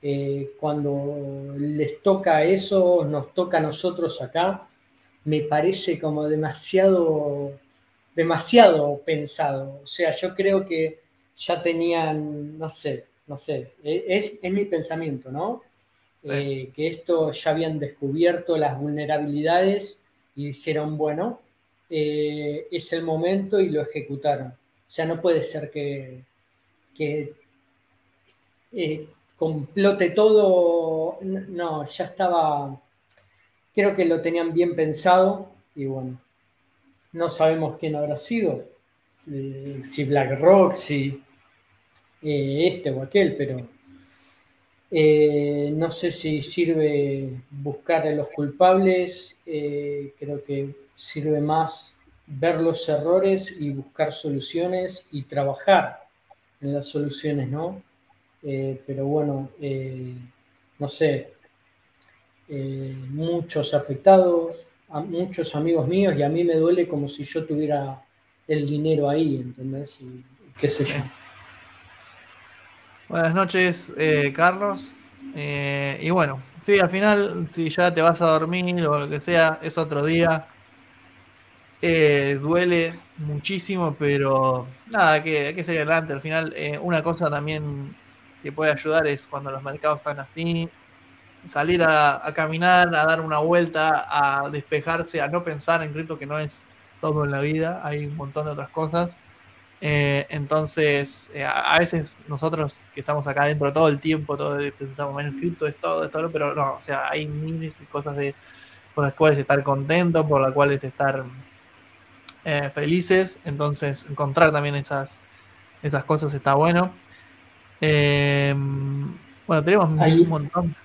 eh, cuando les toca eso, nos toca a nosotros acá, me parece como demasiado, demasiado pensado. O sea, yo creo que ya tenían, no sé, no sé, e, es, es mi pensamiento, ¿no? Eh, que esto ya habían descubierto las vulnerabilidades y dijeron, bueno, eh, es el momento y lo ejecutaron. O sea, no puede ser que, que eh, complote todo, no, ya estaba, creo que lo tenían bien pensado y bueno, no sabemos quién habrá sido, si, si BlackRock, si eh, este o aquel, pero eh, no sé si sirve buscar a los culpables, eh, creo que sirve más ver los errores y buscar soluciones y trabajar en las soluciones, ¿no? pero bueno, no sé, muchos afectados, muchos amigos míos y a mí me duele como si yo tuviera el dinero ahí, ¿entendés? qué sé yo. Buenas noches, eh, Carlos. Eh, y bueno, sí, al final, si ya te vas a dormir o lo que sea, es otro día. Eh, duele muchísimo, pero nada, que, hay que seguir adelante. Al final, una cosa también que puede ayudar es cuando los mercados están así, salir a, a, caminar, a dar una vuelta, a despejarse, a no pensar en cripto, que no es todo en la vida, hay un montón de otras cosas. Eh, entonces, eh, a veces nosotros que estamos acá dentro todo el tiempo, todo eh, pensamos, en es todo, es pero no, o sea, hay miles cosas por las cuales estar contento, por las cuales estar felices, entonces encontrar también esas, esas cosas está bueno. bueno, tenemos hay, un montón.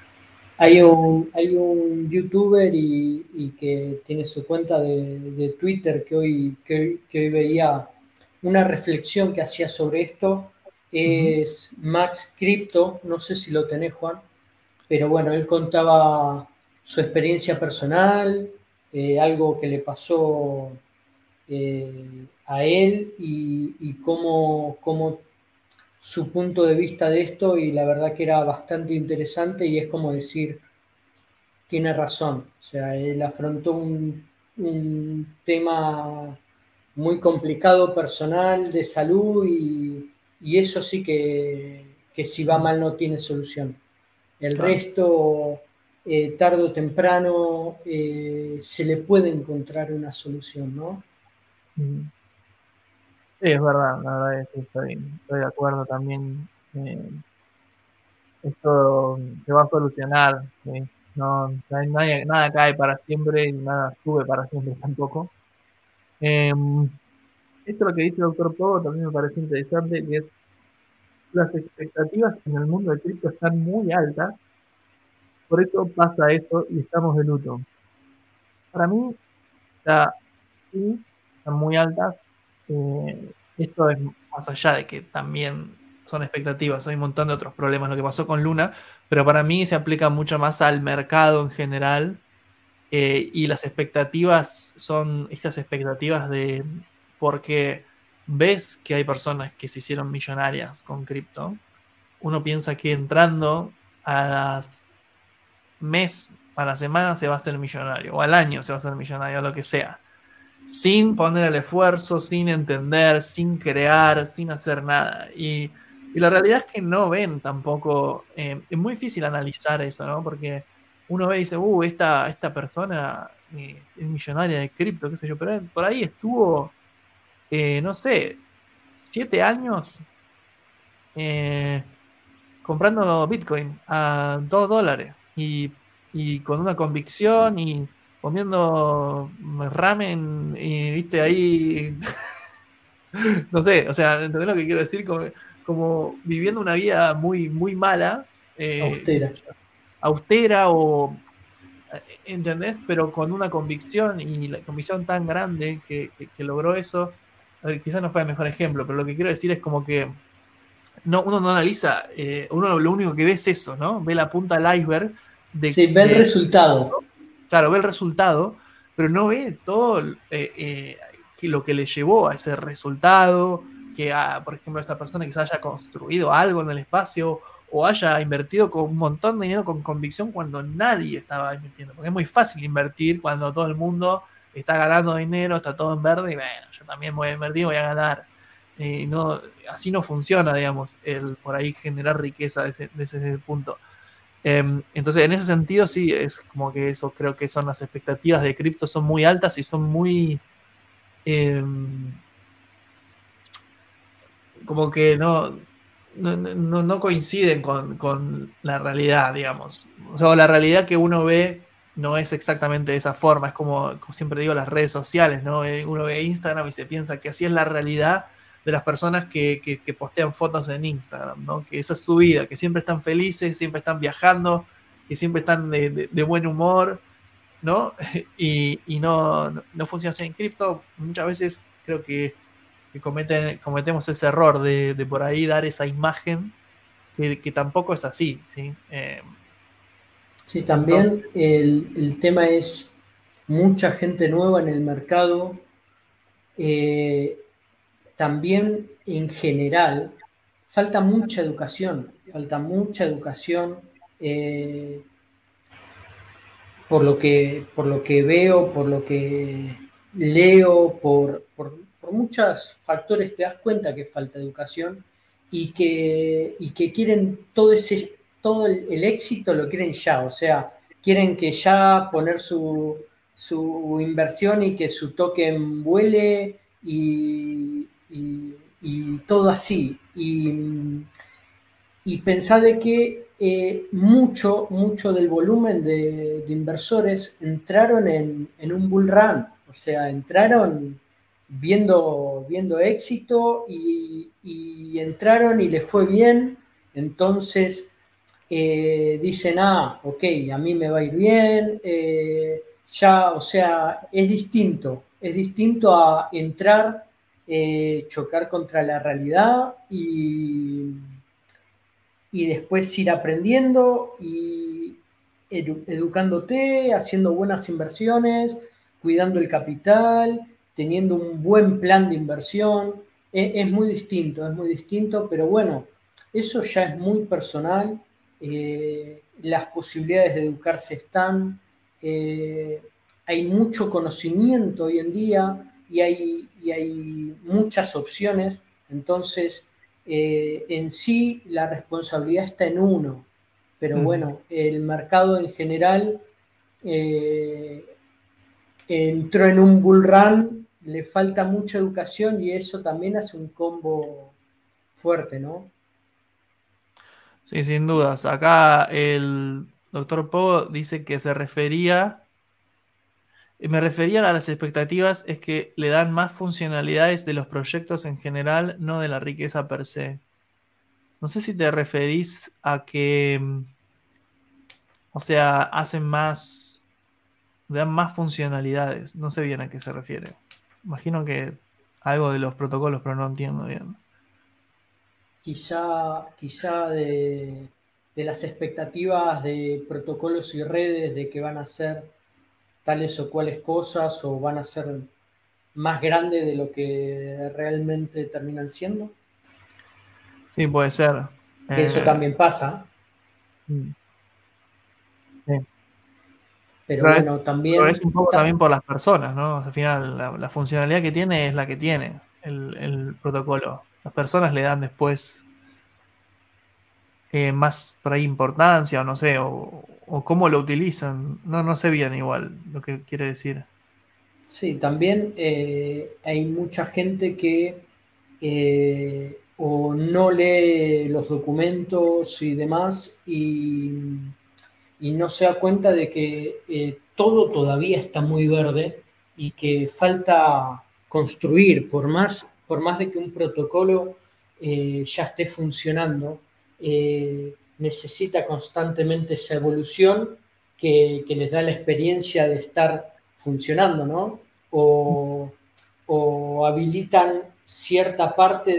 Hay un, youtuber y, que tiene su cuenta de, Twitter que hoy, que hoy veía una reflexión que hacía sobre esto es Max Crypto, no sé si lo tenés Juan, pero bueno, él contaba su experiencia personal, eh, algo que le pasó eh, a él y, cómo, su punto de vista de esto y la verdad que era bastante interesante y es como decir, tiene razón, o sea, él afrontó un tema muy complicado personal, de salud, y, eso sí que, si va mal no tiene solución. El resto, eh, tarde o temprano, eh, se le puede encontrar una solución, ¿no? Sí, es verdad, la verdad estoy, de acuerdo también. Eh, esto se va a solucionar, nada cae para siempre y nada sube para siempre tampoco. Eh, esto lo que dice el doctor Pogo también me parece interesante, y es las expectativas en el mundo de cripto están muy altas, por eso pasa eso y estamos de luto. Para mí, sí, están muy altas. Eh, esto es más allá de que también son expectativas, hay un montón de otros problemas, lo que pasó con Luna, pero para mí se aplica mucho más al mercado en general eh, y las expectativas son estas expectativas de porque ves que hay personas que se hicieron millonarias con cripto, uno piensa que entrando a las mes, a la semana se va a hacer millonario, o al año se va a hacer millonario, o lo que sea, sin poner el esfuerzo, sin entender, sin crear, sin hacer nada. Y, la realidad es que no ven tampoco, eh, es muy difícil analizar eso, ¿no? Porque uno ve y dice, uh, esta, persona eh, es millonaria de cripto, qué sé yo, pero por ahí estuvo, eh, no sé, siete años eh, comprando Bitcoin a dos dólares y, con una convicción y comiendo ramen y viste ahí, no sé, o sea, ¿entendés lo que quiero decir? Como, viviendo una vida muy, muy mala. austera austera o, eh, ¿entendés? Pero con una convicción y la convicción tan grande que, logró eso, quizás no fue el mejor ejemplo, pero lo que quiero decir es como que no, uno no analiza, eh, uno lo único que ve es eso, ¿no? Ve la punta del iceberg. De, sí, ve el resultado. Claro, ve el resultado, pero no ve todo eh, lo que le llevó a ese resultado, que, por ejemplo, esta persona quizás haya construido algo en el espacio o haya invertido con un montón de dinero con convicción cuando nadie estaba invirtiendo. Porque es muy fácil invertir cuando todo el mundo está ganando dinero, está todo en verde y bueno, yo también voy a invertir, voy a ganar. no, así no funciona, digamos, el por ahí generar riqueza desde, ese, de punto. Em, entonces, en ese sentido, sí, es como que eso creo que son las expectativas de cripto, son muy altas y son muy... Em, como que no, no, no, coinciden con, la realidad, digamos. O sea, la realidad que uno ve no es exactamente de esa forma, es como, siempre digo, las redes sociales, ¿no? Eh, uno ve Instagram y se piensa que así es la realidad de las personas que, que, postean fotos en Instagram, ¿no? Que esa es su vida, que siempre están felices, siempre están viajando, que siempre están de, buen humor, ¿no? Y, no, no, no funciona así en cripto. Muchas veces creo que que cometen, cometemos ese error de, por ahí dar esa imagen que, tampoco es así. Sí, em, también el, tema es mucha gente nueva en el mercado. Eh, también en general falta mucha educación, falta mucha educación. Eh, por lo que, por lo que veo, por lo que leo, por por muchos factores te das cuenta que falta educación y que, que quieren todo ese, todo el, éxito lo quieren ya, o sea, quieren que ya poner su, inversión y que su token vuele y, todo así. Y, y de que eh, mucho, mucho del volumen de, inversores entraron en, en, un bull run, o sea, entraron viendo, viendo éxito y, entraron y les fue bien, entonces eh, dicen, ah, ok, a mí me va a ir bien, eh, ya, o sea, es distinto, es distinto a entrar, eh, chocar contra la realidad y, después ir aprendiendo y educándote, haciendo buenas inversiones, cuidando el capital, teniendo un buen plan de inversión. Es, muy distinto, es muy distinto, pero bueno, eso ya es muy personal. Eh, las posibilidades de educarse están. Eh, hay mucho conocimiento hoy en día y hay, hay muchas opciones. Entonces, eh, en sí la responsabilidad está en uno, pero mm. bueno, el mercado en general entró en un bull run le falta mucha educación y eso también hace un combo fuerte, ¿no? Sí, sin dudas. Acá el doctor Poe dice que se refería, me refería a las expectativas, es que le dan más funcionalidades de los proyectos en general, no de la riqueza per se. No sé si te referís a que, o sea, hacen más, dan más funcionalidades. No sé bien a qué se refiere imagino que algo de los protocolos, pero no entiendo bien. Quizá, quizá de, las expectativas de protocolos y redes de que van a ser tales o cuales cosas o van a ser más grandes de lo que realmente terminan siendo. Sí, puede ser. eso eh, también pasa. Mm. Pero, también... es un poco también por las personas, ¿no? Al final, la, funcionalidad que tiene es la que tiene el, protocolo. Las personas le dan después eh, más por importancia o no sé, o, cómo lo utilizan. No, no sé bien igual lo que quiere decir. Sí, también eh, hay mucha gente que eh, o no lee los documentos y demás y y no se da cuenta de que eh, todo todavía está muy verde y que falta construir, por más, por más de que un protocolo eh, ya esté funcionando, eh, necesita constantemente esa evolución que, les da la experiencia de estar funcionando, ¿no? O, habilitan cierta parte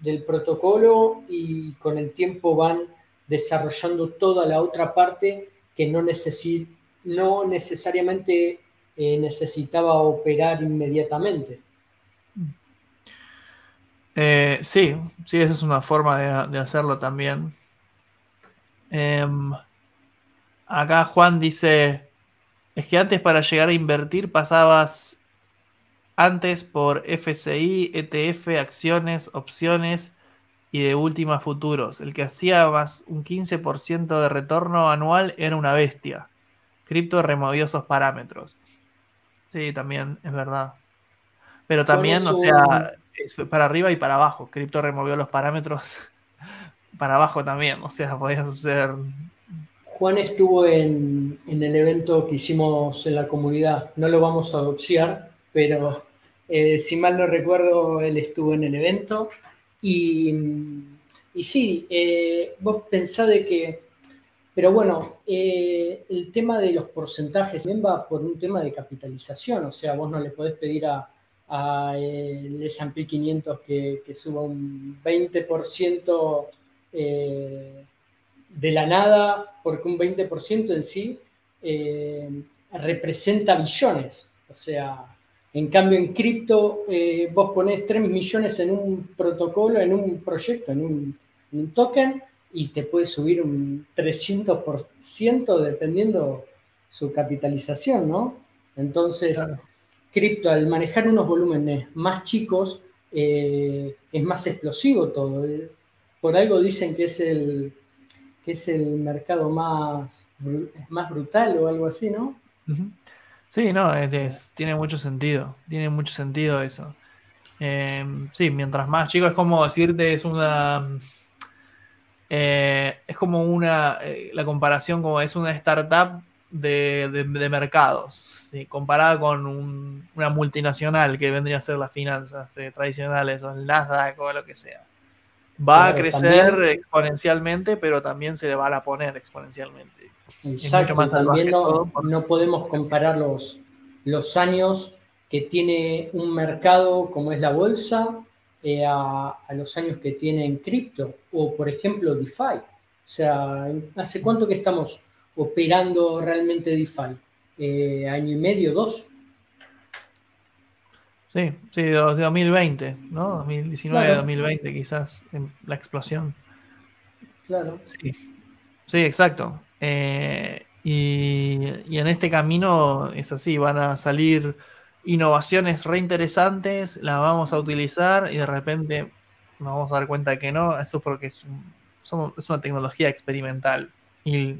del protocolo y con el tiempo van desarrollando toda la otra parte que no, necesi no necesariamente eh, necesitaba operar inmediatamente. Eh, sí, sí, esa es una forma de, hacerlo también. Em, acá Juan dice, es que antes para llegar a invertir pasabas antes por FCI, ETF, acciones, opciones y de última futuros. El que hacía más un 15% de retorno anual era una bestia. Crypto removió esos parámetros. Sí, también, es verdad. Pero también, o sea, para arriba y para abajo. Crypto removió los parámetros para abajo también. O sea, podías hacer. Juan estuvo en, el evento que hicimos en la comunidad. No lo vamos a doxiar, pero eh, si mal no recuerdo, él estuvo en el evento. Y, sí, eh, vos pensá de que, pero bueno, eh, el tema de los porcentajes también va por un tema de capitalización, o sea, vos no le podés pedir a, a el S&P 500 que, suba un 20% eh, de la nada, porque un 20% en sí eh, representa millones, o sea, en cambio, en cripto eh, vos ponés 3 millones en un protocolo, en un proyecto, en un, token, y te puede subir un 300% dependiendo su capitalización, ¿no? Entonces, cripto, al manejar unos volúmenes más chicos, eh, es más explosivo todo. Por algo dicen que es el, que es el mercado más, más brutal o algo así, ¿no? Sí, no, es, tiene mucho sentido, tiene mucho sentido eso. Em, sí, mientras más chicos, es como decirte, es una... Eh, es como una, eh, la comparación como es una startup de, de, mercados, comparada con una multinacional que vendría a ser las finanzas eh, tradicionales o el Nasdaq o lo que sea. Va a crecer exponencialmente, pero también se le va a poner exponencialmente. Exacto, también no, podemos comparar los, años que tiene un mercado como es la bolsa eh, a, los años que tiene en cripto o, por ejemplo, DeFi. O sea, ¿hace cuánto que estamos operando realmente DeFi? Eh, ¿Año y medio, dos? Sí, sí, de 2020, ¿no? 2019, 2020 quizás, en la explosión. Claro. Sí, sí exacto. Eh, y, en este camino es así, van a salir innovaciones reinteresantes, las vamos a utilizar y de repente nos vamos a dar cuenta que no, eso es porque es, una tecnología experimental. Y,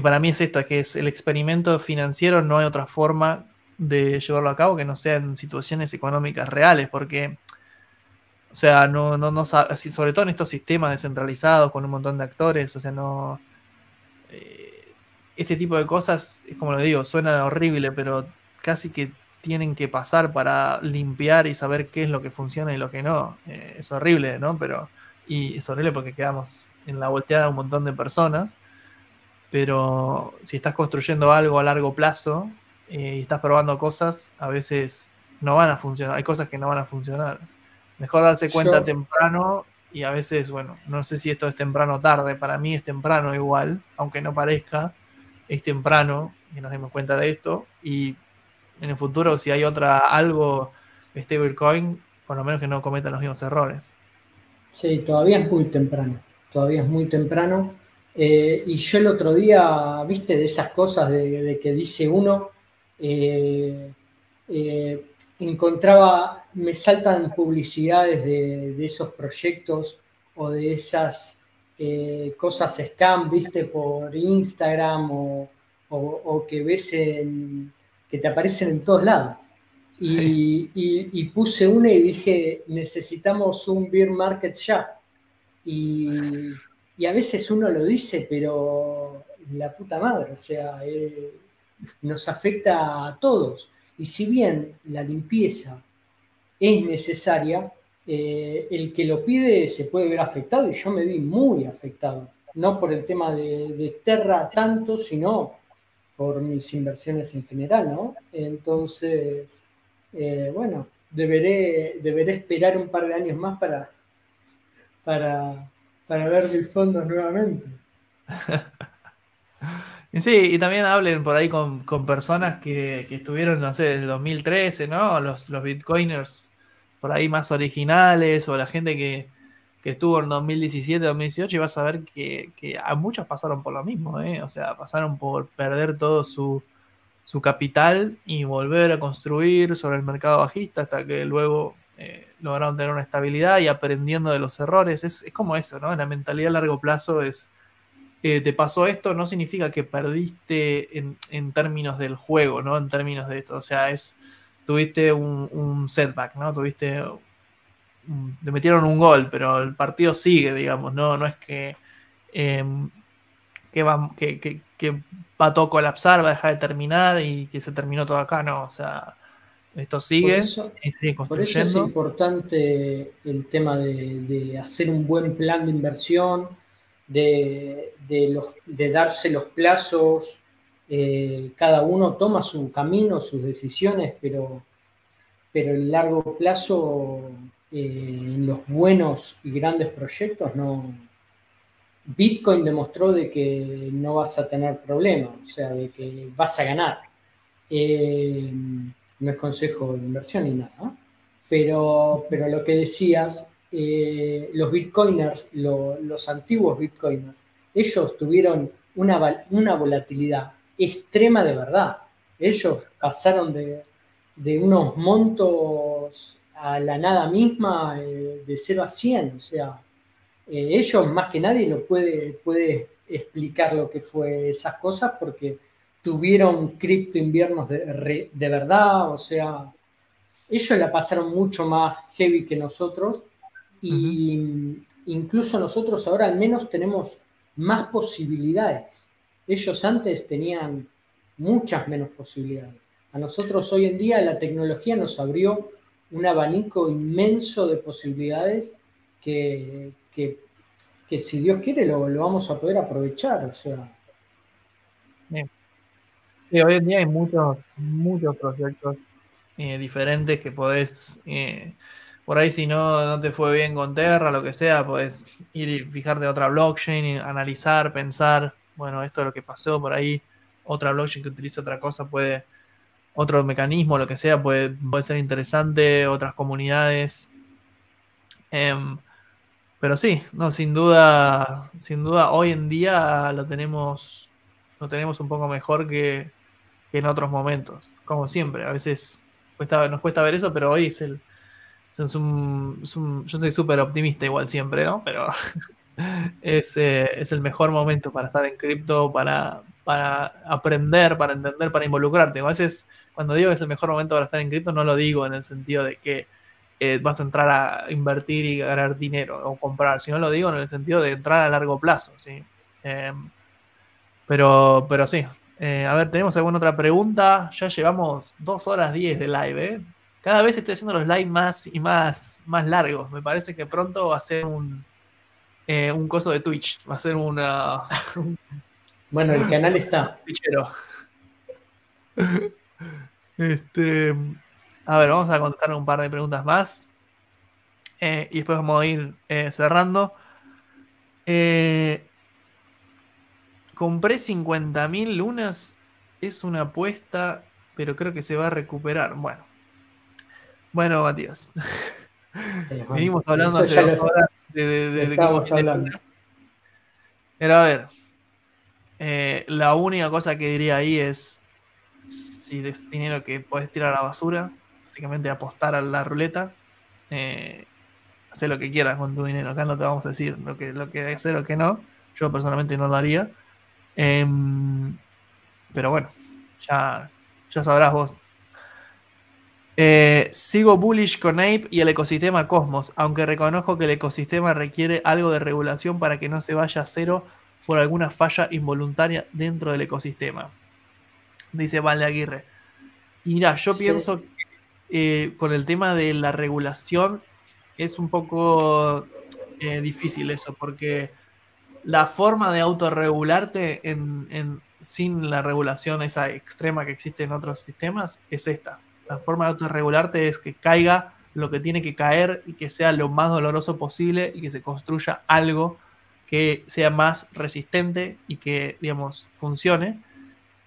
para mí es esto, que es el experimento financiero, no hay otra forma de llevarlo a cabo que no sea en situaciones económicas reales, porque... O sea, no, no, no, sobre todo en estos sistemas descentralizados con un montón de actores, o sea, no, eh, este tipo de cosas, como lo digo, suenan horrible, pero casi que tienen que pasar para limpiar y saber qué es lo que funciona y lo que no. Eh, es horrible, ¿no? Pero, y es horrible porque quedamos en la volteada un montón de personas, pero si estás construyendo algo a largo plazo eh, y estás probando cosas, a veces no van a funcionar, hay cosas que no van a funcionar. Mejor darse cuenta temprano y a veces, bueno, no sé si esto es temprano o tarde, para mí es temprano igual, aunque no parezca, es temprano que nos demos cuenta de esto y en el futuro si hay otra algo stablecoin, por lo menos que no cometan los mismos errores. Sí, todavía es muy temprano, todavía es muy temprano. Eh, y yo el otro día, viste, de esas cosas de, que dice uno, eh, eh encontraba, me saltan publicidades de, esos proyectos o de esas eh, cosas scam, viste, por Instagram o, o, que ves en, que te aparecen en todos lados. Y, puse una y dije, necesitamos un beer market ya. Y, a veces uno lo dice, pero la puta madre, o sea, eh, nos afecta a todos. Y si bien la limpieza es necesaria, eh, el que lo pide se puede ver afectado y yo me vi muy afectado, no por el tema de, Terra tanto, sino por mis inversiones en general, ¿no? Entonces, eh, bueno, deberé, deberé esperar un par de años más para, para, para ver mis fondos nuevamente. Sí, y también hablen por ahí con, personas que, estuvieron, no sé, desde 2013, ¿no? Los, bitcoiners por ahí más originales o la gente que, estuvo en 2017, 2018 y vas a ver que, a muchos pasaron por lo mismo, ¿eh? O sea, pasaron por perder todo su, su capital y volver a construir sobre el mercado bajista hasta que luego eh, lograron tener una estabilidad y aprendiendo de los errores. Es, es como eso, ¿no? La mentalidad a largo plazo es eh, te pasó esto, no significa que perdiste en, términos del juego, ¿no? En términos de esto. O sea, es. Tuviste un, setback, ¿no? Tuviste. te metieron un gol, pero el partido sigue, digamos, ¿no? No es que. Em, que, va, a colapsar, va a dejar de terminar y que se terminó todo acá, no, o sea, esto sigue y sigue construyendo. es importante el tema de, de, hacer un buen plan de inversión, de, los, darse los plazos, eh, cada uno toma su camino, sus decisiones, pero, pero el largo plazo eh, en los buenos y grandes proyectos no... Bitcoin demostró de que no vas a tener problemas, o sea, de que vas a ganar. Eh, no es consejo de inversión ni nada, pero, pero lo que decías eh, los bitcoiners, los antiguos bitcoiners, ellos tuvieron una, volatilidad extrema de verdad. Ellos pasaron de, unos montos a la nada misma eh, de 0 a 100. O sea, eh, ellos más que nadie lo puede, explicar lo que fue esas cosas porque tuvieron cripto inviernos de, de verdad. O sea, ellos la pasaron mucho más heavy que nosotros y mm, incluso nosotros ahora al menos tenemos más posibilidades. Ellos antes tenían muchas menos posibilidades. A nosotros hoy en día la tecnología nos abrió un abanico inmenso de posibilidades que, que, si Dios quiere lo, vamos a poder aprovechar. O sea. hoy en día hay muchos, muchos proyectos eh, diferentes que podés eh, por ahí si no, te fue bien con Terra, lo que sea, puedes ir y fijarte otra blockchain, y analizar, pensar, bueno, esto es lo que pasó por ahí, otra blockchain que utiliza otra cosa puede, otro mecanismo, lo que sea, puede, puede ser interesante, otras comunidades. Em, pero sí, no, sin duda, sin duda, hoy en día lo tenemos, lo tenemos un poco mejor que, en otros momentos, como siempre. A veces nos cuesta ver eso, pero hoy es el yo soy súper optimista igual siempre, ¿no? Pero eh, es, el mejor momento para estar en cripto, para, aprender, para entender, para involucrarte. A veces cuando digo que es el mejor momento para estar en cripto, no lo digo en el sentido de que eh, vas a entrar a invertir y ganar dinero o comprar, sino lo digo en el sentido de entrar a largo plazo, ¿sí? Em, pero, pero sí. Eh, a ver, ¿tenemos alguna otra pregunta? Ya llevamos dos horas diez de live, ¿eh? Cada vez estoy haciendo los live más y más, más largos. Me parece que pronto va a ser un, eh, un coso de Twitch. Va a ser una. bueno, el canal está. Este, a ver, vamos a contestar un par de preguntas más. Eh, y después vamos a ir eh, cerrando. compré 50.000 lunas. Es una apuesta, pero creo que se va a recuperar. Bueno, bueno, Matías. Venimos hablando de, a ver. Eh, la única cosa que diría ahí es si es este dinero que puedes tirar a la basura, básicamente apostar a la ruleta, eh, hacer lo que quieras con tu dinero. Acá no te vamos a decir lo que, lo que hacer o que no. Yo personalmente no lo haría. Em, pero bueno, ya, ya sabrás vos eh, sigo bullish con Ape y el ecosistema Cosmos, aunque reconozco que el ecosistema requiere algo de regulación para que no se vaya a cero por alguna falla involuntaria dentro del ecosistema. Dice Valde Aguirre. Y mira, yo pienso que eh, con el tema de la regulación es un poco eh, difícil eso, porque la forma de autorregularte en, sin la regulación esa extrema que existe en otros sistemas es esta. La forma de autorregularte es que caiga lo que tiene que caer y que sea lo más doloroso posible y que se construya algo que sea más resistente y que, digamos, funcione.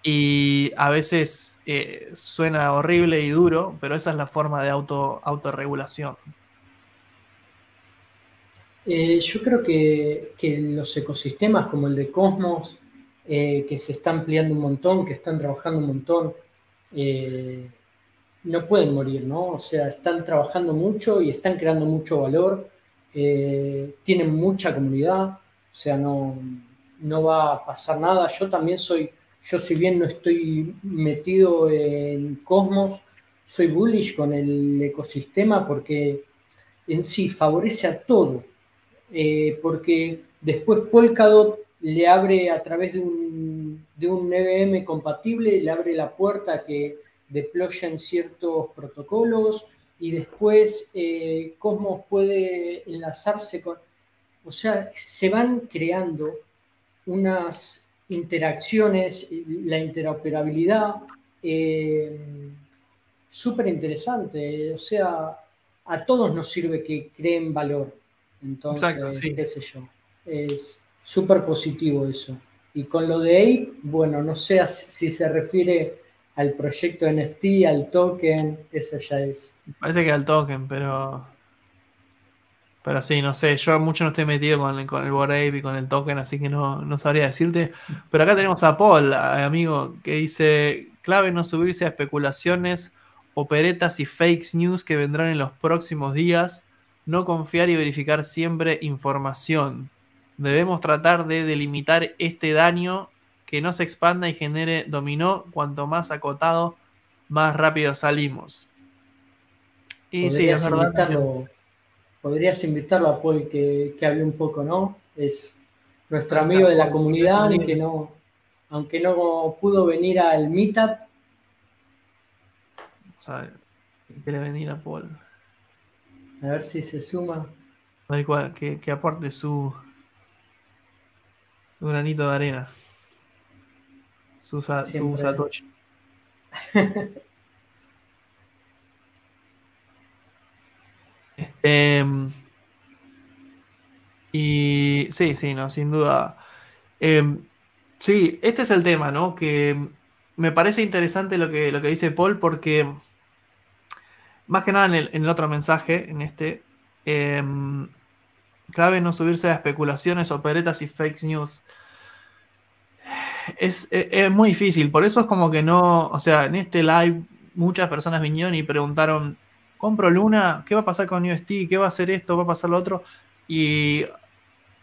Y a veces eh, suena horrible y duro, pero esa es la forma de auto, autorregulación. Eh, yo creo que, que, los ecosistemas como el de Cosmos, eh, que se está ampliando un montón, que están trabajando un montón, no pueden morir, ¿no? O sea, están trabajando mucho y están creando mucho valor, eh, tienen mucha comunidad, o sea, no, no va a pasar nada. Yo también soy, yo si bien no estoy metido en Cosmos, soy bullish con el ecosistema porque en sí favorece a todo, eh, porque después Polkadot le abre a través de un, de un EVM compatible, le abre la puerta que en ciertos protocolos y después eh, Cosmos puede enlazarse con... O sea, se van creando unas interacciones, la interoperabilidad, eh, súper interesante. O sea, a todos nos sirve que creen valor. Entonces, yo. Es súper positivo eso. Y con lo de APE, bueno, no sé si se refiere al proyecto NFT, al token, eso ya es. Parece que al token, pero. Pero sí, no sé, yo mucho no estoy metido con, el, con Bored Ape y con el token, así que no, sabría decirte. Pero acá tenemos a Paul, amigo, que dice: clave no subirse a especulaciones, operetas y fake news que vendrán en los próximos días. No confiar y verificar siempre información. Debemos tratar de delimitar este daño no se expanda y genere dominó, cuanto más acotado, más rápido salimos. Y podrías es Invitarlo, podrías invitarlo a Paul que, que hable un poco, ¿no? Es nuestro amigo de la comunidad y que no, aunque no pudo venir al meetup. quiere venir a Paul. A ver si se suma. Que, que aporte su granito de arena su, usa este, y sí, sí, no, sin duda. Em, sí, este es el tema, ¿no? Que me parece interesante lo que, lo que dice Paul porque, más que nada en el, otro mensaje, en este, eh, clave no subirse a especulaciones, operetas y fake news. E, es, muy difícil, por eso es como que no, o sea, en este live muchas personas vinieron y preguntaron, compro Luna, ¿qué va a pasar con UST? ¿Qué va a hacer esto? ¿Va a pasar lo otro? Y,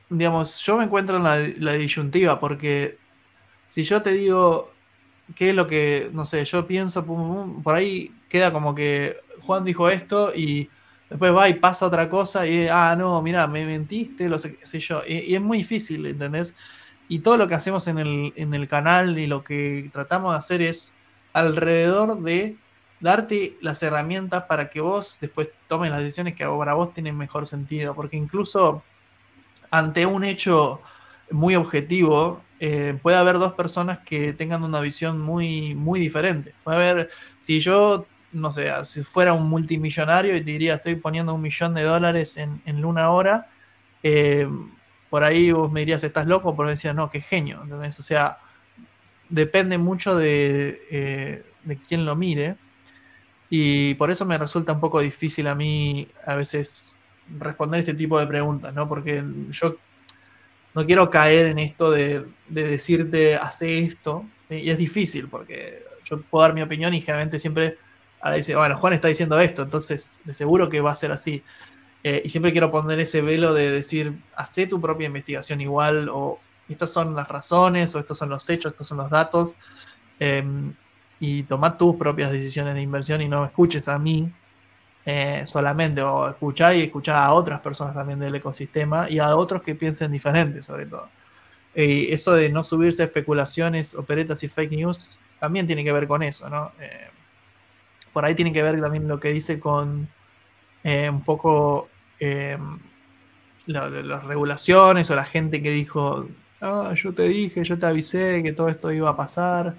digamos, yo me encuentro en la, disyuntiva, porque si yo te digo qué es lo que, no sé, yo pienso, por ahí queda como que Juan dijo esto y después va y pasa otra cosa y, ah, no, mira, me mentiste, lo sé, sé yo, y, y es muy difícil, ¿entendés? Y todo lo que hacemos en el, canal y lo que tratamos de hacer es alrededor de darte las herramientas para que vos después tomes las decisiones que para vos tienen mejor sentido. Porque incluso ante un hecho muy objetivo, eh, puede haber dos personas que tengan una visión muy, muy diferente. Puede haber, si yo, no sé, si fuera un multimillonario y te diría, estoy poniendo un millón de dólares en, en una hora, eh, por ahí vos me dirías, estás loco, pero decías, no, qué genio. ¿entendés? O sea, depende mucho de, eh, de quién lo mire. Y por eso me resulta un poco difícil a mí a veces responder este tipo de preguntas, ¿no? Porque yo no quiero caer en esto de, de decirte, hace esto. Y es difícil porque yo puedo dar mi opinión y generalmente siempre ahora dice, bueno, Juan está diciendo esto, entonces de seguro que va a ser así. Eh, y siempre quiero poner ese velo de decir, hace tu propia investigación igual, o estas son las razones, o estos son los hechos, estos son los datos, em, y toma tus propias decisiones de inversión y no escuches a mí eh, solamente, o escuchá y escuchá a otras personas también del ecosistema y a otros que piensen diferente, sobre todo. Y eso de no subirse a especulaciones, operetas y fake news también tiene que ver con eso, ¿no? Eh, por ahí tiene que ver también lo que dice con un poco Em, las regulaciones o la gente que dijo, ah, yo te dije, yo te avisé que todo esto iba a pasar,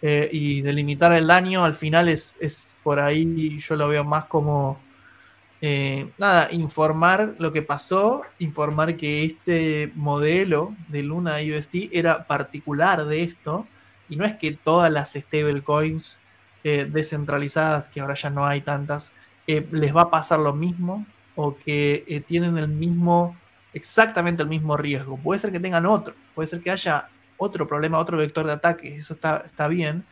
eh, y delimitar el daño al final es, por ahí, yo lo veo más como, eh, nada, informar lo que pasó, informar que este modelo de Luna USD era particular de esto, y no es que todas las stablecoins eh, descentralizadas, que ahora ya no hay tantas, les va a pasar lo mismo, o que eh, tienen el mismo, exactamente el mismo riesgo. Puede ser que tengan otro, puede ser que haya otro problema, otro vector de ataque, eso está, está bien,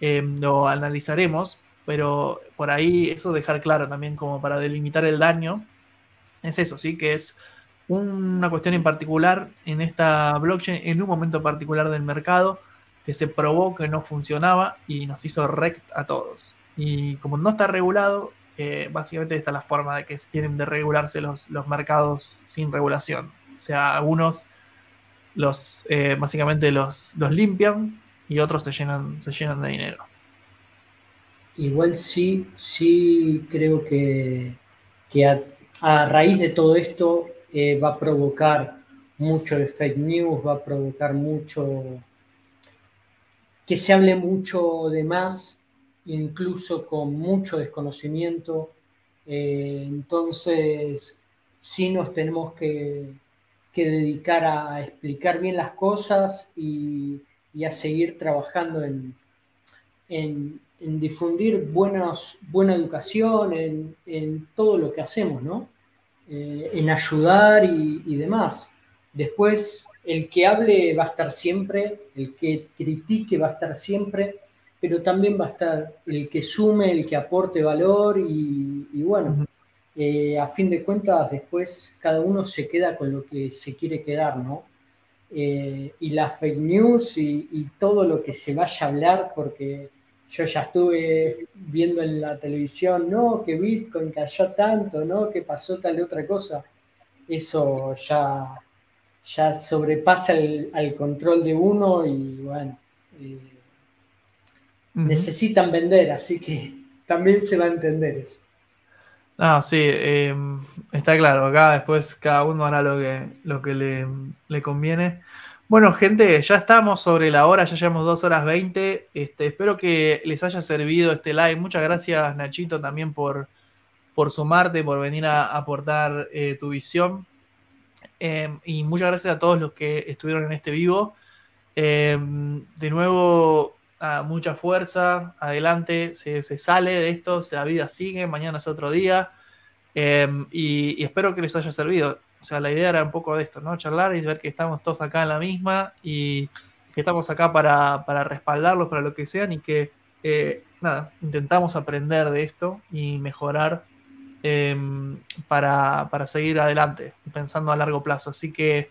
em, lo analizaremos, pero por ahí eso dejar claro también como para delimitar el daño, es eso, sí, que es una cuestión en particular en esta blockchain, en un momento particular del mercado, que se probó que no funcionaba y nos hizo rect a todos. Y como no está regulado, eh, básicamente esta es la forma de que tienen de regularse los, los mercados sin regulación. O sea, algunos los, eh, básicamente los, los limpian y otros se llenan, se llenan de dinero. Igual sí, sí creo que, que a, raíz de todo esto eh, va a provocar mucho de fake news, va a provocar mucho que se hable mucho de más incluso con mucho desconocimiento. Eh, entonces, sí nos tenemos que, dedicar a explicar bien las cosas y, a seguir trabajando en, difundir buena educación, en, todo lo que hacemos, ¿no? Eh, en ayudar y, y demás. Después, el que hable va a estar siempre, el que critique va a estar siempre, pero también va a estar el que sume, el que aporte valor y, bueno, eh, a fin de cuentas después cada uno se queda con lo que se quiere quedar, ¿no? Eh, y las fake news y, todo lo que se vaya a hablar, porque yo ya estuve viendo en la televisión, no, que Bitcoin cayó tanto, no, que pasó tal y otra cosa, eso ya, ya sobrepasa el, al control de uno y bueno. Eh, necesitan vender, así que también se va a entender eso. Ah, sí, em, está claro, acá después cada uno hará lo que, lo que le, conviene. Bueno, gente, ya estamos sobre la hora, ya llevamos dos horas 20. Este, espero que les haya servido este live. Muchas gracias, Nachito, también por, por sumarte, por venir a aportar eh, tu visión. Em, y muchas gracias a todos los que estuvieron en este vivo. Em, de nuevo, mucha fuerza, adelante, se, sale de esto, la vida sigue, mañana es otro día. Em, y, espero que les haya servido. O sea, la idea era un poco de esto, ¿no? Charlar y ver que estamos todos acá en la misma y que estamos acá para, para respaldarlos, para lo que sean y que, eh, nada, intentamos aprender de esto y mejorar em, para, para, seguir adelante, pensando a largo plazo. Así que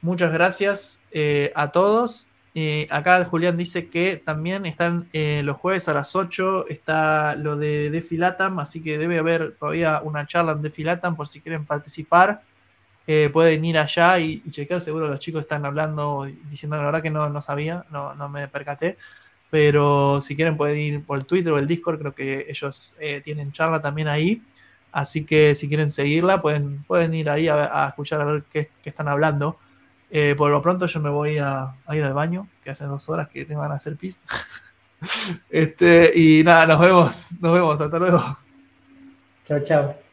muchas gracias eh, a todos eh, acá Julián dice que también están eh, los jueves a las 8, está lo de Defilatam, así que debe haber todavía una charla en Defilatam por si quieren participar. Eh, pueden ir allá y, checar chequear, seguro los chicos están hablando, diciendo la verdad que no, no sabía, no, no, me percaté, pero si quieren pueden ir por el Twitter o el Discord, creo que ellos tienen charla también ahí, así que si quieren seguirla pueden, pueden ir ahí a, escuchar a ver qué, qué están hablando. Eh, por lo pronto yo me voy a, ir al baño, que hace dos horas que te van a hacer pis. Este, y nada, nos vemos, nos vemos, hasta luego. Chao, chao.